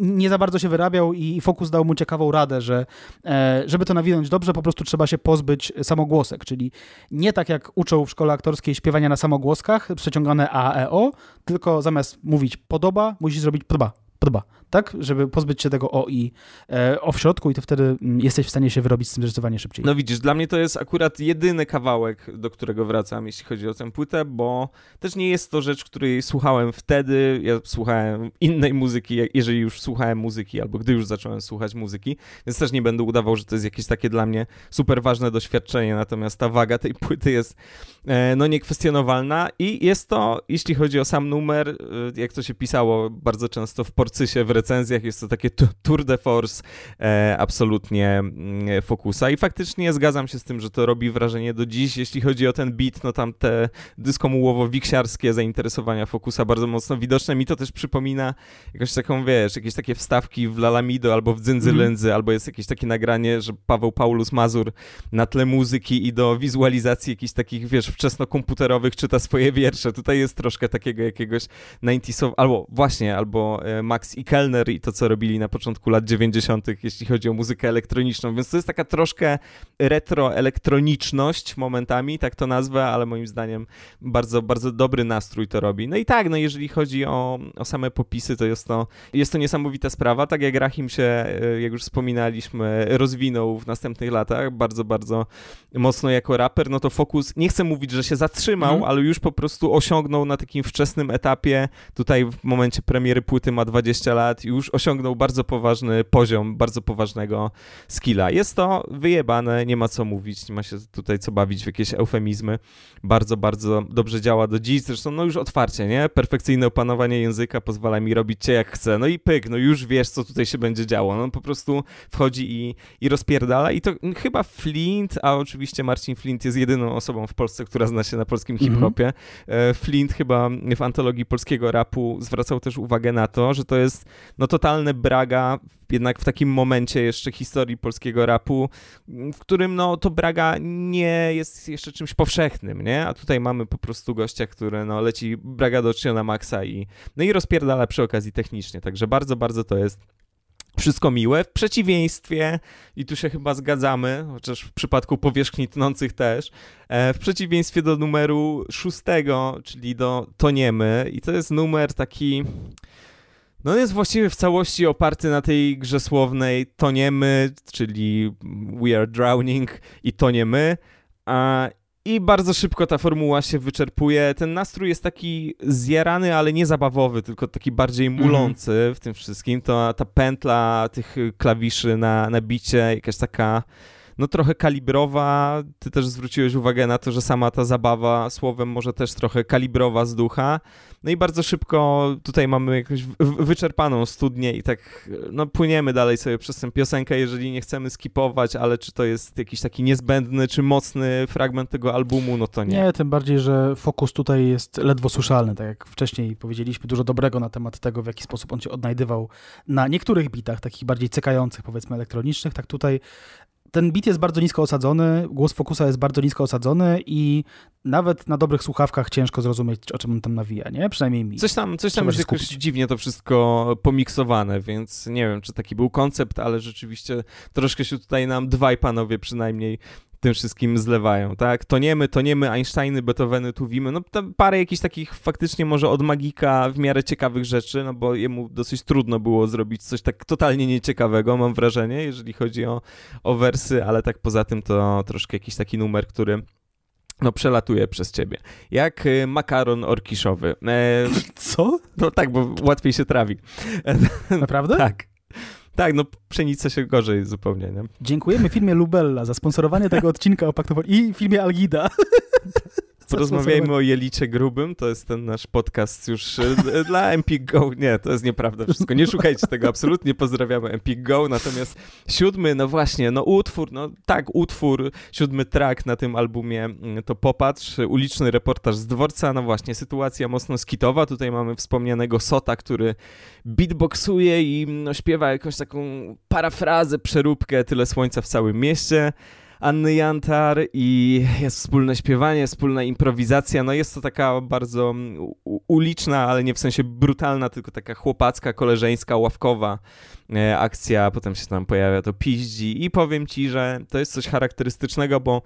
nie za bardzo się wyrabiał i Fokus dał mu ciekawą radę, że e, żeby to nawinąć dobrze, po prostu trzeba się pozbyć samogłosek, czyli nie tak jak uczą w szkole aktorskiej śpiewania na samogłoskach przeciągane a e o, tylko zamiast mówić podoba, musisz zrobić podoba podoba, tak? Żeby pozbyć się tego o i e, o w środku i to wtedy mm, jesteś w stanie się wyrobić z tym zdecydowanie szybciej. No widzisz, dla mnie to jest akurat jedyny kawałek, do którego wracam, jeśli chodzi o tę płytę, bo też nie jest to rzecz, której słuchałem wtedy, ja słuchałem innej muzyki, jeżeli już słuchałem muzyki, albo gdy już zacząłem słuchać muzyki, więc też nie będę udawał, że to jest jakieś takie dla mnie super ważne doświadczenie, natomiast ta waga tej płyty jest e, no niekwestionowalna i jest to, jeśli chodzi o sam numer, e, jak to się pisało bardzo często w portalu, Forcysie w recenzjach. Jest to takie tour de force e, absolutnie mm, e, i faktycznie zgadzam się z tym, że to robi wrażenie do dziś. Jeśli chodzi o ten beat, no tam te dyskomułowo-wiksiarskie zainteresowania fokusa bardzo mocno widoczne. Mi to też przypomina jakąś taką, wiesz, jakieś takie wstawki w Lalamido albo w Dzyndzy mhm. Lędzy, mm. albo jest jakieś takie nagranie, że Paweł Paulus Mazur na tle muzyki i do wizualizacji jakichś takich, wiesz, wczesnokomputerowych czyta swoje wiersze. Tutaj jest troszkę takiego jakiegoś 90 albo właśnie, albo e, Max i Kellner i to, co robili na początku lat 90., jeśli chodzi o muzykę elektroniczną. Więc to jest taka troszkę retroelektroniczność momentami, tak to nazwę, ale moim zdaniem bardzo, bardzo dobry nastrój to robi. No i tak, no jeżeli chodzi o, o same popisy, to jest to, jest to niesamowita sprawa. Tak jak Rahim się, e, jak już wspominaliśmy, rozwinął w następnych latach bardzo, bardzo mocno jako raper, no to Fokus, nie chcę mówić, że się zatrzymał, mhm. ale już po prostu osiągnął na takim wczesnym etapie, tutaj w momencie premiery płyty ma 20 20 lat już osiągnął bardzo poważny poziom, bardzo poważnego skilla. Jest to wyjebane, nie ma co mówić, nie ma się tutaj co bawić w jakieś eufemizmy. Bardzo, bardzo dobrze działa do dziś. Zresztą no już otwarcie, nie? Perfekcyjne opanowanie języka pozwala mi robić cię jak chcę. No i pyk, no już wiesz, co tutaj się będzie działo. No po prostu wchodzi i, i rozpierdala i to chyba Flint, a oczywiście Marcin Flint jest jedyną osobą w Polsce, która zna się na polskim mhm. hip-hopie. Mm -hmm. Flint chyba w antologii polskiego rapu zwracał też uwagę na to, że to to jest no totalny braga, jednak w takim momencie jeszcze historii polskiego rapu, w którym no to braga nie jest jeszcze czymś powszechnym, nie? A tutaj mamy po prostu gościa, który no leci braga do na maksa i no i rozpierdala przy okazji technicznie, także bardzo, bardzo to jest wszystko miłe, w przeciwieństwie, i tu się chyba zgadzamy, chociaż w przypadku powierzchni tnących też, e, w przeciwieństwie do numeru szóstego, czyli do Toniemy, i to jest numer taki no jest właściwie w całości oparty na tej grze słownej toniemy, czyli we are drowning i toniemy. A, I bardzo szybko ta formuła się wyczerpuje. Ten nastrój jest taki zjarany, ale nie zabawowy, tylko taki bardziej mhm. mulący mm. w tym wszystkim. To, ta pętla tych klawiszy na, na bicie, jakaś taka no trochę kalibrowa. Ty też zwróciłeś uwagę na to, że sama ta zabawa słowem może też trochę kalibrowa z ducha. No i bardzo szybko tutaj mamy jakąś wyczerpaną studnię i tak no, płyniemy dalej sobie przez tę piosenkę, jeżeli nie chcemy skipować, ale czy to jest jakiś taki niezbędny czy mocny fragment tego albumu, no to nie. Nie, tym bardziej, że fokus tutaj jest ledwo słyszalny, tak jak wcześniej powiedzieliśmy, dużo dobrego na temat tego, w jaki sposób on się odnajdywał na niektórych bitach, takich bardziej cykających, powiedzmy, elektronicznych, tak tutaj ten beat jest bardzo nisko osadzony, głos Fokusa jest bardzo nisko osadzony i nawet na dobrych słuchawkach ciężko zrozumieć, o czym on tam nawija, nie? Przynajmniej mi. Coś tam, coś tam jest jakoś dziwnie to wszystko pomiksowane, więc nie wiem, czy taki był koncept, ale rzeczywiście troszkę się tutaj nam dwaj panowie przynajmniej tym wszystkim zlewają, tak? Toniemy, toniemy, Einsteiny, Beethoveny, tuwimy, no parę jakichś takich faktycznie może od magika w miarę ciekawych rzeczy, no bo jemu dosyć trudno było zrobić coś tak totalnie nieciekawego, mam wrażenie, jeżeli chodzi o, o wersy, ale tak poza tym to troszkę jakiś taki numer, który no przelatuje przez ciebie. Jak y, makaron orkiszowy. E... Co? No tak, bo łatwiej się trawi. Naprawdę? tak. Tak, no pszenica się gorzej zupełnie, nie? Dziękujemy firmie Lubella za sponsorowanie tego odcinka o Paktowoli i filmie Algida. Porozmawiajmy o Jelicze Grubym, to jest ten nasz podcast już e, dla Empik Go. Nie, to jest nieprawda wszystko. Nie szukajcie tego absolutnie, pozdrawiamy Empik Go. Natomiast siódmy, no właśnie, no utwór, no tak, utwór, siódmy track na tym albumie, mm, to popatrz, uliczny reportaż z dworca, no właśnie, sytuacja mocno skitowa. Tutaj mamy wspomnianego Sota, który beatboxuje i mm, no, śpiewa jakąś taką parafrazę, przeróbkę, tyle słońca w całym mieście. Anny Jantar i jest wspólne śpiewanie, wspólna improwizacja. No jest to taka bardzo mm, uliczna, ale nie w sensie brutalna, tylko taka chłopacka, koleżeńska, ławkowa e, akcja. Potem się tam pojawia to piździ i powiem ci, że to jest coś charakterystycznego, bo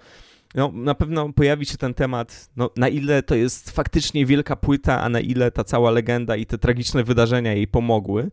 no, na pewno pojawi się ten temat, no, na ile to jest faktycznie wielka płyta, a na ile ta cała legenda i te tragiczne wydarzenia jej pomogły.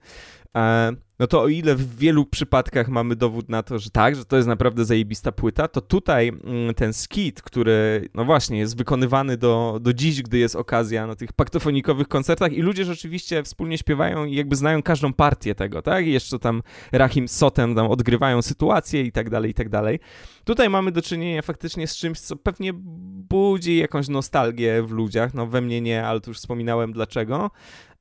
E, no to o ile w wielu przypadkach mamy dowód na to, że tak, że to jest naprawdę zajebista płyta, to tutaj mm, ten skit, który no właśnie jest wykonywany do, do dziś, gdy jest okazja na tych paktofonikowych koncertach i ludzie rzeczywiście wspólnie śpiewają i jakby znają każdą partię tego, tak? I jeszcze tam Rahim Sotem tam odgrywają sytuację i tak dalej, i tak dalej. Tutaj mamy do czynienia faktycznie z czymś, co pewnie budzi jakąś nostalgię w ludziach, no we mnie nie, ale tu już wspominałem dlaczego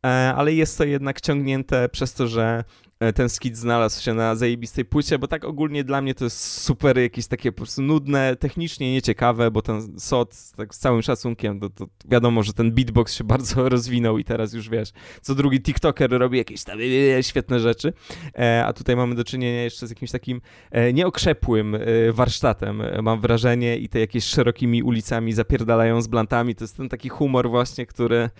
e, ale jest to jednak ciągnięte przez to, że E, ten skit znalazł się na zajebistej płycie, bo tak ogólnie dla mnie to jest super jakieś takie po prostu nudne, technicznie nieciekawe, bo ten SOT, tak z całym szacunkiem, to, to wiadomo, że ten beatbox się bardzo rozwinął i teraz już wiesz, co drugi TikToker robi jakieś tam e, e, świetne rzeczy, a tutaj mamy do czynienia jeszcze z jakimś takim nieokrzepłym warsztatem, mam wrażenie, i te jakieś szerokimi ulicami zapierdalają z blantami, to jest ten taki humor właśnie, który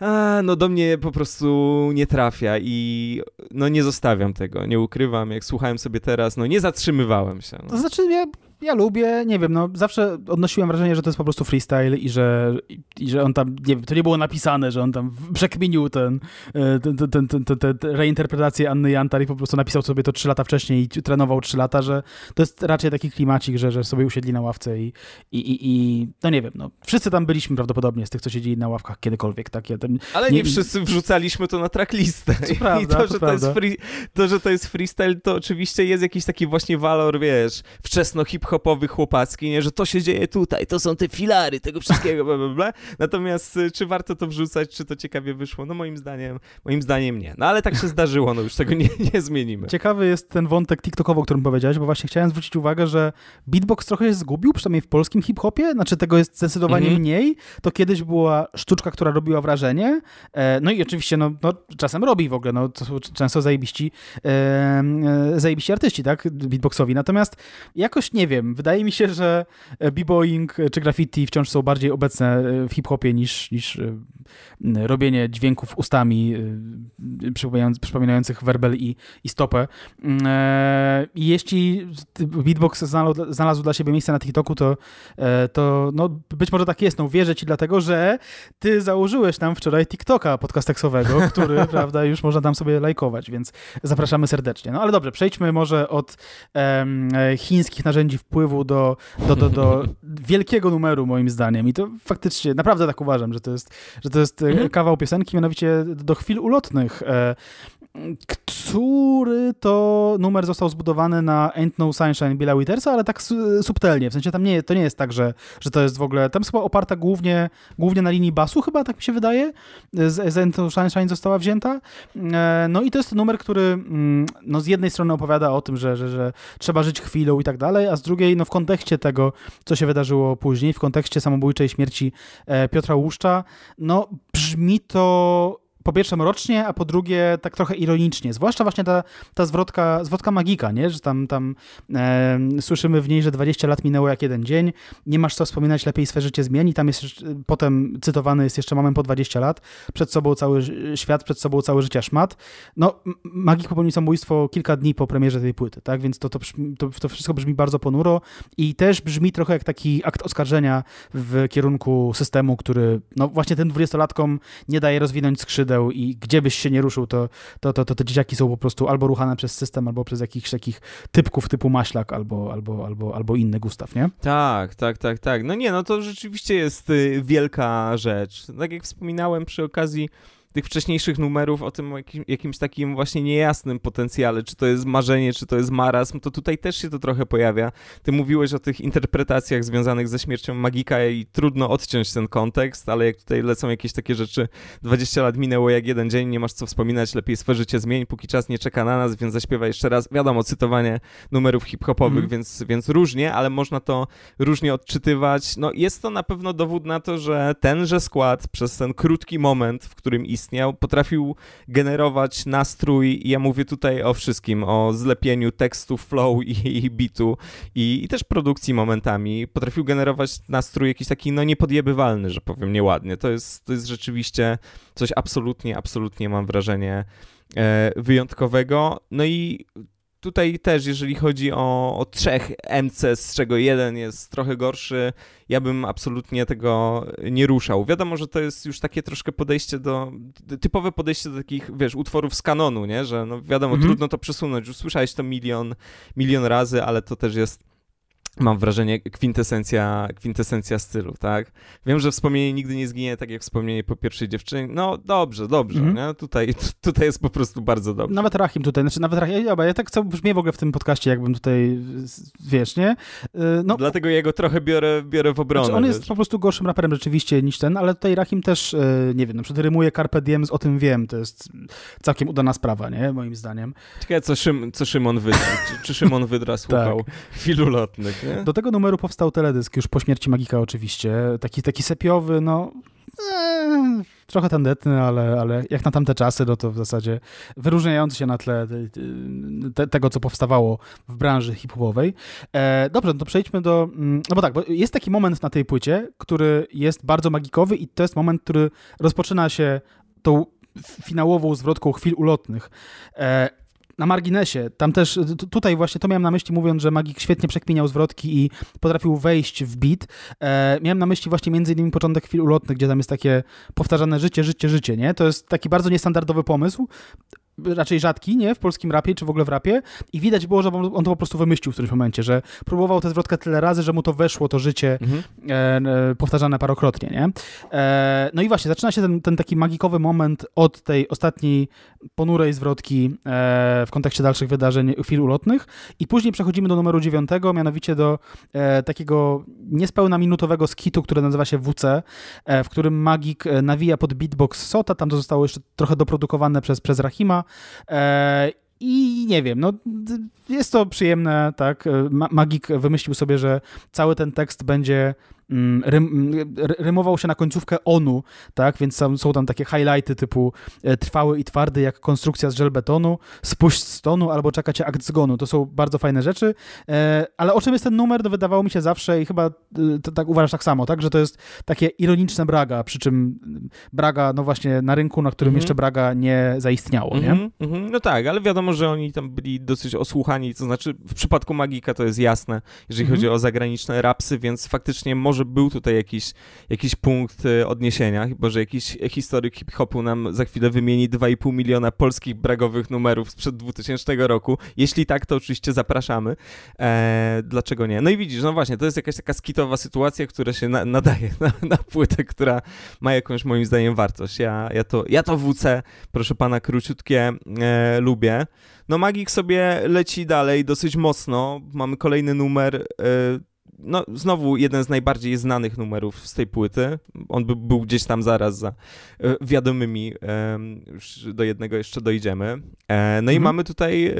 a, no do mnie po prostu nie trafia i no nie zostawiam tego, nie ukrywam. Jak słuchałem sobie teraz, no nie zatrzymywałem się. No. To znaczy, ja ja lubię, nie wiem, no zawsze odnosiłem wrażenie, że to jest po prostu freestyle i że, i, że on tam, nie wiem, to nie było napisane, że on tam przekminił e, ten, ten, ten, ten, ten, ten reinterpretację Anny Jantar i po prostu napisał sobie to trzy lata wcześniej i trenował trzy lata, że to jest raczej taki klimacik, że, że sobie usiedli na ławce i, i, i, i no nie wiem, no wszyscy tam byliśmy prawdopodobnie z tych, co siedzieli na ławkach kiedykolwiek, tak? Ja tam, Ale nie, nie wszyscy wrzucaliśmy to na tracklistę. To prawda, I to, że to, jest free, to, że to jest freestyle, to oczywiście jest jakiś taki właśnie walor, wiesz, wczesno hip hip-hopowy, chłopacki, nie? że to się dzieje tutaj, to są te filary tego wszystkiego, bla, bla, bla. Natomiast y, czy warto to wrzucać, czy to ciekawie wyszło? No moim zdaniem, moim zdaniem nie. No ale tak się zdarzyło, no już tego nie, nie zmienimy. Ciekawy jest ten wątek TikTokowy, o którym powiedziałeś, bo właśnie chciałem zwrócić uwagę, że beatbox trochę się zgubił, przynajmniej w polskim hip-hopie, znaczy tego jest zdecydowanie mhm. mniej. To kiedyś była sztuczka, która robiła wrażenie, e, no i oczywiście, no, no czasem robi w ogóle, no to są często zajebiści, e, e, zajebiści artyści, tak, beatboxowi. Natomiast jakoś, nie wiem, wiem, wydaje mi się, że e, b-boying e, czy graffiti wciąż są bardziej obecne e, w hip-hopie niż, niż robienie dźwięków ustami przypominających werbel i, i stopę. Mm, I jeśli beatbox znalazł, znalazł dla siebie miejsce na TikToku, to, to no, być może tak jest, no wierzę ci dlatego, że ty założyłeś nam wczoraj TikToka podcasteksowego, który, prawda, już można tam sobie lajkować, więc zapraszamy serdecznie. No ale dobrze, przejdźmy może od um, chińskich narzędzi w wpływu do, do, do, do wielkiego numeru, moim zdaniem. I to faktycznie, naprawdę tak uważam, że to jest, że to jest e, mhm. kawał piosenki, mianowicie do chwil ulotnych. E, który to numer został zbudowany na Ain't No Sunshine Billa Withersa, ale tak subtelnie, w sensie tam nie, to nie jest tak, że, że to jest w ogóle, tam jest chyba oparta głównie, głównie na linii basu chyba, tak mi się wydaje, z, z Ain't No Sunshine została wzięta. E, no i to jest numer, który mm, no z jednej strony opowiada o tym, że, że, że trzeba żyć chwilą i tak dalej, a z drugiej no w kontekście tego, co się wydarzyło później, w kontekście samobójczej śmierci e, Piotra Łuszcza, no brzmi to po pierwsze mrocznie, a po drugie tak trochę ironicznie. Zwłaszcza właśnie ta, ta zwrotka, zwrotka magika, nie? że tam, tam e, słyszymy w niej, że 20 lat minęło jak jeden dzień, nie masz co wspominać, lepiej swe życie zmieni. Tam jest potem cytowany jest jeszcze mamem po 20 lat, przed sobą cały świat, przed sobą całe życie szmat. No, magik popełnił samobójstwo kilka dni po premierze tej płyty, tak? Więc to, to, to, to wszystko brzmi bardzo ponuro i też brzmi trochę jak taki akt oskarżenia w kierunku systemu, który no właśnie tym latkom nie daje rozwinąć skrzydeł i gdzie byś się nie ruszył, to, to, to, to te dzieciaki są po prostu albo ruchane przez system, albo przez jakichś takich typków typu maślak, albo, albo, albo, albo inny Gustaw, nie? Tak, tak, tak, tak. No nie, no to rzeczywiście jest y, wielka rzecz. Tak jak wspominałem przy okazji tych wcześniejszych numerów o tym jakim, jakimś takim właśnie niejasnym potencjale, czy to jest marzenie, czy to jest marazm, to tutaj też się to trochę pojawia. Ty mówiłeś o tych interpretacjach związanych ze śmiercią Magika i trudno odciąć ten kontekst, ale jak tutaj lecą jakieś takie rzeczy, 20 lat minęło jak jeden dzień, nie masz co wspominać, lepiej swe życie zmień, póki czas nie czeka na nas, więc zaśpiewa jeszcze raz, wiadomo, cytowanie numerów hip-hopowych, mm. więc, więc różnie, ale można to różnie odczytywać. No jest to na pewno dowód na to, że tenże skład przez ten krótki moment, w którym istnieje istniał, potrafił generować nastrój. Ja mówię tutaj o wszystkim, o zlepieniu tekstu, flow i, i bitu i, i też produkcji momentami. Potrafił generować nastrój jakiś taki, no niepodjebywalny, że powiem nieładnie. To jest, to jest rzeczywiście coś absolutnie, absolutnie mam wrażenie e, wyjątkowego. No i tutaj też, jeżeli chodzi o, o trzech MC, z czego jeden jest trochę gorszy, ja bym absolutnie tego nie ruszał. Wiadomo, że to jest już takie troszkę podejście do, typowe podejście do takich, wiesz, utworów z kanonu, nie? Że no wiadomo, mhm. trudno to przesunąć. Usłyszałeś słyszałeś to milion, milion razy, ale to też jest mam wrażenie, kwintesencja, kwintesencja stylu, tak? Wiem, że wspomnienie nigdy nie zginie, tak jak wspomnienie po pierwszej dziewczynie. No dobrze, dobrze, mm-hmm. nie? Tutaj, t- tutaj jest po prostu bardzo dobrze. Nawet Rahim tutaj, znaczy nawet Rahim, ja, ja tak co brzmię w ogóle w tym podcaście, jakbym tutaj, wiesz, nie? Y, no, Dlatego jego trochę biorę, biorę w obronę. Znaczy on jest wiesz? po prostu gorszym raperem rzeczywiście niż ten, ale tutaj Rahim też, y, nie wiem, na przykład rymuje Carpe Diem z O tym wiem, to jest całkiem udana sprawa, nie? Moim zdaniem. Ciekawe, co, Szym, co Szymon wydra, czy, czy Szymon wydra tak. słuchał tak. filulotnych nie? Do tego numeru powstał teledysk już po śmierci Magika oczywiście. Taki, taki sepiowy, no... Eee, trochę tandetny, ale, ale jak na tamte czasy, no to w zasadzie wyróżniający się na tle e, te, tego, co powstawało w branży hip-hopowej. E, dobrze, no to przejdźmy do... Mm, no bo tak, bo jest taki moment na tej płycie, który jest bardzo magikowy i to jest moment, który rozpoczyna się tą finałową zwrotką chwil ulotnych. E, na marginesie, tam też, y, tutaj właśnie to miałem na myśli mówiąc, że Magik świetnie przekminiał zwrotki i potrafił wejść w beat. E, miałem na myśli właśnie między innymi początek chwil ulotnych, gdzie tam jest takie powtarzane życie, życie, życie, nie? To jest taki bardzo niestandardowy pomysł raczej rzadki, nie? W polskim rapie, czy w ogóle w rapie. I widać było, że on to po prostu wymyślił w którymś momencie, że próbował tę zwrotkę tyle razy, że mu to weszło, to życie mhm. e, e powtarzane parokrotnie, nie? E, no i właśnie, zaczyna się ten, ten, taki magikowy moment od tej ostatniej ponurej zwrotki e, w kontekście dalszych wydarzeń chwil ulotnych i później przechodzimy do numeru dziewiątego, mianowicie do e, takiego niespełna minutowego skitu, który nazywa się WC, w którym magik nawija pod beatbox Sota, tam to zostało jeszcze trochę doprodukowane przez, przez Rahima, E, I nie wiem, no jest to przyjemne, tak. E, magik wymyślił sobie, że cały ten tekst będzie Mm, rym, mm, rymował się na końcówkę onu, tak, więc tam, są tam takie highlighty typu e, trwały i twardy jak konstrukcja z żelbetonu, spuść z tonu albo czeka akt zgonu. To są bardzo fajne rzeczy, e, ale o czym jest ten numer, no wydawało mi się zawsze i chyba e, tak uważasz tak samo, tak, że to jest takie ironiczne Braga, przy czym mm, Braga, no właśnie na rynku, na którym mhm. jeszcze Braga nie zaistniało, nie? Mhm, mhm. No tak, ale wiadomo, że oni tam byli dosyć osłuchani, to znaczy w przypadku Magika to jest jasne, jeżeli chodzi o zagraniczne rapsy, więc faktycznie może był tutaj jakiś, jakiś punkt e, odniesienia, bo że jakiś historyk hip-hopu nam za chwilę wymieni 2,5 miliona polskich bragowych numerów sprzed 2000 roku. Jeśli tak, to oczywiście zapraszamy. Eee, dlaczego nie? No i widzisz, no właśnie, to jest jakaś taka skitowa sytuacja, która się na, nadaje na, na płytę, która ma jakąś moim zdaniem wartość. Ja, ja, to, ja to WC, proszę pana, króciutkie e, lubię. No Magik sobie leci dalej dosyć mocno. Mamy kolejny numer. E, no, znowu jeden z najbardziej znanych numerów z tej płyty. On by był gdzieś tam zaraz za e, wiadomymi. Już do jednego jeszcze dojdziemy. E, no i mhm. mamy tutaj e,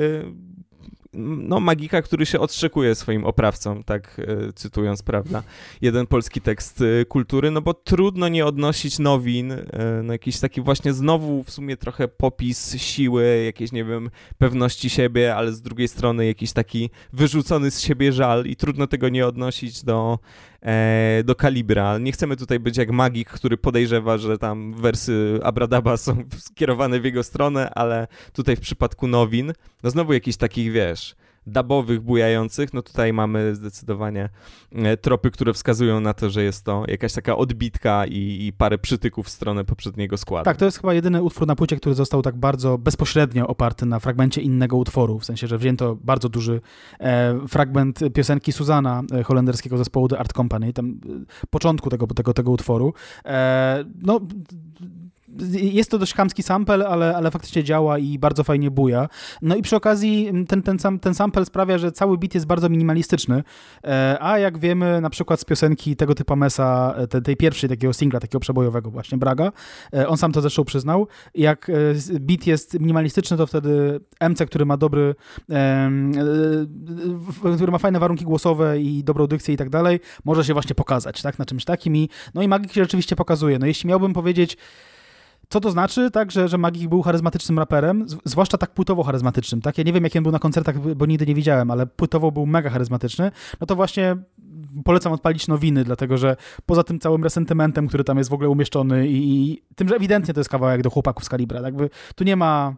no, magika, który się odszykuje swoim oprawcom, tak e, cytując, prawda? Jeden polski tekst e, kultury, no bo trudno nie odnosić nowin, e, no jakiś taki właśnie znowu w sumie trochę popis siły, jakiejś, nie wiem, pewności siebie, ale z drugiej strony jakiś taki wyrzucony z siebie żal i trudno tego nie odnosić do, e, do kalibra. Nie chcemy tutaj być jak magik, który podejrzewa, że tam wersy Abradaba są skierowane w jego stronę, ale tutaj w przypadku nowin, no znowu jakiś taki, wiesz, dabowych, bujających, no tutaj mamy zdecydowanie e, tropy, które wskazują na to, że jest to jakaś taka odbitka i, i parę przytyków w stronę poprzedniego składu. Tak, to jest chyba jedyny utwór na płycie, który został tak bardzo bezpośrednio oparty na fragmencie innego utworu, w sensie, że wzięto bardzo duży e, fragment piosenki Suzana e, holenderskiego zespołu The Art Company, tam e, początku tego, tego, tego utworu. E, no jest to dość chamski sample, ale, ale faktycznie działa i bardzo fajnie buja. No i przy okazji mm, ten, ten, sam, ten sample sprawia, że cały beat jest bardzo minimalistyczny, e, a jak wiemy na przykład z piosenki tego typa Mesa, e, tej, tej pierwszej takiego singla, takiego przebojowego właśnie, Braga, e, on sam to zresztą przyznał, jak beat jest minimalistyczny, to wtedy MC, który ma dobry, który ma fajne warunki głosowe i dobrą dykcję i tak dalej, może się właśnie pokazać, tak, na czymś takim i no i magik się rzeczywiście pokazuje. No jeśli miałbym powiedzieć co to znaczy, tak, że, że Magik był charyzmatycznym raperem, zwłaszcza tak płytowo charyzmatycznym, tak? Ja nie wiem, jak on był na koncertach, bo nigdy nie widziałem, ale płytowo był mega charyzmatyczny. No to właśnie polecam odpalić nowiny, dlatego że poza tym całym resentymentem, który tam jest w ogóle umieszczony i, i tym, że ewidentnie to jest kawałek do chłopaków z Kalibra, tak? jakby tu nie ma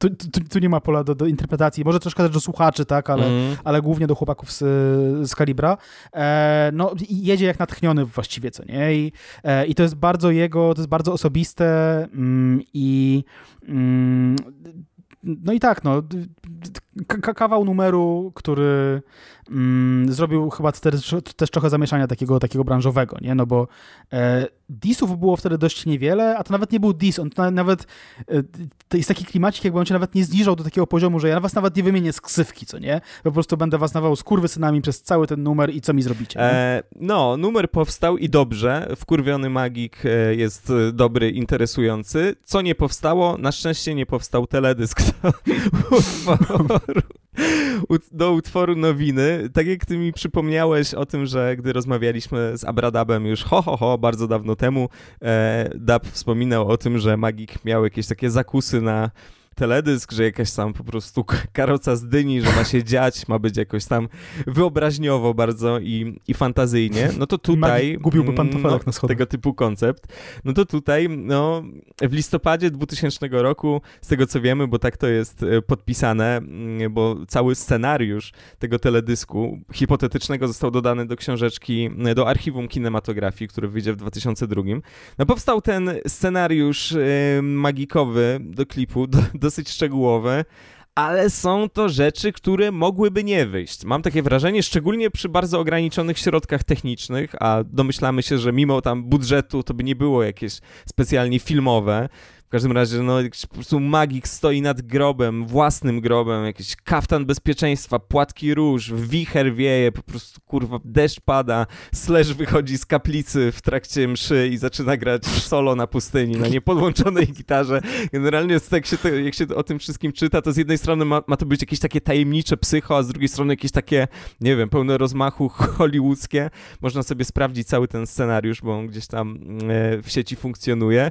tu, tu, tu, nie ma pola do, do, interpretacji. Może troszkę też do słuchaczy, tak, ale, mm. ale głównie do chłopaków z, z Kalibra. E, no, jedzie jak natchniony właściwie, co nie? I, e, I to jest bardzo jego, to jest bardzo osobiste mm, i mm, no i tak, no K kawał numeru, który mm, zrobił chyba też, też trochę zamieszania takiego, takiego branżowego, nie? No bo e, disów było wtedy dość niewiele, a to nawet nie był dis, on na, nawet e, to jest taki klimacik, jakby on cię nawet nie zniżał do takiego poziomu, że ja was nawet nie wymienię z ksywki, co nie? Po prostu będę was nawał z kurwy synami przez cały ten numer i co mi zrobicie? E, no, numer powstał i dobrze, wkurwiony magik e, jest e, dobry, interesujący. Co nie powstało? Na szczęście nie powstał teledysk, to utworu, do utworu nowiny. Tak jak ty mi przypomniałeś o tym, że gdy rozmawialiśmy z Abradabem już ho, ho, ho, bardzo dawno temu, e, Dab wspominał o tym, że Magik miał jakieś takie zakusy na teledysk, że jakaś tam po prostu karoca z dyni, że ma się dziać, ma być jakoś tam wyobraźniowo bardzo i, i fantazyjnie, no to tutaj... Gubiłby pan mm, tofelek no, na schodach. Tego typu koncept. No to tutaj, no, w listopadzie 2000 roku, z tego co wiemy, bo tak to jest e, podpisane, mm, bo cały scenariusz tego teledysku hipotetycznego został dodany do książeczki, e, do archiwum kinematografii, który wyjdzie w 2002. No powstał ten scenariusz e, magikowy do klipu, do, do dosyć szczegółowe, ale są to rzeczy, które mogłyby nie wyjść. Mam takie wrażenie, szczególnie przy bardzo ograniczonych środkach technicznych, a domyślamy się, że mimo tam budżetu to by nie było jakieś specjalnie filmowe, w każdym razie, no, po prostu magik stoi nad grobem, własnym grobem, jakiś kaftan bezpieczeństwa, płatki róż, wicher wieje, po prostu kurwa deszcz pada, Slash wychodzi z kaplicy w trakcie mszy i zaczyna grać solo na pustyni, na niepodłączonej gitarze. Generalnie tak, jak się to, jak się o tym wszystkim czyta, to z jednej strony ma, ma, to być jakieś takie tajemnicze psycho, a z drugiej strony jakieś takie, nie wiem, pełne rozmachu hollywoodzkie. Można sobie sprawdzić cały ten scenariusz, bo on gdzieś tam e, w sieci funkcjonuje.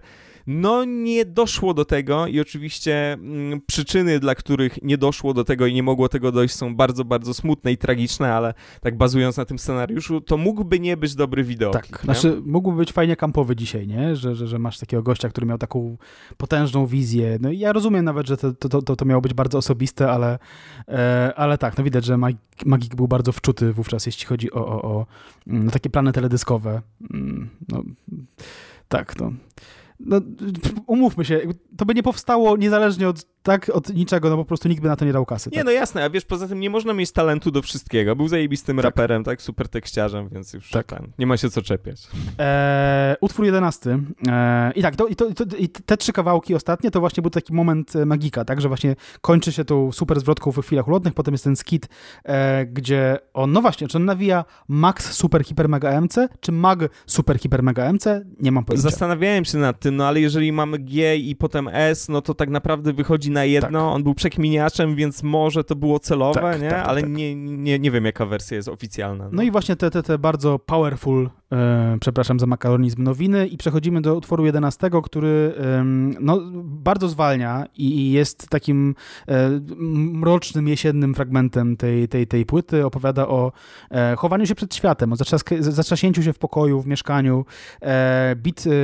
No nie doszło do tego i oczywiście mm, przyczyny, dla których nie doszło do tego i nie mogło tego dojść są bardzo, bardzo smutne i tragiczne, ale tak bazując na tym scenariuszu, to mógłby nie być dobry widok. Tak, nie? znaczy mógłby być fajnie kampowy dzisiaj, nie? Że, że, że masz takiego gościa, który miał taką potężną wizję. No i ja rozumiem nawet, że to, to, to, to miało być bardzo osobiste, ale, e, ale tak, no widać, że Magik był bardzo wczuty wówczas, jeśli chodzi o, o, o no, takie plany teledyskowe. Mm, no, tak, no no, umówmy się, to by nie powstało niezależnie od tak od niczego, no po prostu nikt by na to nie dał kasy. Tak? Nie, no jasne, a wiesz, poza tym nie można mieć talentu do wszystkiego. Był zajebistym tak. raperem, tak, super tekściarzem, więc już tak. Ten, nie ma się co czepiać. Eee, utwór jedenasty. Eee, I tak, to, i, to, i, te trzy kawałki ostatnie to właśnie był taki moment e, magika, tak, że właśnie kończy się tu super zwrotką w chwilach ulotnych, potem jest ten skit, e, gdzie on, no właśnie, czy on nawija Max Super Hiper Mega MC, czy Mag Super Hiper Mega MC, nie mam pojęcia. Zastanawiałem się nad tym, no ale jeżeli mamy G i potem S, no to tak naprawdę wychodzi ludzi na jedno, tak. on był przekminiaczem, więc może to było celowe, tak, nie? Tak, ale tak. Nie, nie, nie wiem, jaka wersja jest oficjalna. No, no i właśnie te, te, te bardzo powerful, e, przepraszam za makaronizm, nowiny i przechodzimy do utworu 11, który e, no, bardzo zwalnia i, i jest takim e, mrocznym, jesiennym fragmentem tej, tej, tej płyty. Opowiada o e, chowaniu się przed światem, o zatrzask- zatrzasięciu się w pokoju, w mieszkaniu. E, bit e,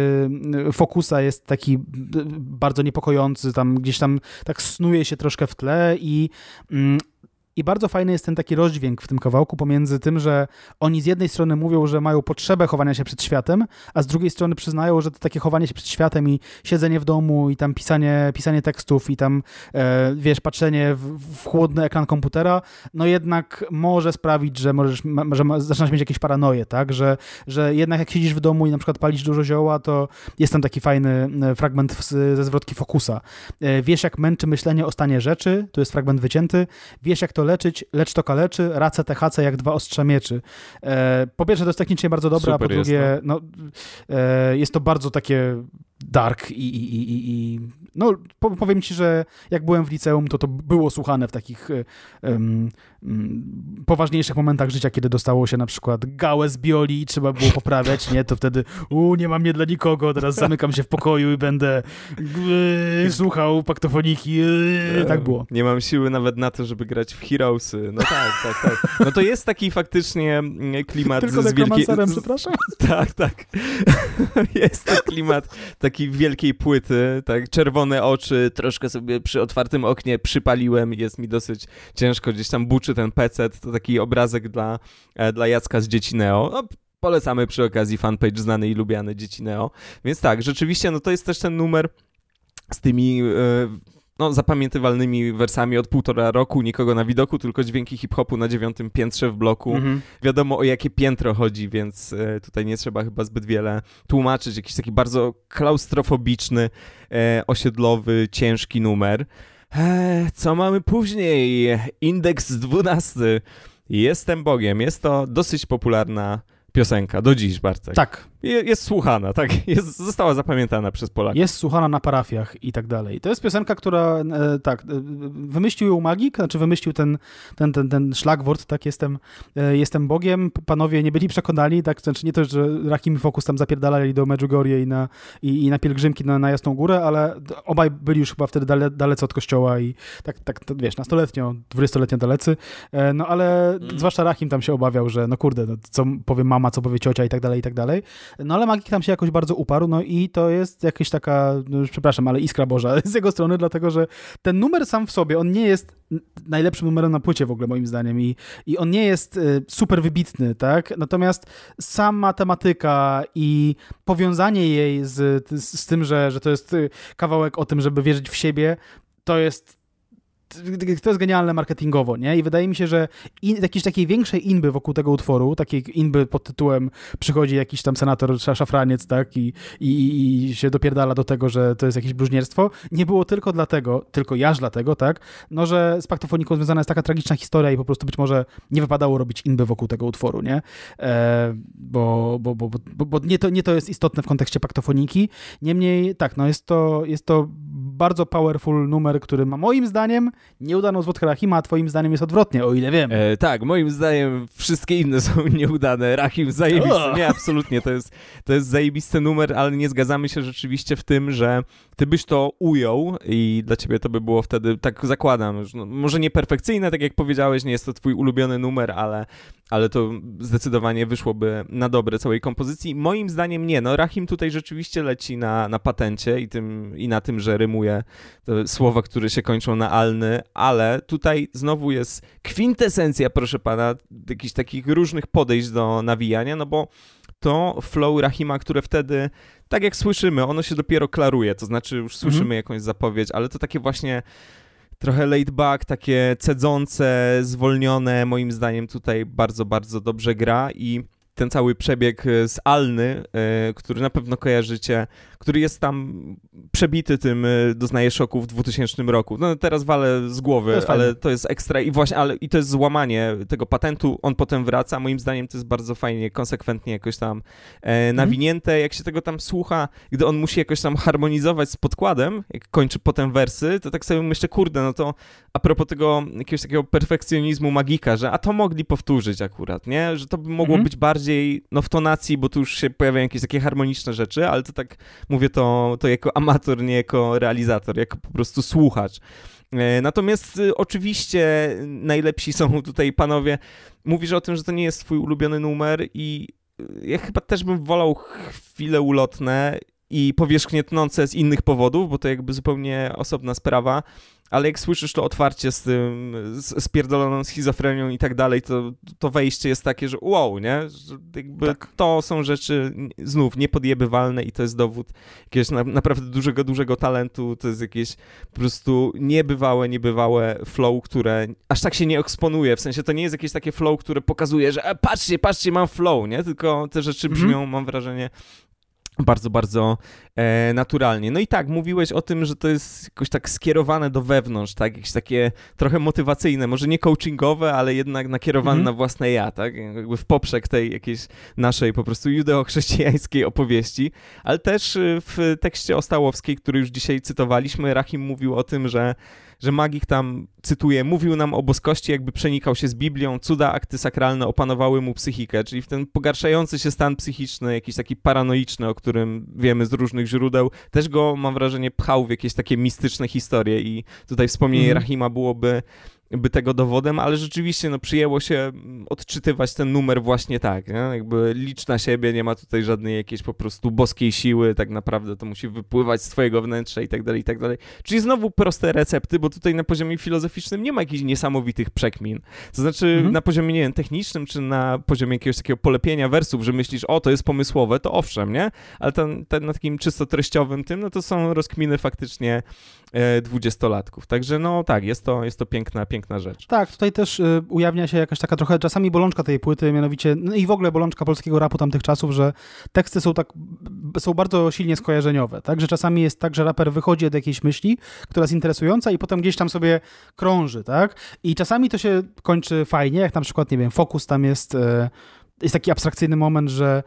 Fokusa jest taki bardzo niepokojący, tam gdzieś tam tak snuje się troszkę w tle i mm, i bardzo fajny jest ten taki rozdźwięk w tym kawałku pomiędzy tym, że oni z jednej strony mówią, że mają potrzebę chowania się przed światem, a z drugiej strony przyznają, że to takie chowanie się przed światem i siedzenie w domu i tam pisanie, pisanie tekstów i tam, e, wiesz, patrzenie w, w, chłodny ekran komputera, no jednak może sprawić, że, możesz, że zaczynasz mieć jakieś paranoje, tak? Że, że jednak jak siedzisz w domu i na przykład palisz dużo zioła, to jest tam taki fajny e, fragment ze zwrotki Fokusa. E, wiesz, jak męczy myślenie o stanie rzeczy, to jest fragment wycięty, wiesz, jak to leczyć, lecz to kaleczy, race THC jak dwa ostrza mieczy. E, po pierwsze to jest technicznie bardzo dobre, Super a po drugie jest, no. no e, jest to bardzo takie dark i, i, i, i no powiem ci, że jak byłem w liceum, to to było słuchane w takich e, Mm, poważniejszych momentach życia, kiedy dostało się na przykład gałę z bioli i trzeba było poprawiać, nie, to wtedy u, nie mam mnie dla nikogo, teraz zamykam się w pokoju i będę yy, słuchał paktofoniki, yy, tak było. Nie mam siły nawet na to, żeby grać w Heroesy, no tak, tak, tak. No to jest taki faktycznie mm, klimat Tylko z wielkiej... Tylko przepraszam. Tak, tak. jest to klimat takiej wielkiej płyty, tak, czerwone oczy, troszkę sobie przy otwartym oknie przypaliłem, jest mi dosyć ciężko gdzieś tam buczy ten PC to taki obrazek dla, e, dla Jacka z dzieci Neo. No, polecamy przy okazji fanpage znany i lubiany dzieci Neo. Więc tak, rzeczywiście, no to jest też ten numer z tymi... Yy, no, zapamiętywalnymi wersami od półtora roku, nikogo na widoku, tylko dźwięki hip-hopu na dziewiątym piętrze w bloku. Mhm. Wiadomo o jakie piętro chodzi, więc e, tutaj nie trzeba chyba zbyt wiele tłumaczyć. Jakiś taki bardzo klaustrofobiczny, osiedlowy, ciężki numer. Eee, co mamy później? Indeks 12. Jestem Bogiem. Jest to dosyć popularna piosenka do dziś, bardzo. Tak, jest słuchana, tak? Jest, została zapamiętana przez Polaków. Jest słuchana na parafiach i tak dalej. To jest piosenka, która e, tak, e, wymyślił ją magik, znaczy wymyślił ten, ten, ten, ten szlagwort, tak, jestem, e, jestem Bogiem. Panowie nie byli przekonani, tak, znaczy nie to, że Rakim i Fokus tam zapierdalali do Medjugorje i na, i, i, na pielgrzymki na, na Jasną Górę, ale obaj byli już chyba wtedy dale, dalece od kościoła i tak, tak to, wiesz, nastoletnio, dwudziestoletnio dalecy, e, no ale mm. zwłaszcza Rahim tam się obawiał, że no kurde, no, co powie mama, co powie ciocia i tak dalej, i tak dalej no ale magik tam się jakoś bardzo uparł, no i to jest jakaś taka, no, przepraszam, ale iskra boża z jego strony, dlatego że ten numer sam w sobie, on nie jest najlepszym numerem na płycie w ogóle moim zdaniem i, i on nie jest y, super wybitny, tak? Natomiast sama tematyka i powiązanie jej z, z, z tym, że, że to jest y, kawałek o tym, żeby wierzyć w siebie, to jest to jest genialne marketingowo, nie? I wydaje mi się, że in, jakiejś takiej większej inby wokół tego utworu, takiej inby pod tytułem przychodzi jakiś tam senator szafraniec, tak? I, i, i się dopierdala do tego, że to jest jakieś bluźnierstwo. Nie było tylko dlatego, tylko jaż dlatego, tak? No, że z paktofoniką związana jest taka tragiczna historia i po prostu być może nie wypadało robić inby wokół tego utworu, nie? E, bo, bo, bo, bo, bo, nie, to, nie to jest istotne w kontekście paktofoniki. Niemniej, tak, no jest to, jest to bardzo powerful numer, który ma moim zdaniem nieudaną zwrot Rahima, a twoim zdaniem jest odwrotnie, o ile wiem. E, tak, moim zdaniem wszystkie inne są nieudane. Rahim zajebisty. Oh. Nie, absolutnie, to jest, to jest zajebisty numer, ale nie zgadzamy się rzeczywiście w tym, że ty byś to ujął i dla ciebie to by było wtedy, tak zakładam, no, może nieperfekcyjne, tak jak powiedziałeś, nie jest to twój ulubiony numer, ale ale to zdecydowanie wyszłoby na dobre całej kompozycji. Moim zdaniem nie, no Rahim tutaj rzeczywiście leci na, na patencie i, tym, i na tym, że rymuje słowa, które się kończą na alny, ale tutaj znowu jest kwintesencja, proszę pana, jakichś takich różnych podejść do nawijania, no bo to flow Rahima, które wtedy, tak jak słyszymy, ono się dopiero klaruje, to znaczy już słyszymy mhm. jakąś zapowiedź, ale to takie właśnie trochę laid back, takie cedzące, zwolnione. Moim zdaniem tutaj bardzo, bardzo dobrze gra i ten cały przebieg e, z Alny, e, który na pewno kojarzycie, który jest tam przebity tym, y, doznaje szoku w 2000 roku. No teraz walę z głowy, to ale fajnie. to jest ekstra i właśnie, ale i to jest złamanie tego patentu, on potem wraca, moim zdaniem to jest bardzo fajnie, konsekwentnie jakoś tam e, mhm. nawinięte, mm. jak się tego tam słucha, gdy on musi jakoś tam harmonizować z podkładem, jak kończy potem wersy, to tak sobie myślę, kurde, no to a propos tego jakiegoś takiego perfekcjonizmu magika, że a to mogli powtórzyć akurat, nie? Że to by mogło mm. być bardziej, no w tonacji, bo tu już się pojawiają jakieś takie harmoniczne rzeczy, ale to tak mówię to, to jako amator, nie jako realizator, jako po prostu słuchacz. E, natomiast y, oczywiście najlepsi są tutaj panowie. Mówisz o tym, że to nie jest twój ulubiony numer i y, ja chyba też bym wolał chwile ulotne i powierzchnie tnące z innych powodów, bo to jakby zupełnie osobna sprawa ale jak słyszysz to otwarcie z tym, z, z pierdoloną schizofrenią i tak dalej, to, to wejście jest takie, że wow, nie? Że jakby tak. to są rzeczy znów niepodjebywalne i to jest dowód jakiegoś na, naprawdę dużego, dużego talentu, to jest jakieś po prostu niebywałe, niebywałe flow, które aż tak się nie eksponuje, w sensie to nie jest jakieś takie flow, które pokazuje, że e, patrzcie, patrzcie, mam flow, nie? Tylko te rzeczy mhm. brzmią, mm -hmm. mam wrażenie, bardzo, bardzo e, naturalnie. No i tak, mówiłeś o tym, że to jest jakoś tak skierowane do wewnątrz, tak? Jakieś takie trochę motywacyjne, może nie coachingowe, ale jednak nakierowane mm -hmm. na własne ja, tak? Jakby w poprzek tej jakiejś naszej po prostu judeo-chrześcijańskiej opowieści, ale też e, w tekście Ostałowskiej, który już dzisiaj cytowaliśmy, Rahim mówił o tym, że że magik tam, cytuję, mówił nam o boskości, jakby przenikał się z Biblią, cuda, akty sakralne opanowały mu psychikę, czyli w ten pogarszający się stan psychiczny, jakiś taki paranoiczny, o którym wiemy z różnych źródeł, też go, mam wrażenie, pchał w jakieś takie mistyczne historie i tutaj wspomnienie mm. Rahima byłoby by tego dowodem, ale rzeczywiście no, przyjęło się mm, odczytywać ten numer właśnie tak. Nie? Jakby licz na siebie, nie ma tutaj żadnej jakiejś po prostu boskiej siły, tak naprawdę to musi wypływać z twojego wnętrza i tak dalej, i tak dalej. Czyli znowu proste recepty, bo tutaj na poziomie filozoficznym nie ma jakichś niesamowitych przekmin. To znaczy mhm. na poziomie, nie wiem, technicznym, czy na poziomie jakiegoś takiego polepienia wersów, że myślisz, o, to jest pomysłowe, to owszem, nie? Ale ten, ten na takim czysto treściowym tym, no to są rozkminy faktycznie e, dwudziestolatków. Także no tak, jest to, jest to piękna, piękna piękna rzecz. Tak, tutaj też y, ujawnia się jakaś taka trochę czasami bolączka tej płyty, mianowicie no i w ogóle bolączka polskiego rapu tamtych czasów, że teksty są tak, są bardzo silnie skojarzeniowe, tak, że czasami jest tak, że raper wychodzi od jakiejś myśli, która jest interesująca i potem gdzieś tam sobie krąży, tak, i czasami to się kończy fajnie, jak na przykład, nie wiem, fokus tam jest, y, jest taki abstrakcyjny moment, że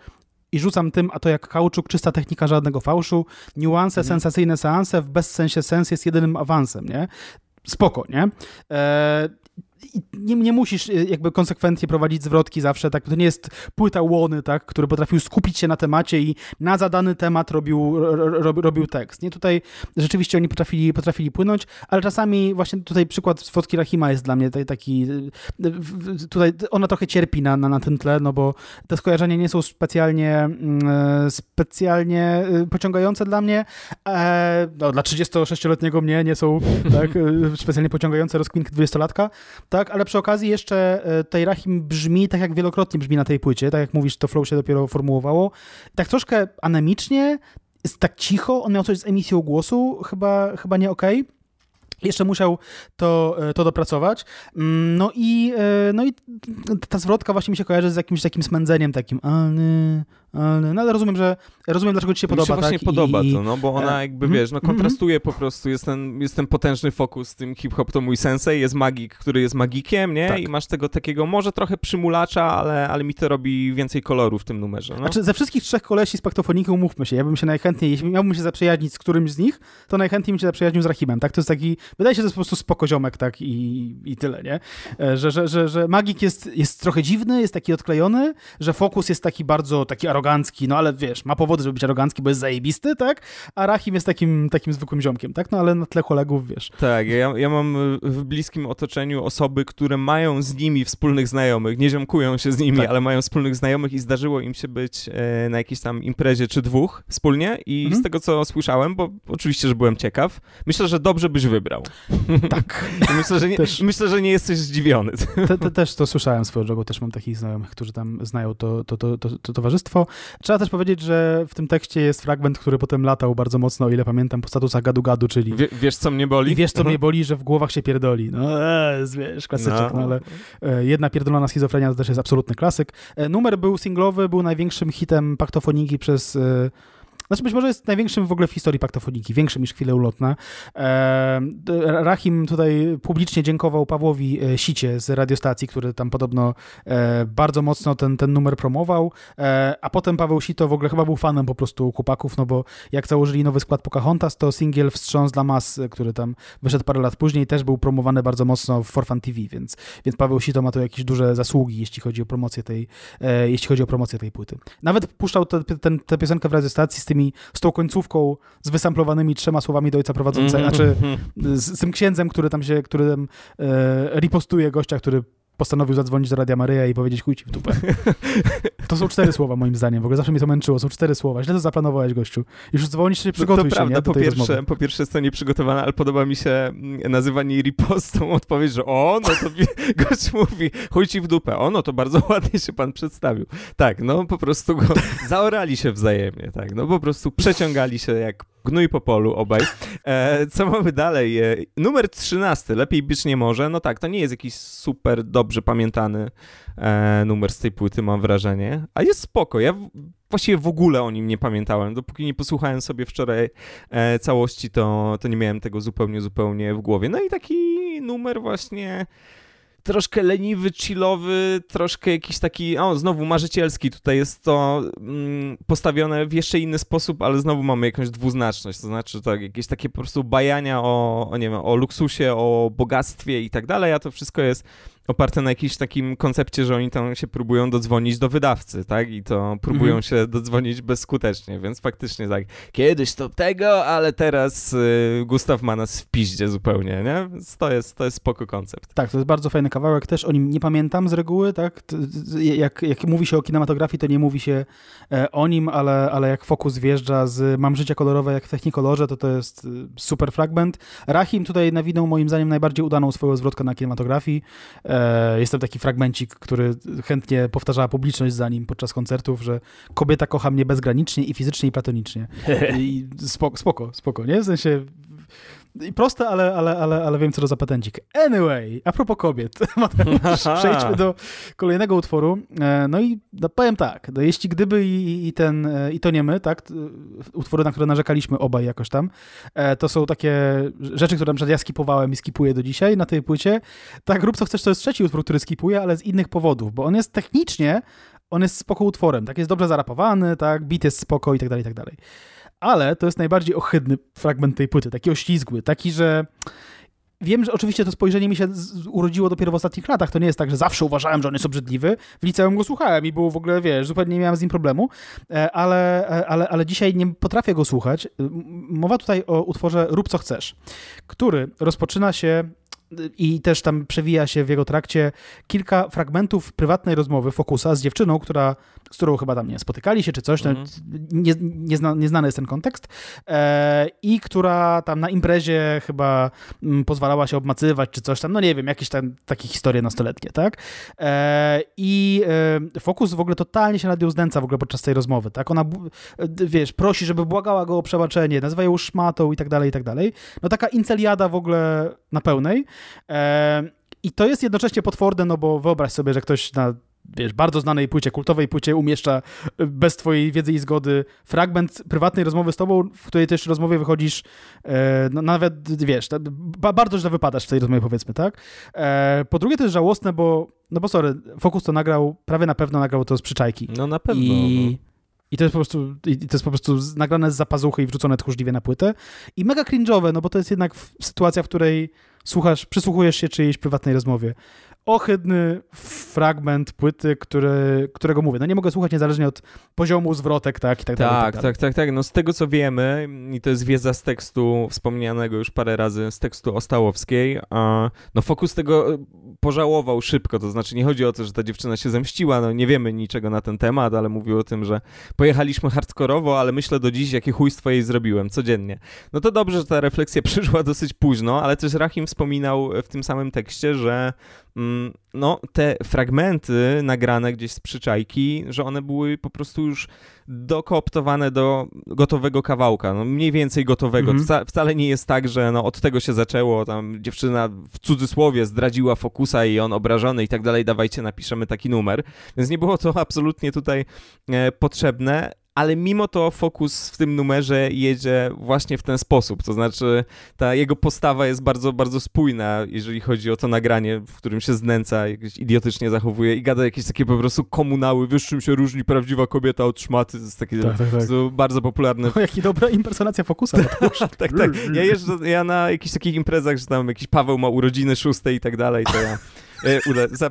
i rzucam tym, a to jak kauczuk, czysta technika, żadnego fałszu, niuanse, mhm. sensacyjne seanse, w bezsensie sens jest jedynym awansem, nie? spoko, nie? E, nie, nie, musisz y, jakby konsekwentnie prowadzić zwrotki zawsze, tak? To nie jest płyta łony, tak? Który potrafił skupić się na temacie i na zadany temat robił, robił tekst. Nie tutaj rzeczywiście oni potrafili, potrafili płynąć, ale czasami właśnie tutaj przykład zwrotki Rahima jest dla mnie taki. Y, tutaj ona trochę cierpi na, na, na tym tle, no bo te skojarzenia nie są specjalnie mm, specjalnie y, pociągające dla mnie. E, no, dla 36-letniego mnie nie są tak, specjalnie pociągające rozkwinki 20-latka. Tak, ale przy okazji jeszcze e, Teirachim brzmi tak, jak wielokrotnie brzmi na tej płycie. Tak jak mówisz, to flow się dopiero formułowało. Tak troszkę anemicznie, tak cicho. On miał coś z emisją głosu, chyba, chyba nie okej. Okay. Jeszcze musiał to, e, to dopracować. Mm, no i, e, no i ta zwrotka właśnie mi się kojarzy z jakimś takim smędzeniem takim. No ale rozumiem, że rozumiem, dlaczego ci się podoba. Mi się właśnie tak? podoba to, no bo ona e, jakby, mhm, wiesz, no mhm. kontrastuje po prostu, jest ten, jest ten potężny fokus z tym hip-hop to mój sensei, jest magik, który jest magikiem, nie? Tak. I masz tego takiego może trochę przymulacza, ale, ale mi to robi więcej koloru w tym numerze. No. Znaczy ze wszystkich trzech kolesi z Paktofoniką mówmy się, ja bym się najchętniej, jeśli miałbym się zaprzyjaźnić z którymś z nich, to najchętniej bym się zaprzyjaźnił z Rahimem, tak? To jest taki, wydaje się, że to jest po prostu spokoziomek, tak? I, i tyle, nie? E, że, że, że, że magik jest, jest trochę dziwny, jest taki odklejony, że fokus jest taki bardzo, taki arogancki, no ale wiesz, ma powody, żeby być arogancki, bo jest zajebisty, tak? A Rahim jest takim, takim zwykłym ziomkiem, tak? No ale na tle kolegów, wiesz. Tak, ja, ja mam w bliskim otoczeniu osoby, które mają z nimi wspólnych znajomych, nie ziomkują się z nimi, tak. ale mają wspólnych znajomych i zdarzyło im się być e, na jakiejś tam imprezie czy dwóch wspólnie i mhm. z tego, co słyszałem, bo oczywiście, że byłem ciekaw, myślę, że dobrze byś wybrał. Tak. myślę, że nie, też. myślę, że nie jesteś zdziwiony. Te, te, też to słyszałem swoją drogą, też mam takich znajomych, którzy tam znają to, to, to, to, to towarzystwo Trzeba też powiedzieć, że w tym tekście jest fragment, który potem latał bardzo mocno, o ile pamiętam, po statusach gadu-gadu, czyli... Wie, wiesz, co mnie boli? I wiesz, co mhm. mnie boli, że w głowach się pierdoli. No, e, wiesz, klasyczek, no. no. ale e, jedna pierdolona schizofrenia to też jest absolutny klasyk. E, numer był singlowy, był największym hitem paktofoniki przez... E, znaczy być może jest największym w ogóle w historii paktofoniki, większym niż chwile ulotne. Ehm, Rahim tutaj publicznie dziękował Pawłowi e, Sicie z radiostacji, który tam podobno e, bardzo mocno ten, ten numer promował, e, a potem Paweł Sito w ogóle chyba był fanem po prostu kupaków, no bo jak założyli nowy skład Pocahontas, to singiel Wstrząs dla mas, który tam wyszedł parę lat później, też był promowany bardzo mocno w Forfan TV, więc, więc Paweł Sito ma tu jakieś duże zasługi, jeśli chodzi o promocję tej, jeśli chodzi o promocję tej płyty. Nawet puszczał tę piosenkę w radiostacji z tymi tymi, z tą końcówką, z wysamplowanymi trzema słowami do ojca prowadzącego, mm -hmm. znaczy z, z, tym księdzem, który tam się, który e, ripostuje gościa, który postanowił zadzwonić do Radia Maryja i powiedzieć chuj ci w dupę. To są cztery słowa moim zdaniem. W ogóle zawsze mnie to męczyło. Są cztery słowa. Źle to zaplanowałeś, gościu. Już dzwonisz, się przygotuj no to się, prawda, nie? Po pierwsze, po pierwsze jest to nieprzygotowane, ale podoba mi się mm, nazywanie ripostą odpowiedź, że o, no to gość mówi chuj ci w dupę. O, no to bardzo ładnie się pan przedstawił. Tak, no po prostu go zaorali się wzajemnie, tak. No po prostu przeciągali się jak Gnój po polu obaj. E, co mamy dalej? E, numer 13. Lepiej być nie może. No tak, to nie jest jakiś super dobrze pamiętany e, numer z tej płyty, mam wrażenie. A jest spoko. Ja w, właściwie w ogóle o nim nie pamiętałem. Dopóki nie posłuchałem sobie wczoraj e, całości, to, to nie miałem tego zupełnie, zupełnie w głowie. No i taki numer właśnie troszkę leniwy, chillowy, troszkę jakiś taki, o, znowu marzycielski. Tutaj jest to mm, postawione w jeszcze inny sposób, ale znowu mamy jakąś dwuznaczność, to znaczy tak, jakieś takie po prostu bajania o, o nie wiem, o luksusie, o bogactwie i tak dalej, a to wszystko jest oparte na jakimś takim koncepcie, że oni tam się próbują dodzwonić do wydawcy, tak? I to próbują mhm. się dodzwonić bezskutecznie, więc faktycznie tak, kiedyś to tego, ale teraz y, Gustaw ma nas w piździe zupełnie, nie? Więc to jest, to jest spoko koncept. Tak, to jest bardzo fajny kawałek, też o nim nie pamiętam z reguły, tak? Jak, jak mówi się o kinematografii, to nie mówi się e, o nim, ale, ale jak Fokus wjeżdża z Mam życie kolorowe jak w Technikolorze, to to jest y, super fragment. Rahim tutaj nawinął moim zdaniem najbardziej udaną swoją zwrotkę na kinematografii, e, E, Jestem taki fragmencik, który chętnie powtarzała publiczność za nim podczas koncertów, że kobieta kocha mnie bezgranicznie i fizycznie i platonicznie. I spoko, spoko, spoko nie? W sensie i proste, ale, ale, ale, ale wiem co do zapatęcik. Anyway, a propos kobiet, Mateusz, przejdźmy do kolejnego utworu. E, no i no, powiem tak, no, jeśli gdyby i, i, ten, e, i to nie my, tak, utwory, na które narzekaliśmy obaj jakoś tam, e, to są takie rzeczy, które na przykład ja skipowałem i skipuję do dzisiaj na tej płycie. Tak, rób co chcesz, to jest trzeci utwór, który skipuję, ale z innych powodów, bo on jest technicznie, on jest spoko utworem, tak, jest dobrze zarapowany, tak, beat jest spoko i tak dalej, i tak dalej ale to jest najbardziej ohydny fragment tej płyty, taki oślizgły, taki, że wiem, że oczywiście to spojrzenie mi się urodziło dopiero w ostatnich latach. To nie jest tak, że zawsze uważałem, że on jest obrzydliwy. W liceum go słuchałem i było w ogóle, wiesz, zupełnie nie miałem z nim problemu, e, ale, e, ale, ale dzisiaj nie potrafię go słuchać. Mowa tutaj o utworze Rób co chcesz, który rozpoczyna się i też tam przewija się w jego trakcie kilka fragmentów prywatnej rozmowy Fokusa z dziewczyną, która, z którą chyba tam nie spotykali się czy coś, mm -hmm. nie, niezna, nieznany jest ten kontekst, e, i która tam na imprezie chyba m, mm, pozwalała się obmacywać czy coś tam, no nie wiem, jakieś tam takie historie nastoletnie, tak? E, I e, Fokus w ogóle totalnie się nad nią znęca w ogóle podczas tej rozmowy, tak? Ona, e, wiesz, prosi, żeby błagała go o przebaczenie, nazywa ją szmatą i tak dalej, i tak dalej. No taka inceliada w ogóle na pełnej. I to jest jednocześnie potworne, no bo wyobraź sobie, że ktoś na wiesz, bardzo znanej płycie, kultowej płycie umieszcza y, bez twojej wiedzy i zgody fragment prywatnej rozmowy z tobą, w której też rozmowie wychodzisz, e, no, nawet, wiesz, bardzo źle wypadasz w tej rozmowie, powiedzmy, tak? E, po drugie to jest żałosne, bo, no bo sorry, Fokus to nagrał, prawie na pewno nagrał to z przyczajki. No na pewno. I... No. I to, jest po prostu, I to jest po prostu nagrane z zapazuchy i wrzucone tchórzliwie na płytę. I mega cringe'owe, no bo to jest jednak sytuacja, w której słuchasz, przysłuchujesz się czyjejś prywatnej rozmowie ohydny fragment płyty, który, którego mówię. No nie mogę słuchać niezależnie od poziomu zwrotek, tak i tak, tak, tak dalej. Tak, tak, tak, tak, No z tego co wiemy, i to jest wiedza z tekstu wspomnianego już parę razy, z tekstu Ostałowskiej, a no Fokus tego e, pożałował szybko, to znaczy nie chodzi o to, że ta dziewczyna się zemściła, no nie wiemy niczego na ten temat, ale mówił o tym, że pojechaliśmy hardkorowo, ale myślę do dziś, jakie chujstwo jej zrobiłem codziennie. No to dobrze, że ta refleksja przyszła dosyć późno, ale też Rahim wspominał w tym samym tekście, że Mm, no, te fragmenty nagrane gdzieś z przyczajki, że one były po prostu już dokooptowane do gotowego kawałka, no mniej więcej gotowego. Mm -hmm. wcale nie jest tak, że no, od tego się zaczęło, tam dziewczyna w cudzysłowie zdradziła fokusa i on obrażony i tak dalej, dawajcie napiszemy taki numer. Więc nie było to absolutnie tutaj e, potrzebne ale mimo to fokus w tym numerze jedzie właśnie w ten sposób. To znaczy, ta jego postawa jest bardzo, bardzo spójna, jeżeli chodzi o to nagranie, w którym się znęca, jakieś idiotycznie zachowuje i gada jakieś takie po prostu komunały, wyższym się różni prawdziwa kobieta od szmaty, to jest takie tak, tak, tak. bardzo popularne. O, no, jaki dobra impersonacja fokusa. tak, tak. Ja jeżdżę, ja na jakichś takich imprezach, że tam jakiś Paweł ma urodziny szóste i tak dalej, to ja... E, Uda, za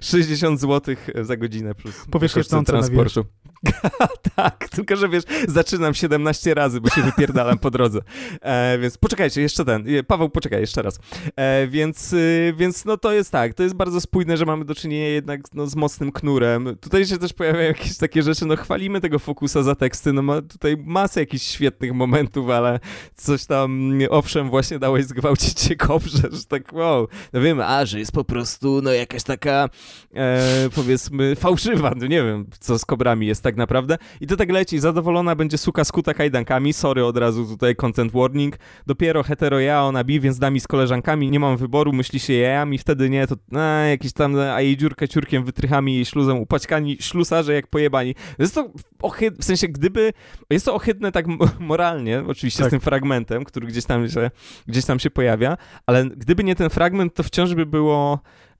60 zł za godzinę plus Powiesz jeszcze transportu. tak, tylko że wiesz, zaczynam 17 razy, bo się wypierdalam po drodze. E, więc poczekajcie, jeszcze ten. Paweł, poczekaj, jeszcze raz. E, więc, y, więc no to jest tak, to jest bardzo spójne, że mamy do czynienia jednak no, z mocnym knurem. Tutaj się też pojawiają jakieś takie rzeczy, no chwalimy tego fokusa za teksty, no ma tutaj masę jakichś świetnych momentów, ale coś tam, owszem, właśnie dałeś zgwałcić się kobrze, że tak wow, no wiem, a, że jest po prostu no jakaś taka, e, powiedzmy, fałszywa, no nie wiem, co z kobrami jest tak tak naprawdę. I to tak leci, zadowolona będzie suka skuta kajdankami, sorry od razu tutaj content warning, dopiero hetero ja, ona bi, więc dami z koleżankami, nie mam wyboru, myśli się jajami, wtedy nie, to e, jakiś tam, a jej dziurkę ciurkiem, wytrychami i śluzem, upaćkani ślusarze jak pojebani. Jest to ohyd... w sensie gdyby, jest to ohydne tak moralnie, oczywiście tak. z tym fragmentem, który gdzieś tam, się, gdzieś tam się pojawia, ale gdyby nie ten fragment, to wciąż by było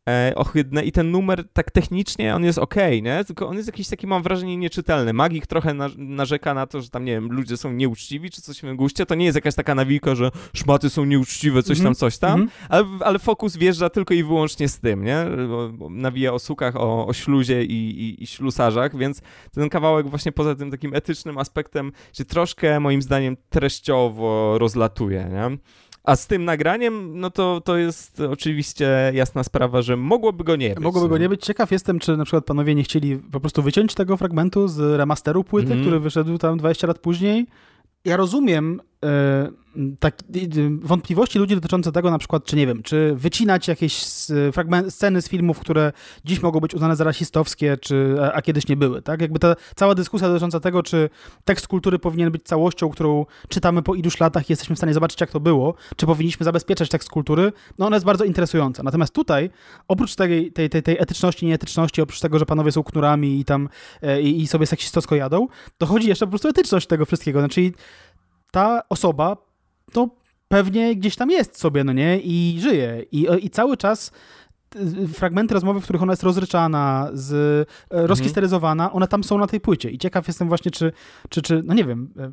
e, ohydne i ten numer tak technicznie on jest ok, nie? Tylko on jest jakiś taki, mam wrażenie, nieczytelny. Magik trochę na, narzeka na to, że tam, nie wiem, ludzie są nieuczciwi czy coś w tym guście. To nie jest jakaś taka nawika, że szmaty są nieuczciwe, coś tam, mhm. coś tam, mm -hmm. ale, ale fokus wjeżdża tylko i wyłącznie z tym, nie? Nawija o sukach, o, o śluzie i, i, i ślusarzach, więc ten kawałek właśnie poza tym takim etycznym aspektem się troszkę, moim zdaniem, treściowo rozlatuje, nie? A z tym nagraniem, no to, to jest oczywiście jasna sprawa, że mogłoby go nie być. Mogłoby go nie być. Ciekaw jestem, czy na przykład panowie nie chcieli po prostu wyciąć tego fragmentu z remasteru płyty, mm. który wyszedł tam 20 lat później. Ja rozumiem, tak, wątpliwości ludzi dotyczące tego na przykład, czy nie wiem, czy wycinać jakieś fragment, sceny z filmów, które dziś mogą być uznane za rasistowskie, czy, a, a, kiedyś nie były, tak? Jakby ta cała dyskusja dotycząca tego, czy tekst kultury powinien być całością, którą czytamy po iluś latach i jesteśmy w stanie zobaczyć, jak to było, czy powinniśmy zabezpieczać tekst kultury, no ona jest bardzo interesująca. Natomiast tutaj, oprócz tej, tej, tej, tej etyczności, nieetyczności, oprócz tego, że panowie są knurami i tam e, i, i sobie seksistowsko jadą, to chodzi jeszcze po prostu o etyczność tego wszystkiego, znaczy, ta osoba to pewnie gdzieś tam jest sobie, no nie? I żyje. I, i cały czas y, fragmenty rozmowy, w których ona jest rozryczana, z, e, mhm. rozhisteryzowana, one tam są na tej płycie. I ciekaw jestem właśnie, czy, czy, czy no nie wiem, e,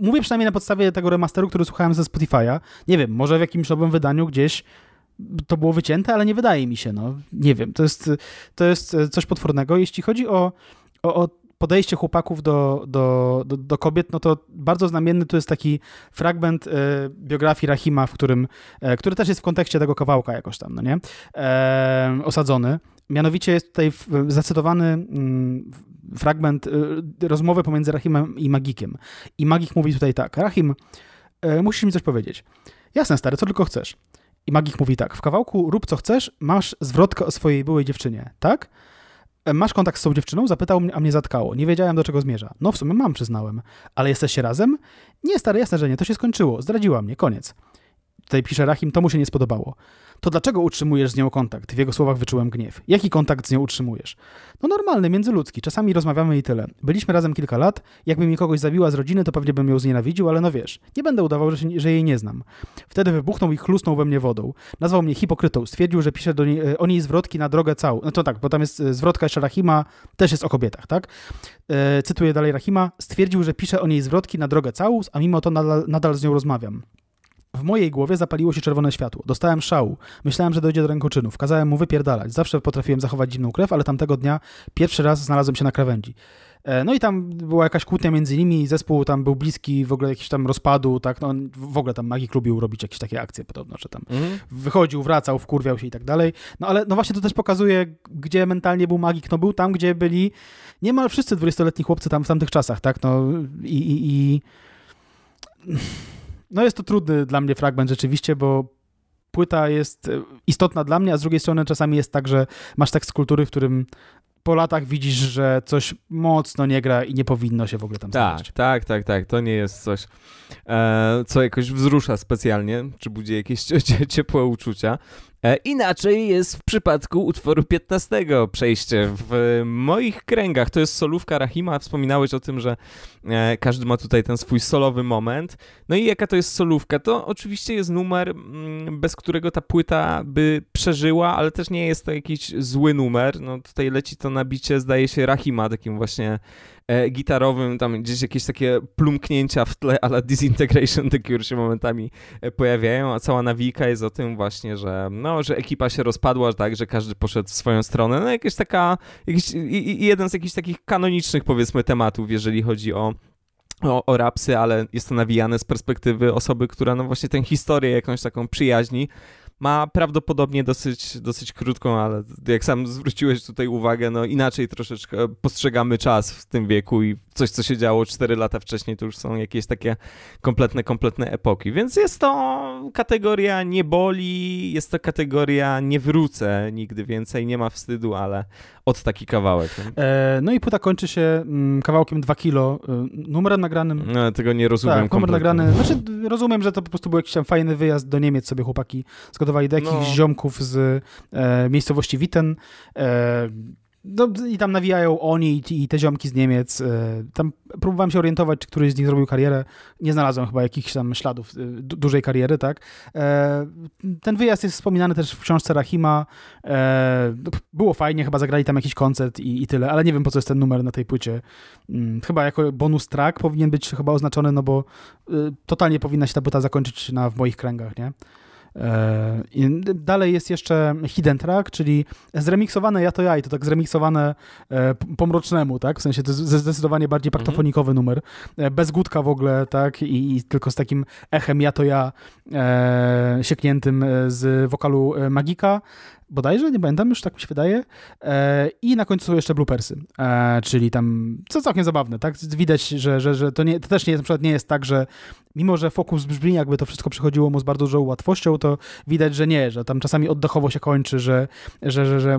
mówię przynajmniej na podstawie tego remasteru, który słuchałem ze Spotify'a. Nie wiem, może w jakimś nowym wydaniu gdzieś to było wycięte, ale nie wydaje mi się, no. Nie wiem, to jest, to jest e, coś potwornego. Jeśli chodzi o, o, o podejście chłopaków do, do, do, do, kobiet, no to bardzo znamienny tu jest taki fragment y, biografii Rahima, w którym, y, który też jest w kontekście tego kawałka jakoś tam, no nie? E, osadzony. Mianowicie jest tutaj zacytowany mm, fragment rozmowy pomiędzy Rahimem i Magikiem. I Magik mówi tutaj tak, Rahim, musisz mi coś powiedzieć. Jasne, stary, co tylko chcesz. I Magik mówi tak, w kawałku rób co chcesz, masz zwrotkę o swojej byłej dziewczynie, tak? E, masz kontakt z tą dziewczyną? Zapytał mnie, a mnie zatkało. Nie wiedziałem, do czego zmierza. No w sumie mam, przyznałem. Ale jesteście razem? Nie, stary, jasne, że nie. To się skończyło. Zdradziła mnie. Koniec. Tutaj pisze Rahim, to mu się nie spodobało to dlaczego utrzymujesz z nią kontakt? W jego słowach wyczułem gniew. Jaki kontakt z nią utrzymujesz? No normalny, międzyludzki, czasami rozmawiamy i tyle. Byliśmy razem kilka lat, jakby mi kogoś zabiła z rodziny, to pewnie bym ją znienawidził, ale no wiesz, nie będę udawał, że, że jej nie znam. Wtedy wybuchnął i chlusnął we mnie wodą. Nazwał mnie hipokrytą, stwierdził, że pisze do niej, e, o niej zwrotki na drogę całą. No to tak, bo tam jest e, zwrotka jeszcze Rahima, też jest o kobietach, tak? E, cytuję dalej Rahima, stwierdził, że pisze o niej zwrotki na drogę całą, a mimo to nadal, nadal z nią rozmawiam. W mojej głowie zapaliło się czerwone światło. Dostałem szału. Myślałem, że dojdzie do rękoczynów. Kazałem mu wypierdalać. Zawsze potrafiłem zachować zimną krew, ale tamtego dnia pierwszy raz znalazłem się na krawędzi. E, no i tam była jakaś kłótnia między nimi, zespół tam był bliski w ogóle jakiś tam rozpadu, tak, no w ogóle tam Magik lubił robić jakieś takie akcje podobno, że tam mhm. wychodził, wracał, wkurwiał się i tak dalej. No ale no właśnie to też pokazuje, gdzie mentalnie był Magik, no był tam, gdzie byli niemal wszyscy 20-letni chłopcy tam w tamtych czasach, tak, no i... i, i... No jest to trudny dla mnie fragment rzeczywiście, bo płyta jest e, istotna dla mnie, a z drugiej strony czasami jest tak, że masz tekst kultury, w którym po latach widzisz, że coś mocno nie gra i nie powinno się w ogóle tam tak, Tak, tak, tak. To nie jest coś, e, co jakoś wzrusza specjalnie, czy budzi jakieś ciepłe uczucia. E, inaczej jest w przypadku utworu 15. Przejście. W moich kręgach to jest solówka Rahima. Wspominałeś o tym, że e, każdy ma tutaj ten swój solowy moment. No i jaka to jest solówka? To oczywiście jest numer, mm, bez którego ta płyta by przeżyła, ale też nie jest to jakiś zły numer. No tutaj leci to nabicie, zdaje się, Rahima, takim właśnie E, gitarowym, tam gdzieś jakieś takie plumknięcia w tle, ale Disintegration The Cure się momentami e, pojawiają, a cała nawika jest o tym właśnie, że no, że ekipa się rozpadła, tak, że każdy poszedł w swoją stronę, no jakieś taka, jeden z jakichś takich kanonicznych powiedzmy tematów, jeżeli chodzi o o, o rapsy, ale jest to nawijane z perspektywy osoby, która no właśnie tę historię jakąś taką przyjaźni ma prawdopodobnie dosyć, dosyć krótką, ale jak sam zwróciłeś tutaj uwagę, no inaczej troszeczkę postrzegamy czas w tym wieku i coś, co się działo 4 lata wcześniej, to już są jakieś takie kompletne, kompletne epoki. Więc jest to kategoria nie boli, jest to kategoria nie wrócę nigdy więcej, nie ma wstydu, ale od taki kawałek. E, no i płyta kończy się mm, kawałkiem 2 kilo, y, numerem nagranym. No, tego nie rozumiem tak, numer nagrany, znaczy rozumiem, że to po prostu był jakiś tam fajny wyjazd do Niemiec sobie chłopaki zgodowali do jakichś no. ziomków z e, miejscowości Witten. E, no i tam nawijają oni i te ziomki z Niemiec. E, tam próbowałem się orientować, czy któryś z nich zrobił karierę. Nie znalazłem chyba jakichś tam śladów e, du dużej kariery, tak? E, ten wyjazd jest wspominany też w książce Rahima. Było fajnie, chyba zagrali tam jakiś koncert i, i tyle, ale nie wiem po co jest ten numer na tej płycie. Mm, chyba jako bonus track powinien być chyba oznaczony, no bo totalnie powinna się ta płyta zakończyć na, w moich kręgach, nie? E, I dalej jest jeszcze Hidden Track, czyli zremiksowane Ja to ja i to tak zremiksowane e, pomrocznemu, tak? W sensie to jest zdecydowanie bardziej mhm. paktofonikowy numer. E, bez gudka w ogóle, tak? I, I, tylko z takim echem Ja to ja e, siekniętym z wokalu Magika bodajże, nie pamiętam już, tak mi się wydaje. E, I na końcu są jeszcze bloopersy, e, czyli tam, co całkiem zabawne, tak? Widać, że, że, że to, nie, to też nie jest, na przykład nie jest tak, że mimo, że fokus brzmi jakby to wszystko przychodziło mu z bardzo dużą łatwością, to widać, że nie, że tam czasami oddechowo się kończy, że, że, że, że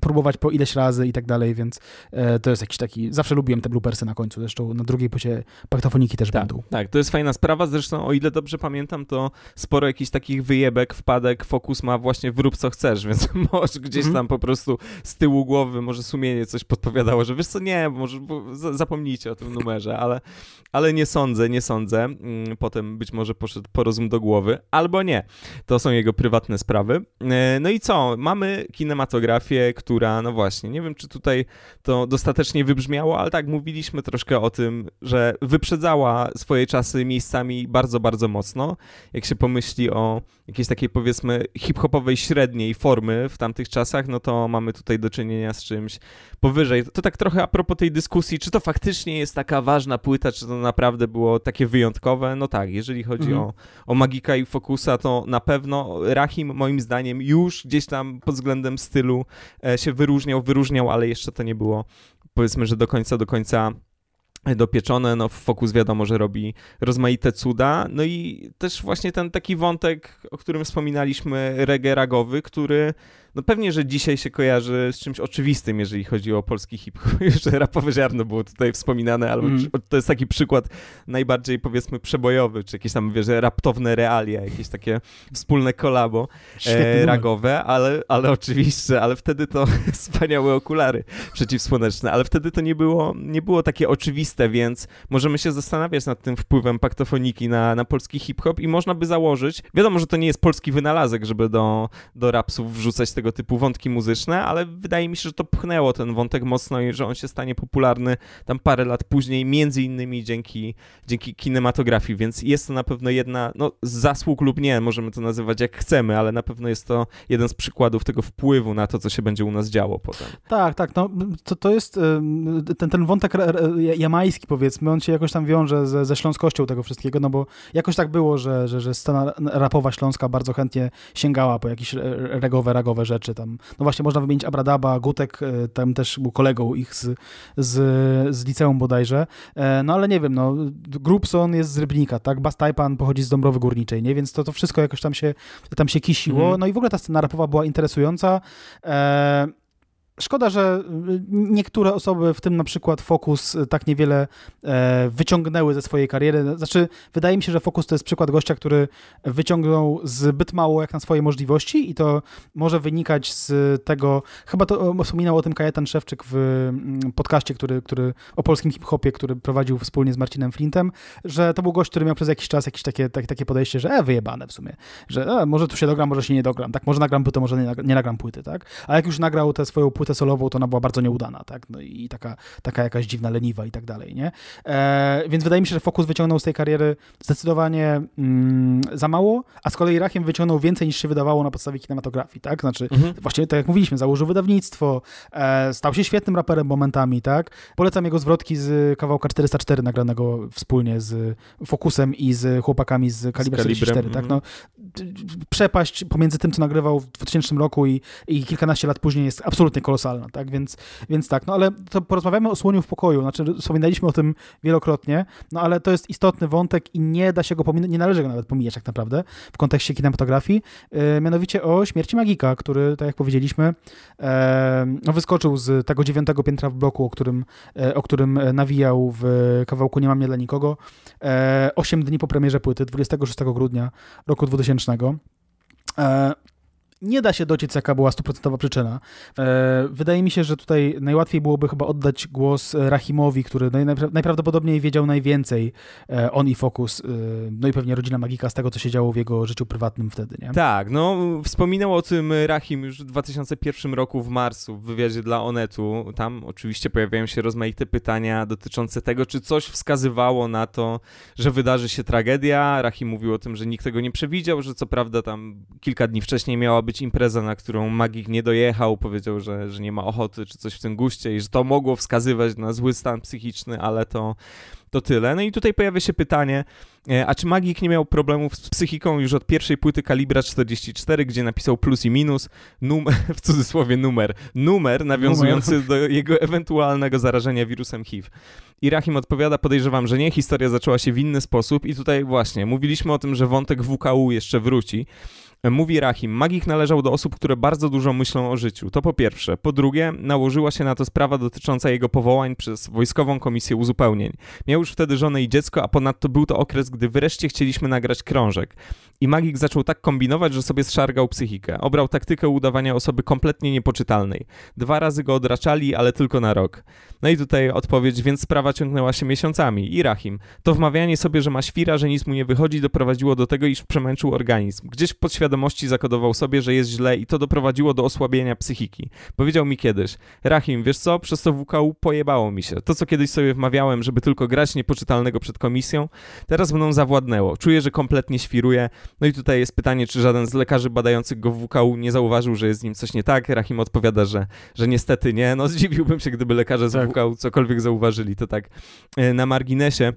próbować po ileś razy i tak dalej, więc e, to jest jakiś taki, zawsze lubiłem te bloopersy na końcu, zresztą na drugiej płycie paktofoniki też tak, będą. Tak, to jest fajna sprawa, zresztą o ile dobrze pamiętam, to sporo jakichś takich wyjebek, wpadek, fokus ma właśnie wrób co chcesz, więc może gdzieś mhm. tam po prostu z tyłu głowy może sumienie coś podpowiadało, że wiesz co, nie, może zapomnijcie o tym numerze, ale, ale nie sądzę, nie sądzę. Mm, potem być może poszedł porozum do głowy, albo nie. To są jego prywatne sprawy. E, no i co? Mamy kinematografię, która, no właśnie, nie wiem, czy tutaj to dostatecznie wybrzmiało, ale tak, mówiliśmy troszkę o tym, że wyprzedzała swoje czasy miejscami bardzo, bardzo mocno. Jak się pomyśli o jakiejś takiej powiedzmy hip-hopowej średniej formy w tamtych czasach, no to mamy tutaj do czynienia z czymś powyżej. To tak trochę a propos tej dyskusji, czy to faktycznie jest taka ważna płyta, czy to naprawdę było takie wyjątkowe? No tak, jeżeli chodzi mhm. o, o Magika i Fokusa, to na pewno Rahim moim zdaniem już gdzieś tam pod względem stylu e, się wyróżniał, wyróżniał, ale jeszcze to nie było powiedzmy, że do końca, do końca dopieczone, no Focus wiadomo, że robi rozmaite cuda, no i też właśnie ten taki wątek, o którym wspominaliśmy, reggae ragowy, który no pewnie, że dzisiaj się kojarzy z czymś oczywistym, jeżeli chodzi o polski hip-hop. Już rapowe ziarno było tutaj wspominane, ale mm. to jest taki przykład najbardziej, powiedzmy, przebojowy, czy jakieś tam, wiesz, raptowne realia, jakieś takie wspólne kolabo e, ragowe, ale, ale oczywiście, ale wtedy to wspaniałe okulary przeciwsłoneczne, ale wtedy to nie było, nie było takie oczywiste, więc możemy się zastanawiać nad tym wpływem paktofoniki na, na polski hip-hop i można by założyć, wiadomo, że to nie jest polski wynalazek, żeby do, do rapsów wrzucać tego tego typu wątki muzyczne, ale wydaje mi się, że to pchnęło ten wątek mocno i że on się stanie popularny tam parę lat później, między innymi dzięki, dzięki kinematografii, więc jest to na pewno jedna no, z zasług lub nie, możemy to nazywać jak chcemy, ale na pewno jest to jeden z przykładów tego wpływu na to, co się będzie u nas działo potem. Tak, tak, no, to, to jest ten, ten wątek jamański powiedzmy, on się jakoś tam wiąże ze, ze śląskością tego wszystkiego, no bo jakoś tak było, że, że, że scena rapowa śląska bardzo chętnie sięgała po jakieś regowe, ragowe rzeczy tam. No właśnie, można wymienić Abradaba, Gutek, e, tam też był kolegą ich z, z, z liceum bodajże. E, no ale nie wiem, no Grubson jest z Rybnika, tak? Bastajpan pochodzi z Dąbrowy Górniczej, nie? Więc to, to wszystko jakoś tam się, tam się kisiło. Mhm. No i w ogóle ta scena rapowa była interesująca. E, Szkoda, że y, niektóre osoby, w tym na przykład Focus, y, tak niewiele e, wyciągnęły ze swojej kariery. Znaczy, wydaje mi się, że Focus to jest przykład gościa, który wyciągnął zbyt mało jak na swoje możliwości i to może wynikać z tego, chyba to wspominał o tym Kajetan Szewczyk w mm, podcaście, który, który o polskim hip-hopie, który prowadził wspólnie z Marcinem Flintem, że to był gość, który miał przez jakiś czas jakieś takie, tak, takie, podejście, że e, wyjebane w sumie, że e, może tu się dogram, może się nie dogram, tak, może nagram płytę, może nie, nie nagram płyty, tak, a jak już nagrał tę swoją płytę płytę solową, to ona była bardzo nieudana, tak? No i taka, taka jakaś dziwna, leniwa i tak dalej, nie? E, więc wydaje mi się, że Fokus wyciągnął z tej kariery zdecydowanie mm, za mało, a z kolei Rachiem wyciągnął więcej niż się wydawało na podstawie kinematografii, tak? Znaczy, mhm. właśnie tak jak mówiliśmy, założył wydawnictwo, e, stał się świetnym raperem momentami, tak? Polecam jego zwrotki z kawałka 404 nagranego wspólnie z Fokusem i z chłopakami z Kalibra 44, tak? Mhm. No, przepaść pomiędzy tym, co nagrywał w 2000 roku i, i kilkanaście lat później jest absolutnie kolosalna, tak? Więc, więc tak, no ale to porozmawiamy o Słoniu w pokoju, znaczy wspominaliśmy o tym wielokrotnie, no ale to jest istotny wątek i nie da się go pominąć, nie należy go nawet pomijać tak naprawdę w kontekście kinematografii, e, mianowicie o śmierci magika, który, tak jak powiedzieliśmy, e, no, wyskoczył z tego dziewiątego piętra w bloku, o którym, e, o którym e, nawijał w kawałku Nie mam nie dla nikogo, e, Osiem dni po premierze płyty, 26 grudnia roku 2000 wewnętrznego. E, nie da się dociec, jaka była stuprocentowa przyczyna. E, wydaje mi się, że tutaj najłatwiej byłoby chyba oddać głos e, Rahimowi, który najprawdopodobniej wiedział najwięcej, e, on i Fokus, no i pewnie rodzina Magika z tego, co się działo w jego życiu prywatnym wtedy, nie? Tak, no wspominał o tym Rahim już w 2001 roku w marcu w wywiadzie dla Onetu. Tam oczywiście pojawiają się rozmaite pytania dotyczące tego, czy coś wskazywało na to, że wydarzy się tragedia. Rahim mówił o tym, że nikt tego nie przewidział, że co prawda tam kilka dni wcześniej miałaby być impreza, na którą magik nie dojechał, powiedział, że, że nie ma ochoty czy coś w tym guście i że to mogło wskazywać na zły stan psychiczny, ale to, to tyle. No i tutaj pojawia się pytanie, e, a czy Magik nie miał problemów z psychiką już od pierwszej płyty kalibra 44, gdzie napisał plus i minus, numer, w cudzysłowie numer, numer nawiązujący numer. do jego ewentualnego zarażenia wirusem HIV? I Rahim odpowiada, podejrzewam, że nie, historia zaczęła się w inny sposób i tutaj właśnie, mówiliśmy o tym, że wątek WKU jeszcze wróci. Mówi Rahim, magik należał do osób, które bardzo dużo myślą o życiu. To po pierwsze. Po drugie, nałożyła się na to sprawa dotycząca jego powołań przez Wojskową Komisję Uzupełnień. Miał już wtedy żonę i dziecko, a ponadto był to okres, gdy wreszcie chcieliśmy nagrać krążek. I magik zaczął tak kombinować, że sobie zszargał psychikę. Obrał taktykę udawania osoby kompletnie niepoczytalnej. Dwa razy go odraczali, ale tylko na rok. No i tutaj odpowiedź, więc sprawa ciągnęła się miesiącami. I Rahim. To wmawianie sobie, że ma świra, że nic mu nie wychodzi, doprowadziło do tego, iż przemęczył organizm. Gdzieś w podświadomości podświadomości zakodował sobie, że jest źle i to doprowadziło do osłabienia psychiki. Powiedział mi kiedyś, Rahim, wiesz co, przez to WKU pojebało mi się. To, co kiedyś sobie wmawiałem, żeby tylko grać niepoczytalnego przed komisją, teraz mną zawładnęło. Czuję, że kompletnie świruje. No i tutaj jest pytanie, czy żaden z lekarzy badających go w WKU nie zauważył, że jest z nim coś nie tak. Rahim odpowiada, że, że niestety nie. No zdziwiłbym się, gdyby lekarze z tak. WKU cokolwiek zauważyli. To tak e, na marginesie.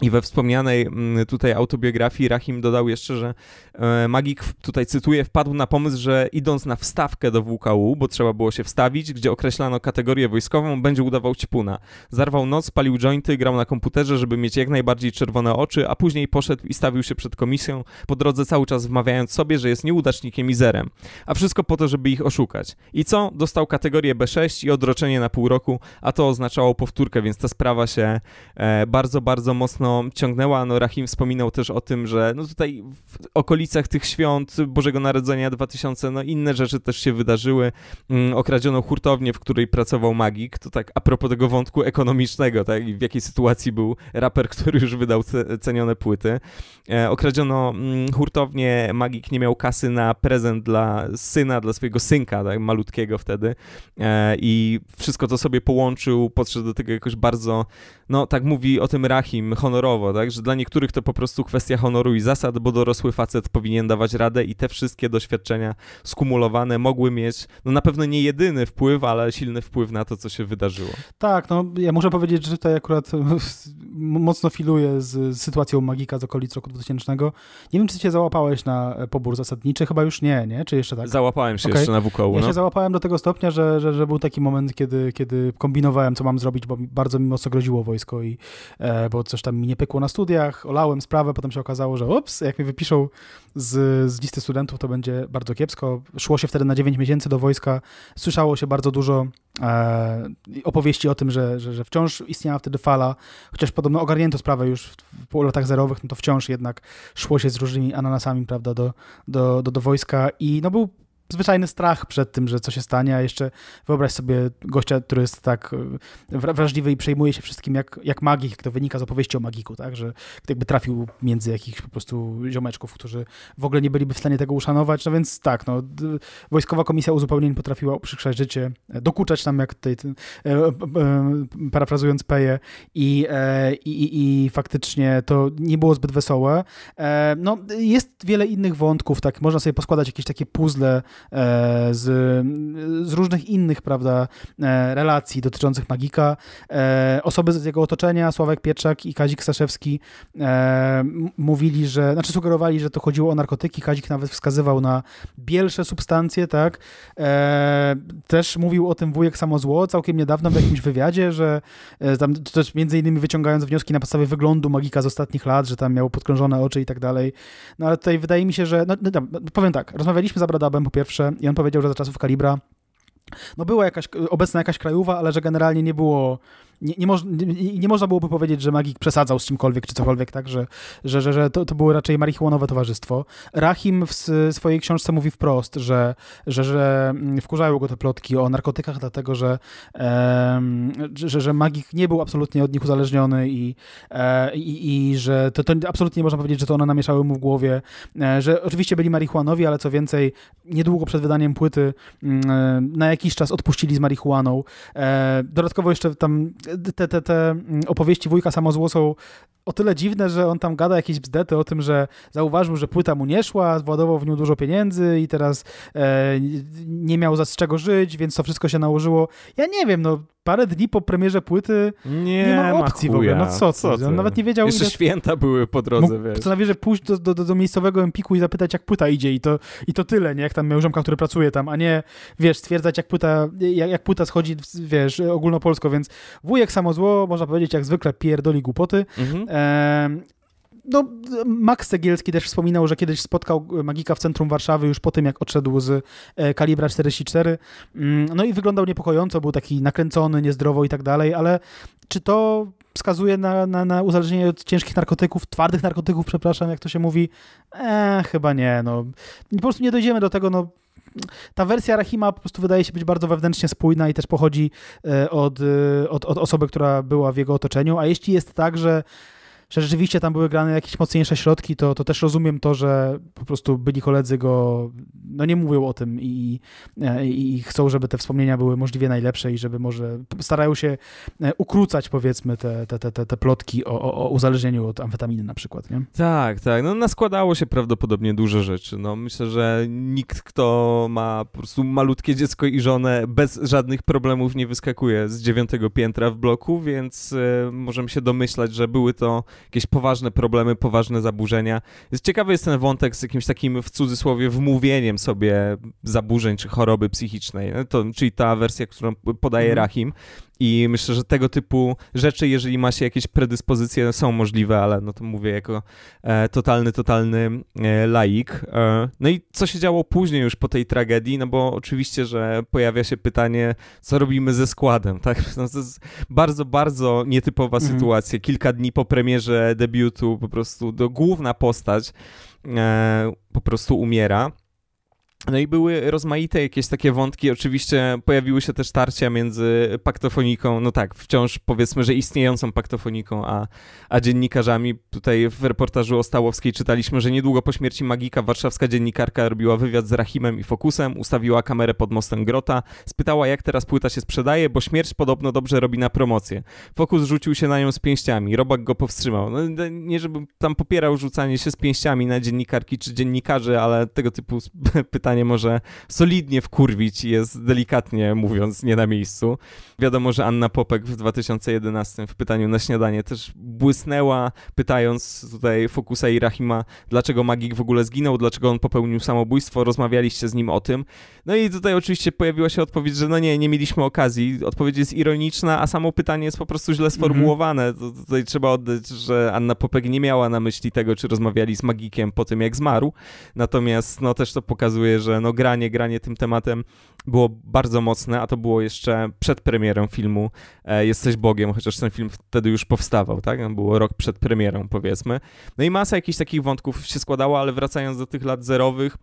I we wspomnianej mm, tutaj autobiografii Rahim dodał jeszcze, że e, magik, tutaj cytuję, wpadł na pomysł, że idąc na wstawkę do WKU, bo trzeba było się wstawić, gdzie określano kategorię wojskową, będzie udawał ćpuna. Zarwał noc, palił jointy, grał na komputerze, żeby mieć jak najbardziej czerwone oczy, a później poszedł i stawił się przed komisją, po drodze cały czas wmawiając sobie, że jest nieudacznikiem i zerem. A wszystko po to, żeby ich oszukać. I co? Dostał kategorię B6 i odroczenie na pół roku, a to oznaczało powtórkę, więc ta sprawa się e, bardzo, bardzo mocno mocno ciągnęła. No, Rahim wspominał też o tym, że no tutaj w okolicach tych świąt Bożego Narodzenia 2000, no inne rzeczy też się wydarzyły. Mm, okradziono hurtownię, w której pracował magik. To tak a propos tego wątku ekonomicznego, tak, I w jakiej sytuacji był raper, który już wydał cenione płyty. E, okradziono mm, hurtownię, magik nie miał kasy na prezent dla syna, dla swojego synka, tak, malutkiego wtedy. E, I wszystko to sobie połączył, podszedł do tego jakoś bardzo, no tak mówi o tym Rahim, honorowo, tak? Że dla niektórych to po prostu kwestia honoru i zasad, bo dorosły facet powinien dawać radę i te wszystkie doświadczenia skumulowane mogły mieć, no na pewno nie jedyny wpływ, ale silny wpływ na to, co się wydarzyło. Tak, no ja muszę powiedzieć, że tutaj akurat mocno filuję z, z sytuacją Magika z okolic roku 2000. Nie wiem, czy się załapałeś na e, pobór zasadniczy, chyba już nie, nie? Czy jeszcze tak? Załapałem się okay. jeszcze na WKO. Ja no. się załapałem do tego stopnia, że, że, że był taki moment, kiedy, kiedy kombinowałem, co mam zrobić, bo bardzo mi mocno groziło wojsko i e, bo coś tam mi nie pykło na studiach, olałem sprawę, potem się okazało, że ups, jak mi wypiszą z, z listy studentów, to będzie bardzo kiepsko. Szło się wtedy na 9 miesięcy do wojska, słyszało się bardzo dużo e, opowieści o tym, że, że, że wciąż istniała wtedy fala, chociaż podobno ogarnięto sprawę już w, w latach zerowych, no to wciąż jednak szło się z różnymi ananasami, prawda, do, do, do, do wojska i no był zwyczajny strach przed tym, że co się stanie, a jeszcze wyobraź sobie gościa, który jest tak e, wrażliwy i przejmuje się wszystkim jak, jak magik, to wynika z opowieści o magiku, tak, że jakby trafił między jakichś po prostu ziomeczków, którzy w ogóle nie byliby w stanie tego uszanować, no więc tak, no, Wojskowa Komisja Uzupełnień potrafiła uprzykrzać życie, e, dokuczać nam, jak tutaj ten, e, parafrazując Peję i, i, i faktycznie to nie było zbyt wesołe. No, jest wiele innych wątków, tak, można sobie poskładać jakieś takie puzzle E, z, z różnych innych, prawda, e, relacji dotyczących Magika. E, osoby z jego otoczenia, Sławek Pietrzak i Kazik Staszewski mówili, że, znaczy sugerowali, że to chodziło o narkotyki. Kazik nawet wskazywał na bielsze substancje, tak. Też mówił o tym wujek samozło całkiem niedawno w jakimś wywiadzie, że tam też między innymi wyciągając wnioski na podstawie wyglądu Magika z ostatnich lat, że tam miał podkrążone oczy i tak dalej. No ale tutaj wydaje mi się, że, no, no, no powiem tak, rozmawialiśmy z Abradabem po pierwsze, pierwsze i on powiedział, że za czasów Kalibra no była jakaś, obecna jakaś krajowa, ale że generalnie nie było nie, nie, moż, nie, nie można byłoby powiedzieć, że Magik przesadzał z czymkolwiek czy cokolwiek, tak, że, że, że, że to, to było raczej marihuanowe towarzystwo. Rahim w swojej książce mówi wprost, że, że, że mm, wkurzają go te plotki o narkotykach, dlatego że, e, że, że Magik nie był absolutnie od nich uzależniony i, e, i, i, że to, to absolutnie nie można powiedzieć, że to one namieszały mu w głowie, e, że oczywiście byli marihuanowi, ale co więcej, niedługo przed wydaniem płyty mm, e, na jakiś czas odpuścili z marihuaną. E, dodatkowo jeszcze tam te, te, te mm, opowieści wujka samozło są o tyle dziwne, że on tam gada jakieś bzdety o tym, że zauważył, że płyta mu nie szła, władował w nią dużo pieniędzy i teraz e, nie miał za z czego żyć, więc to wszystko się nałożyło. Ja nie wiem, no parę dni po premierze płyty nie, nie ma opcji ma w ogóle. No co, co? co nawet nie wiedział. Jeszcze ile... święta były po drodze, wiesz. Co najwyżej że pójść do, do, do, miejscowego Empiku i zapytać, jak płyta idzie i to, i to tyle, nie? Jak tam miał ziomka, który pracuje tam, a nie, wiesz, stwierdzać, jak płyta, jak, jak płyta schodzi, wiesz, ogólnopolsko, więc wujek samo zło, można powiedzieć, jak zwykle pierdoli głupoty. Mhm. E no, Max Cegielski też wspominał, że kiedyś spotkał e, magika w centrum Warszawy już po tym, jak odszedł z e, kalibra 44. Mm, no i wyglądał niepokojąco, był taki nakręcony, niezdrowo i tak dalej, ale czy to wskazuje na, na, na uzależnienie od ciężkich narkotyków, twardych narkotyków, przepraszam, jak to się mówi? Eee, chyba nie, no. Po prostu nie dojdziemy do tego, no ta wersja Rahima po prostu wydaje się być bardzo wewnętrznie spójna i też pochodzi e, od, od, od osoby, która była w jego otoczeniu. A jeśli jest tak, że że rzeczywiście tam były grane jakieś mocniejsze środki, to, to też rozumiem to, że po prostu byli koledzy go, no nie mówią o tym i, i, e, i chcą, żeby te wspomnienia były możliwie najlepsze i żeby może starają się e, ukrócać powiedzmy te, te, te, te, plotki o, o, o uzależnieniu od amfetaminy na przykład, nie? Tak, tak, no naskładało się prawdopodobnie dużo rzeczy, no myślę, że nikt, kto ma po prostu malutkie dziecko i żonę bez żadnych problemów nie wyskakuje z dziewiątego piętra w bloku, więc e, możemy się domyślać, że były to jakieś poważne problemy, poważne zaburzenia. Jest ciekawy jest ten wątek z jakimś takim w cudzysłowie wmówieniem sobie zaburzeń czy choroby psychicznej, no to, czyli ta wersja, którą podaje mm. Rahim. I myślę, że tego typu rzeczy, jeżeli ma się jakieś predyspozycje, są możliwe, ale no to mówię jako e, totalny, totalny e, laik. E, no i co się działo później już po tej tragedii? No bo oczywiście, że pojawia się pytanie, co robimy ze składem, tak? No to jest bardzo, bardzo nietypowa mhm. sytuacja. Kilka dni po premierze debiutu po prostu do, główna postać po prostu umiera. No i były rozmaite jakieś takie wątki, oczywiście pojawiły się też tarcia między paktofoniką, no tak, wciąż powiedzmy, że istniejącą paktofoniką, a, a dziennikarzami. Tutaj w reportażu o Stałowskiej czytaliśmy, że niedługo po śmierci Magika warszawska dziennikarka robiła wywiad z Rahimem i Fokusem, ustawiła kamerę pod mostem Grota, spytała jak teraz płyta się sprzedaje, bo śmierć podobno dobrze robi na promocję. Fokus rzucił się na nią z pięściami, Robak go powstrzymał. No, nie żebym tam popierał rzucanie się z pięściami na dziennikarki czy dziennikarzy, ale tego typu pytania stanie może solidnie wkurwić i jest delikatnie mówiąc nie na miejscu. Wiadomo, że Anna Popek w 2011 w pytaniu na śniadanie też błysnęła, pytając tutaj Fokusa i Rahima, dlaczego magik w ogóle zginął, dlaczego on popełnił samobójstwo, rozmawialiście z nim o tym. No i tutaj oczywiście pojawiła się odpowiedź, że no nie, nie mieliśmy okazji. Odpowiedź jest ironiczna, a samo pytanie jest po prostu źle mhm. sformułowane. Mm -hmm. Tutaj trzeba oddać, że Anna Popek nie miała na myśli tego, czy rozmawiali z magikiem po tym, jak zmarł. Natomiast no też to pokazuje, że no granie, granie tym tematem było bardzo mocne, a to było jeszcze przed premierą filmu e, Jesteś Bogiem, chociaż ten film wtedy już powstawał, tak? Było rok przed premierą, powiedzmy. No i masa jakichś takich wątków się składała, ale wracając do tych lat zerowych,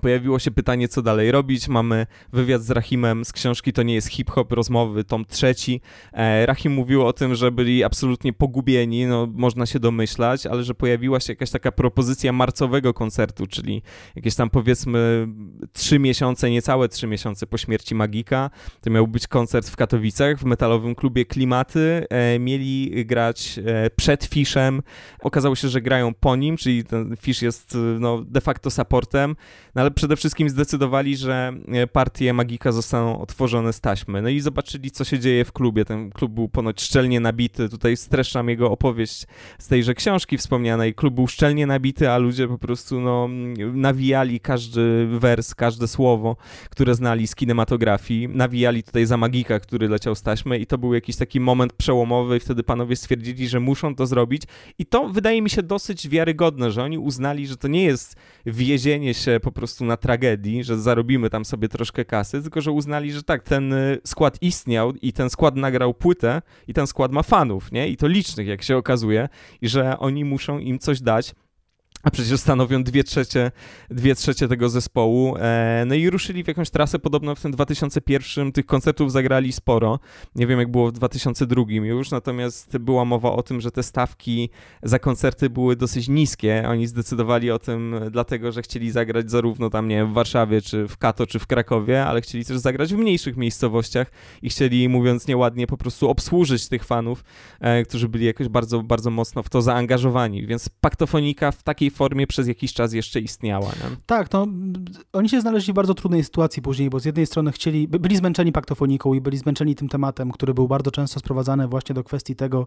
Pojawiło się pytanie, co dalej robić. Mamy wywiad z Rahimem z książki To nie jest hip-hop, rozmowy, tom trzeci. E, Rahim mówił o tym, że byli absolutnie pogubieni, no można się domyślać, ale że pojawiła się jakaś taka propozycja marcowego koncertu, czyli jakieś tam powiedzmy trzy miesiące, niecałe trzy miesiące po śmierci Magika. To miał być koncert w Katowicach w metalowym klubie Klimaty. E, mieli grać e, przed Fiszem. Okazało się, że grają po nim, czyli ten Fisz jest no, de facto supportem, no, ale ale przede wszystkim zdecydowali, że e, partie Magika zostaną otworzone z taśmy. No i zobaczyli, co się dzieje w klubie. Ten klub był ponoć szczelnie nabity. Tutaj streszczam jego opowieść z tejże książki wspomnianej. Klub był szczelnie nabity, a ludzie po prostu no, nawijali każdy wers, każde słowo, które znali z kinematografii. Nawijali tutaj za Magika, który leciał z taśmy i to był jakiś taki moment przełomowy i wtedy panowie stwierdzili, że muszą to zrobić i to wydaje mi się dosyć wiarygodne, że oni uznali, że to nie jest więzienie się po prostu prostu na tragedii, że zarobimy tam sobie troszkę kasy, tylko że uznali, że tak, ten y, skład istniał i ten skład nagrał płytę i ten skład ma fanów, nie? I to licznych, jak się okazuje, i że oni muszą im coś dać a przecież stanowią dwie trzecie, dwie trzecie tego zespołu. E, no i ruszyli w jakąś trasę, podobno w tym 2001 tych koncertów zagrali sporo. Nie wiem, jak było w 2002 już, natomiast była mowa o tym, że te stawki za koncerty były dosyć niskie. Oni zdecydowali o tym dlatego, że chcieli zagrać zarówno tam, nie wiem, w Warszawie, czy w Kato, czy w Krakowie, ale chcieli też zagrać w mniejszych miejscowościach i chcieli, mówiąc nieładnie, po prostu obsłużyć tych fanów, e, którzy byli jakoś bardzo, bardzo mocno w to zaangażowani. Więc Paktofonika w takiej formie przez jakiś czas jeszcze istniała. Nie? Tak, no oni się znaleźli w bardzo trudnej sytuacji później, bo z jednej strony chcieli, byli zmęczeni paktofoniką i byli zmęczeni tym tematem, który był bardzo często sprowadzany właśnie do kwestii tego,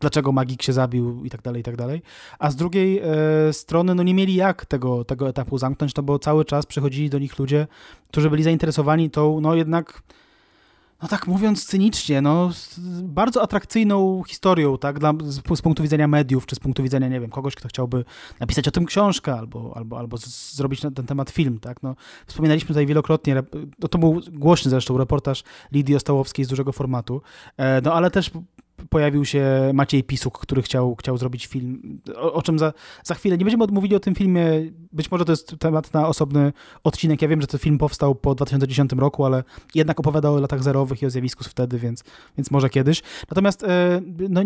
dlaczego magik się zabił i tak dalej, i tak dalej. A z drugiej e, strony, no nie mieli jak tego, tego etapu zamknąć, no bo cały czas przychodzili do nich ludzie, którzy byli zainteresowani tą, no jednak no tak mówiąc cynicznie, no, bardzo atrakcyjną historią, tak, dla, z, z, punktu widzenia mediów, czy z punktu widzenia, nie wiem, kogoś, kto chciałby napisać o tym książkę, albo, albo, albo z, zrobić na ten temat film, tak, no, wspominaliśmy tutaj wielokrotnie, no, to był głośny zresztą reportaż Lidii Ostałowskiej z dużego formatu, e, no, ale też pojawił się Maciej Pisuk, który chciał, chciał zrobić film, o, o czym za, za chwilę. Nie będziemy mówili o tym filmie, być może to jest temat na osobny odcinek. Ja wiem, że ten film powstał po 2010 roku, ale jednak opowiadał o latach zerowych i o zjawisku wtedy, więc, więc może kiedyś. Natomiast e, no,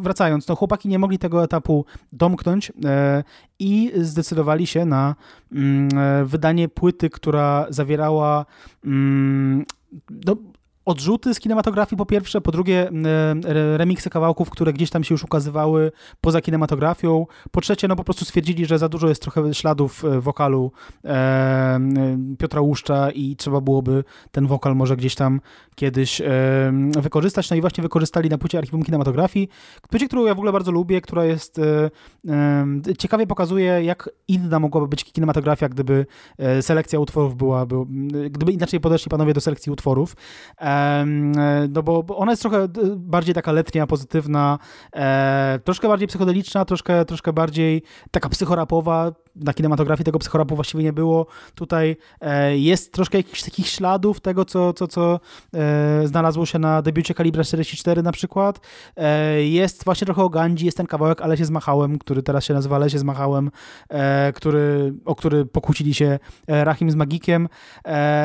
wracając, no, chłopaki nie mogli tego etapu domknąć e, i zdecydowali się na mm, e, wydanie płyty, która zawierała mm, no, odrzuty z kinematografii po pierwsze, po drugie e, remiksy kawałków, które gdzieś tam się już ukazywały poza kinematografią, po trzecie no po prostu stwierdzili, że za dużo jest trochę śladów e, wokalu e, e, Piotra Łuszcza i trzeba byłoby ten wokal może gdzieś tam kiedyś e, wykorzystać, no i właśnie wykorzystali na płycie Archiwum Kinematografii, płycie, którą ja w ogóle bardzo lubię, która jest e, ciekawie pokazuje, jak inna mogłaby być kinematografia, gdyby selekcja utworów była, by, gdyby inaczej podeszli panowie do selekcji utworów. E, E, no bo ona jest trochę bardziej taka letnia, pozytywna, e, troszkę bardziej psychodeliczna, troszkę, troszkę bardziej taka psychorapowa, na kinematografii tego psychorapu właściwie nie było. Tutaj e, jest troszkę jakichś takich śladów tego, co, co, co znalazło się na debiucie Kalibra 44 na przykład. Jest właśnie trochę o Gandzi, jest ten kawałek ale z Machałem, który teraz się nazywa Alesie z Machałem, który, o który pokłócili się Rahim z Magikiem.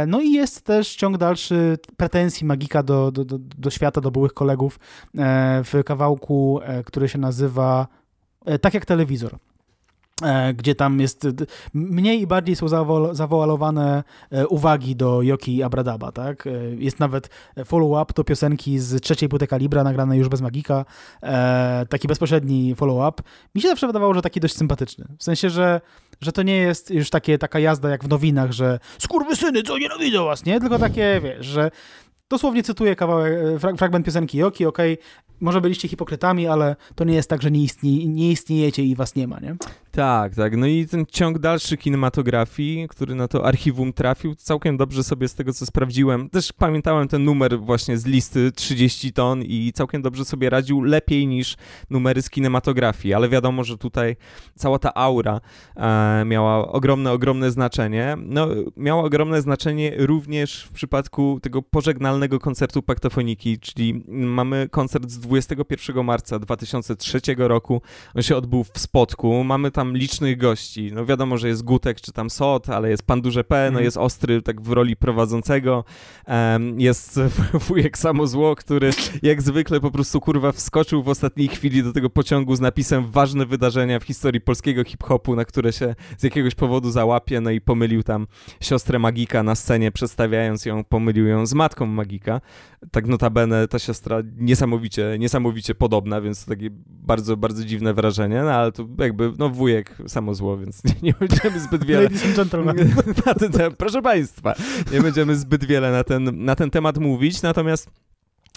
No i jest też ciąg dalszy pretensji Magika do, do, do, do świata, do byłych kolegów e, w kawałku, e, który się nazywa e, Tak jak telewizor gdzie tam jest mniej i bardziej są zawoalowane uwagi do Joki Abradaba, tak? Jest nawet follow-up do piosenki z trzeciej płyty Kalibra, nagranej już bez Magika, taki bezpośredni follow-up. Mi się zawsze wydawało, że taki dość sympatyczny, w sensie, że, że to nie jest już takie, taka jazda jak w nowinach, że skurwysyny, co nienawidzą was, nie? Tylko takie, wiesz, że Dosłownie cytuję kawałek, e, fragment piosenki Joki, okay może byliście hipokrytami, ale to nie jest tak, że nie, nie istniejecie i was nie ma, nie? Tak, tak. No i ten ciąg dalszy kinematografii, który na to archiwum trafił, całkiem dobrze sobie z tego, co sprawdziłem. Też pamiętałem ten numer właśnie z listy 30 ton i całkiem dobrze sobie radził, lepiej niż numery z kinematografii, ale wiadomo, że tutaj cała ta aura e, miała ogromne, ogromne znaczenie. No, miała ogromne znaczenie również w przypadku tego pożegnalnego koncertu paktofoniki, czyli mamy koncert z 20 21 marca 2003 roku. On się odbył w spotku. Mamy tam licznych gości. No wiadomo, że jest Gutek czy tam Sot, ale jest Pan Duże P, no mhm. jest Ostry tak w roli prowadzącego. jest wujek Samo Zło, który jak zwykle po prostu kurwa wskoczył w ostatniej chwili do tego pociągu z napisem ważne wydarzenia w historii polskiego hip-hopu, na które się z jakiegoś powodu załapie, no i pomylił tam siostrę Magika na scenie, przedstawiając ją, pomylił ją z matką Magika. Tak notabene ta siostra niesamowicie niesamowicie podobna, więc to takie bardzo, bardzo dziwne wrażenie, no ale to jakby, no wujek samo zło, więc nie, nie będziemy zbyt wiele... Ladies and gentlemen. Ten, proszę Państwa, nie będziemy zbyt wiele na ten, na ten temat mówić, natomiast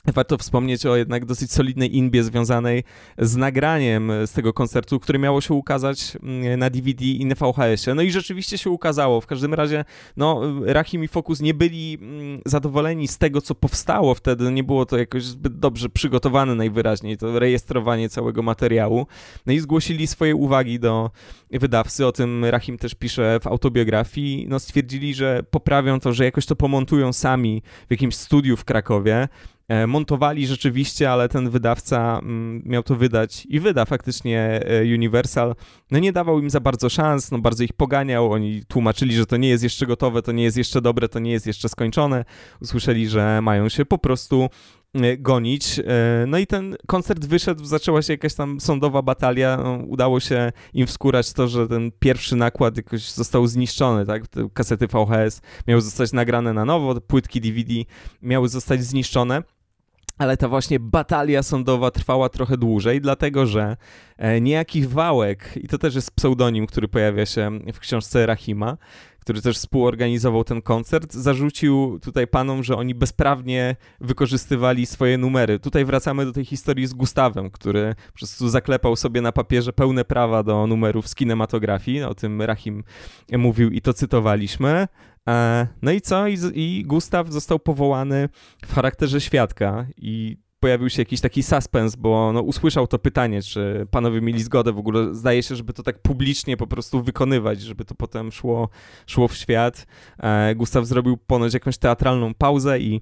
Warto wspomnieć o jednak dosyć solidnej inbie związanej z nagraniem e, z tego koncertu, które miało się ukazać mm, na DVD i na VHS-ie. No i rzeczywiście się ukazało. W każdym razie, no, e, Rahim i Focus nie byli mm, zadowoleni z tego, co powstało wtedy. Nie było to jakoś zbyt dobrze przygotowane najwyraźniej, to rejestrowanie całego materiału. No i zgłosili swoje uwagi do wydawcy. O tym Rahim też pisze w autobiografii. No, stwierdzili, że poprawią to, że jakoś to pomontują sami w jakimś studiu w Krakowie. E, montowali rzeczywiście, ale ten wydawca mm, miał to wydać i wyda faktycznie e, Universal. No nie dawał im za bardzo szans, no bardzo ich poganiał, oni tłumaczyli, że to nie jest jeszcze gotowe, to nie jest jeszcze dobre, to nie jest jeszcze skończone. Usłyszeli, że mają się po prostu e, gonić. No i ten koncert wyszedł, zaczęła się jakaś tam sądowa batalia. No, udało się im wskurać to, że ten pierwszy nakład jakoś został zniszczony, tak? Te kasety VHS miały zostać nagrane na nowo, płytki DVD miały zostać zniszczone ale ta właśnie batalia sądowa trwała trochę dłużej, dlatego że e, niejaki Wałek, i to też jest pseudonim, który pojawia się w książce Rahima, który też współorganizował ten koncert, zarzucił tutaj panom, że oni bezprawnie wykorzystywali swoje numery. Tutaj wracamy do tej historii z Gustawem, który po prostu zaklepał sobie na papierze pełne prawa do numerów z kinematografii. O tym Rahim mówił i to cytowaliśmy. E, no i co? I, I Gustaw został powołany w charakterze świadka i pojawił się jakiś taki suspens, bo no, usłyszał to pytanie, czy panowie mieli zgodę w ogóle, zdaje się, żeby to tak publicznie po prostu wykonywać, żeby to potem szło, szło w świat. E, Gustaw zrobił ponoć jakąś teatralną pauzę i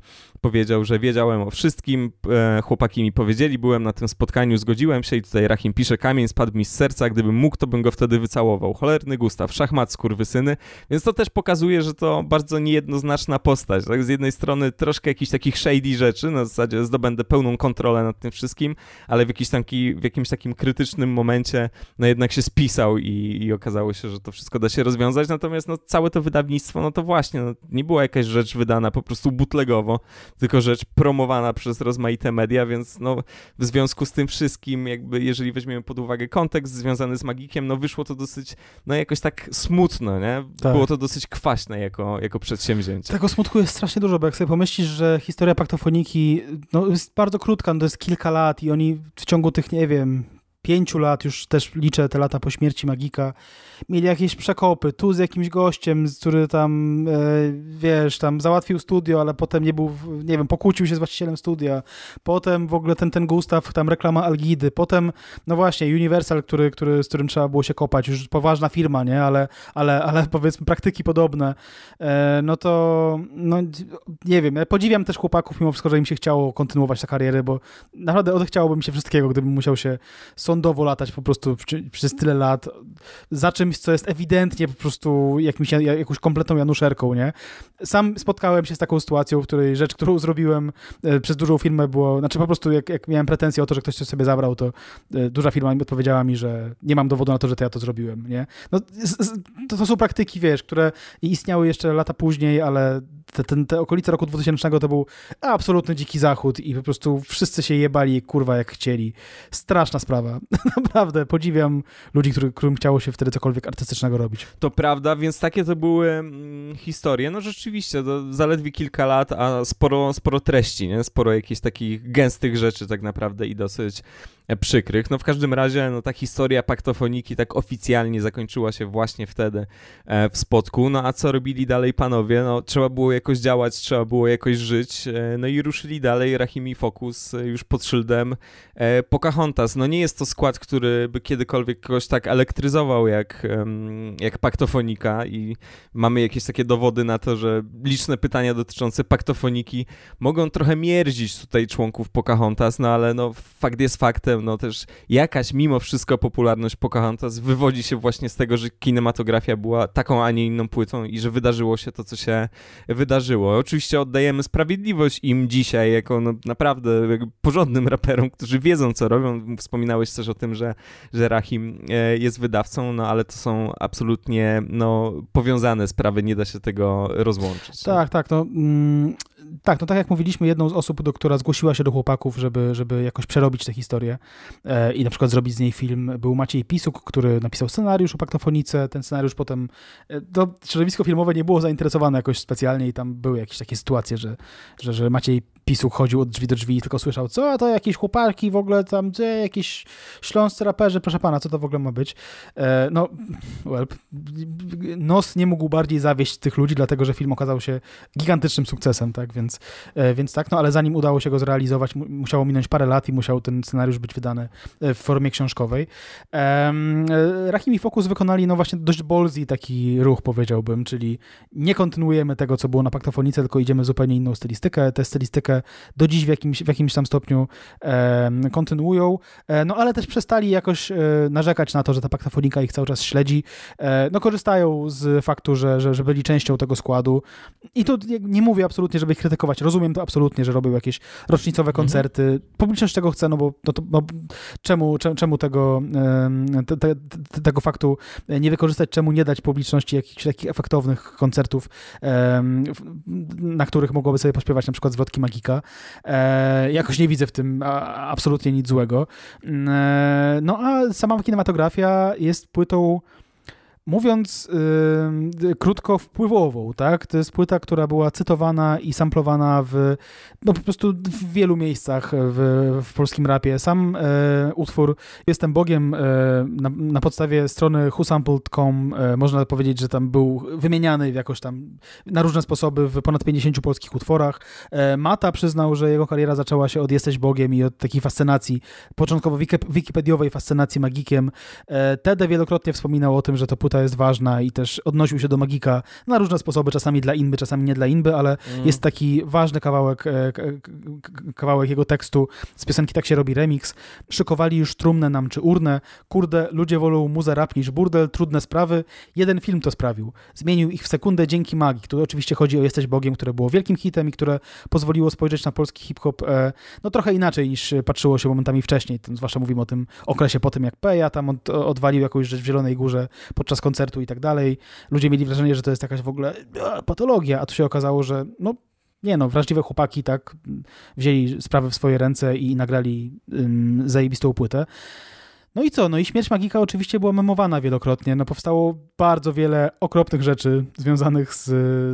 powiedział, że wiedziałem o wszystkim, e, chłopaki mi powiedzieli, byłem na tym spotkaniu, zgodziłem się i tutaj Rahim pisze, kamień spadł mi z serca, gdybym mógł, to bym go wtedy wycałował. Cholerny Gustaw, szachmat, skurwysyny, więc to też pokazuje, że to bardzo niejednoznaczna postać, tak? Z jednej strony troszkę jakichś takich shady rzeczy, na zasadzie zdobędę pełną kontrolę nad tym wszystkim, ale w, jakiś taki, w jakimś takim krytycznym momencie no jednak się spisał i, i okazało się, że to wszystko da się rozwiązać, natomiast no całe to wydawnictwo, no to właśnie, no, nie była jakaś rzecz wydana po prostu butlegowo, tylko rzecz promowana przez rozmaite media, więc no, w związku z tym wszystkim, jakby jeżeli weźmiemy pod uwagę kontekst związany z Magikiem, no wyszło to dosyć, no jakoś tak smutno, nie? Tak. Było to dosyć kwaśne jako, jako przedsięwzięcie. Tego smutku jest strasznie dużo, bo jak sobie pomyślisz, że historia paktofoniki no, jest bardzo krótka, no to jest kilka lat i oni w ciągu tych, nie wiem, pięciu lat, już też liczę te lata po śmierci Magika, mieli jakieś przekopy, tu z jakimś gościem, który tam, e, wiesz, tam załatwił studio, ale potem nie był, nie wiem, pokłócił się z właścicielem studia, potem w ogóle ten, ten Gustaw, tam reklama Algidy, potem, no właśnie, Universal, który, który, z którym trzeba było się kopać, już poważna firma, nie, ale, ale, ale powiedzmy praktyki podobne, e, no to, no nie wiem, ja podziwiam też chłopaków mimo wszystko, że im się chciało kontynuować tę karierę, bo naprawdę odechciałoby mi się wszystkiego, gdybym musiał się sądzić przeglądowo latać po prostu przez tyle lat za czymś, co jest ewidentnie po prostu jakimś, jakąś kompletną Januszerką, nie? Sam spotkałem się z taką sytuacją, w której rzecz, którą zrobiłem e, przez dużą firmę było, znaczy po prostu jak, jak miałem pretensje o to, że ktoś coś sobie zabrał, to e, duża firma odpowiedziała mi, że nie mam dowodu na to, że to ja to zrobiłem, nie? No, to, to są praktyki, wiesz, które istniały jeszcze lata później, ale te, te, te okolice roku 2000 to był absolutny dziki zachód i po prostu wszyscy się jebali, kurwa, jak chcieli. Straszna sprawa. Naprawdę, podziwiam ludzi, który, którym chciało się wtedy cokolwiek artystycznego robić. To prawda, więc takie to były mm, historie. No rzeczywiście, zaledwie kilka lat, a sporo, sporo treści, nie? sporo jakichś takich gęstych rzeczy tak naprawdę i dosyć przykrych. No w każdym razie no, ta historia paktofoniki tak oficjalnie zakończyła się właśnie wtedy e, w Spotku. No a co robili dalej panowie? No trzeba było jakoś działać, trzeba było jakoś żyć. E, no i ruszyli dalej Rahimi Focus e, już pod szyldem e, Pocahontas. No nie jest to skład, który by kiedykolwiek kogoś tak elektryzował jak, jak paktofonika i mamy jakieś takie dowody na to, że liczne pytania dotyczące paktofoniki mogą trochę mierdzić tutaj członków Pocahontas, no ale no fakt jest faktem, no też jakaś mimo wszystko popularność Pocahontas wywodzi się właśnie z tego, że kinematografia była taką, a nie inną płytą i że wydarzyło się to, co się wydarzyło. Oczywiście oddajemy sprawiedliwość im dzisiaj, jako no, naprawdę porządnym raperom, którzy wiedzą, co robią. Wspominałeś też o tym, że, że Rahim e, jest wydawcą, no ale to są absolutnie no, powiązane sprawy, nie da się tego rozłączyć. Tak, tak, no, mm, tak, no tak jak mówiliśmy, jedną z osób, do, która zgłosiła się do chłopaków, żeby, żeby jakoś przerobić tę historię e, i na przykład zrobić z niej film, był Maciej Pisuk, który napisał scenariusz o paktofonice, ten scenariusz potem, e, to środowisko filmowe nie było zainteresowane jakoś specjalnie i tam były jakieś takie sytuacje, że, że, że Maciej PiSu chodził od drzwi do drzwi i tylko słyszał, co to jakieś chłopaki w ogóle tam, gdzie jakieś śląscy raperzy, proszę pana, co to w ogóle ma być? E, no, well, nos nie mógł bardziej zawieść tych ludzi, dlatego że film okazał się gigantycznym sukcesem, tak, więc, e, więc tak, no ale zanim udało się go zrealizować, musiało minąć parę lat i musiał ten scenariusz być wydany e, w formie książkowej. E, Rahim i Fokus wykonali, no właśnie, dość bolzy taki ruch, powiedziałbym, czyli nie kontynuujemy tego, co było na Paktofonice, tylko idziemy zupełnie inną stylistykę. Tę stylistykę do dziś w jakimś, w jakimś tam stopniu e, kontynuują, e, no ale też przestali jakoś e, narzekać na to, że ta paktafonika ich cały czas śledzi. E, no korzystają z faktu, że, że, że byli częścią tego składu i to nie mówię absolutnie, żeby ich krytykować. Rozumiem to absolutnie, że robią jakieś rocznicowe mhm. koncerty. Mhm. Publiczność tego chce, no bo no, to, no, czemu, czemu, tego, te, te, te, tego faktu nie wykorzystać, czemu nie dać publiczności jakichś takich efektownych koncertów, na których mogłoby sobie pośpiewać na przykład zwrotki magiki nazwiska. E, jakoś nie widzę w tym absolutnie nic złego. E, no a sama kinematografia jest płytą Mówiąc yy, krótko, wpływową, tak? To jest płyta, która była cytowana i samplowana w, no, po prostu w wielu miejscach w, w polskim rapie. Sam yy, utwór Jestem Bogiem yy, na, na, podstawie strony whosampled.com e, można powiedzieć, że tam był wymieniany jakoś tam na różne sposoby w ponad 50 polskich utworach. Mata przyznał, że jego kariera zaczęła się od Jesteś Bogiem i od takiej fascynacji, początkowo wikipediowej fascynacji magikiem. Tede wielokrotnie wspominał o tym, że to płyta to jest ważna i też odnosił się do magika na różne sposoby, czasami dla inby, czasami nie dla inby, ale mm. jest taki ważny kawałek, e, kawałek jego tekstu z piosenki Tak się robi remix. Szykowali już trumnę nam czy urnę. Kurde, ludzie wolą muza rap niż burdel, trudne sprawy. Jeden film to sprawił. Zmienił ich w sekundę dzięki magii. Tu oczywiście chodzi o Jesteś Bogiem, które było wielkim hitem i które pozwoliło spojrzeć na polski hip-hop e, no trochę inaczej niż patrzyło się momentami wcześniej. zwłaszcza mówimy o tym okresie po tym, jak Peja tam od, odwalił jakąś rzecz w Zielonej Górze podczas koncertu i tak dalej. Ludzie mieli wrażenie, że to jest jakaś w ogóle patologia, a tu się okazało, że no nie no, wrażliwe chłopaki tak mm, wzięli sprawę w swoje ręce i nagrali ym, zajebistą płytę. No i co? No i śmierć magika oczywiście była memowana wielokrotnie. No powstało bardzo wiele okropnych rzeczy związanych z,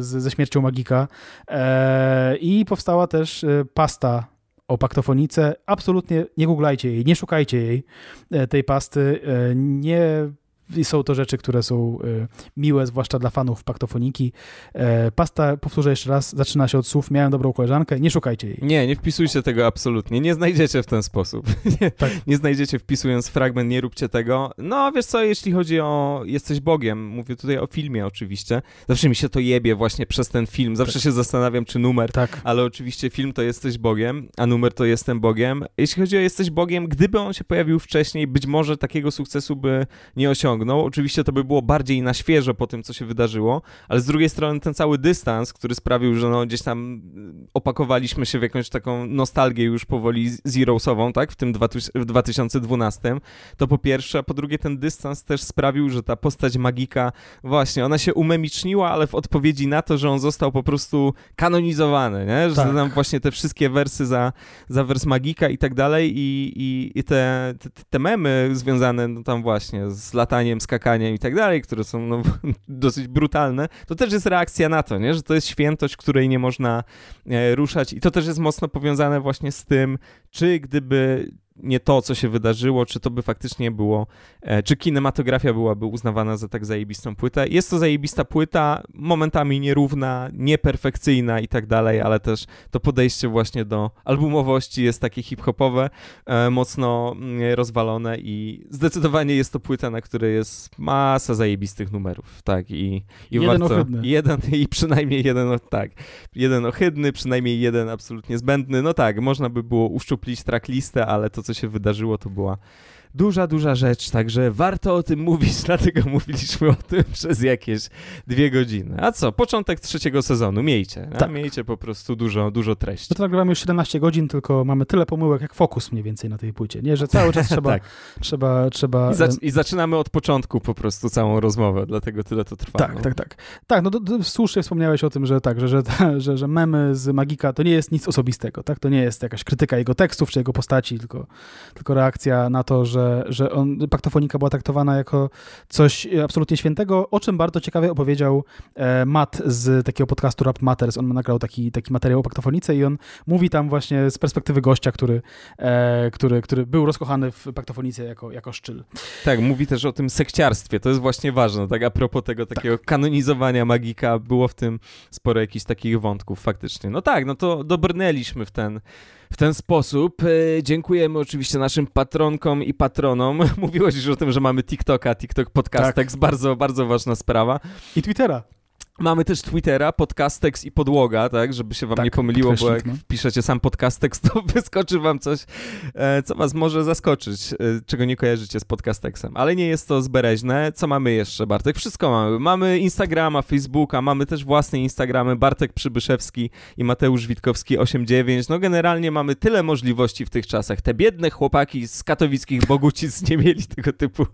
z ze śmiercią magika. Eee, I powstała też e, pasta o paktofonice. Absolutnie nie googlajcie jej, nie szukajcie jej, e, tej pasty. E, nie i są to rzeczy, które są y, miłe, zwłaszcza dla fanów paktofoniki. E, pasta, powtórzę jeszcze raz, zaczyna się od słów, miałem dobrą koleżankę, nie szukajcie jej. Nie, nie wpisujcie tego absolutnie, nie znajdziecie w ten sposób. nie, tak. nie znajdziecie wpisując fragment, nie róbcie tego. No, wiesz co, jeśli chodzi o Jesteś Bogiem, mówię tutaj o filmie oczywiście, zawsze mi się to jebie właśnie przez ten film, zawsze tak. się zastanawiam, czy numer, tak. ale oczywiście film to Jesteś Bogiem, a numer to Jestem Bogiem. Jeśli chodzi o Jesteś Bogiem, gdyby on się pojawił wcześniej, być może takiego sukcesu by nie osiągnął ściągnął. Oczywiście to by było bardziej na świeżo po tym, co się wydarzyło, ale z drugiej strony ten cały dystans, który sprawił, że no gdzieś tam y, opakowaliśmy się w jakąś taką nostalgię już powoli zerosową, tak, w tym dwa, w 2012, to po pierwsze, a po drugie ten dystans też sprawił, że ta postać magika, właśnie, ona się umemiczniła, ale w odpowiedzi na to, że on został po prostu kanonizowany, nie? że tak. nam właśnie te wszystkie wersy za, za wers magika i tak dalej i, i, i te, te, te memy związane no, tam właśnie z latami rzucaniem, skakaniem i tak dalej, które są no, dosyć brutalne, to też jest reakcja na to, nie? że to jest świętość, której nie można e, ruszać i to też jest mocno powiązane właśnie z tym, czy gdyby nie to, co się wydarzyło, czy to by faktycznie było, e, czy kinematografia byłaby uznawana za tak zajebistą płytę. Jest to zajebista płyta, momentami nierówna, nieperfekcyjna i tak dalej, ale też to podejście właśnie do albumowości jest takie hip-hopowe, e, mocno mm, rozwalone i zdecydowanie jest to płyta, na której jest masa zajebistych numerów, tak, i, i jeden warto... Ohydny. Jeden i przynajmniej jeden, tak, jeden ohydny, przynajmniej jeden absolutnie zbędny, no tak, można by było uszczuplić listę, ale to, co co się wydarzyło, to była duża, duża rzecz, także warto o tym mówić, dlatego mówiliśmy o tym przez jakieś dwie godziny. A co, początek trzeciego sezonu, miejcie. Tak. Miejcie po prostu dużo, dużo treści. No to nagrywamy już 17 godzin, tylko mamy tyle pomyłek jak fokus mniej więcej na tej płycie, nie? Że cały czas trzeba... tak. trzeba, trzeba... I, zac I, zaczynamy od początku po prostu całą rozmowę, dlatego tyle to trwa. Tak, no. tak, tak. Tak, no to, to słusznie wspomniałeś o tym, że tak, że, że, że, że memy z Magika to nie jest nic osobistego, tak? To nie jest jakaś krytyka jego tekstów czy jego postaci, tylko, tylko reakcja na to, że że, że on, paktofonika była traktowana jako coś absolutnie świętego, o czym bardzo ciekawie opowiedział e, Matt z takiego podcastu Rap Matters. On nagrał taki, taki materiał o paktofonice i on mówi tam właśnie z perspektywy gościa, który, e, który, który był rozkochany w paktofonice jako, jako szczyl. Tak, mówi też o tym sekciarstwie, to jest właśnie ważne, tak a propos tego tak. takiego tak. kanonizowania magika, było w tym sporo jakichś takich wątków faktycznie. No tak, no to dobrnęliśmy w ten w ten sposób. E, dziękujemy oczywiście naszym patronkom i patronom. Mówiłeś już o tym, że mamy TikToka, TikTok Podcastek, tak. bardzo, bardzo ważna sprawa. I Twittera. Mamy też Twittera, podcastex i podłoga, tak, żeby się wam tak, nie pomyliło, bo jak no. piszecie sam podcastex, to wyskoczy wam coś, e, co was może zaskoczyć, e, czego nie kojarzycie z podcastexem. Ale nie jest to zbereźne. Co mamy jeszcze, Bartek? Wszystko mamy. Mamy Instagrama, Facebooka, mamy też własne Instagramy, Bartek Przybyszewski i Mateusz Witkowski 89. No generalnie mamy tyle możliwości w tych czasach. Te biedne chłopaki z katowickich Bogucic nie mieli tego typu,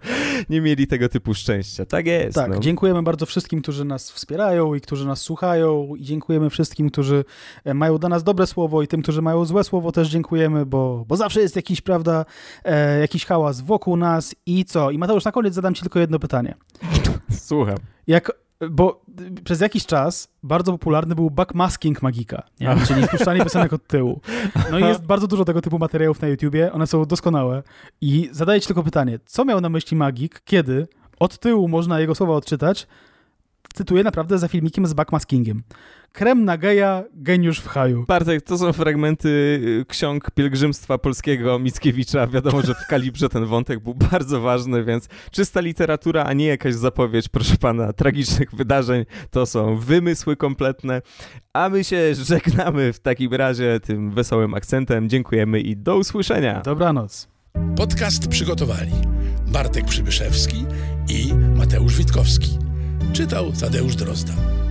nie mieli tego typu szczęścia. Tak jest. Tak, no. dziękujemy bardzo wszystkim, którzy nas wspierają oglądają i którzy nas słuchają i dziękujemy wszystkim, którzy e, mają dla nas dobre słowo i tym, którzy mają złe słowo też dziękujemy, bo, bo zawsze jest jakiś, prawda, e, jakiś hałas wokół nas i co? I Mateusz, na koniec zadam ci tylko jedno pytanie. Słucham. Jak, bo przez jakiś czas bardzo popularny był backmasking magika, nie? czyli puszczanie piosenek od tyłu. No i jest bardzo dużo tego typu materiałów na YouTubie, one są doskonałe. I zadaję ci tylko pytanie, co miał na myśli magik, kiedy od tyłu można jego słowa odczytać, cytuję naprawdę za filmikiem z backmaskingiem. Krem na geja, geniusz w haju. Bartek, to są fragmenty y, ksiąg pielgrzymstwa polskiego Mickiewicza. Wiadomo, że w kalibrze ten wątek był bardzo ważny, więc czysta literatura, a nie jakaś zapowiedź, proszę pana, tragicznych wydarzeń. To są wymysły kompletne. A my się żegnamy w takim razie tym wesołym akcentem. Dziękujemy i do usłyszenia. Dobranoc. Podcast przygotowali Bartek Przybyszewski i Mateusz Witkowski. Czytał Tadeusz Drozda.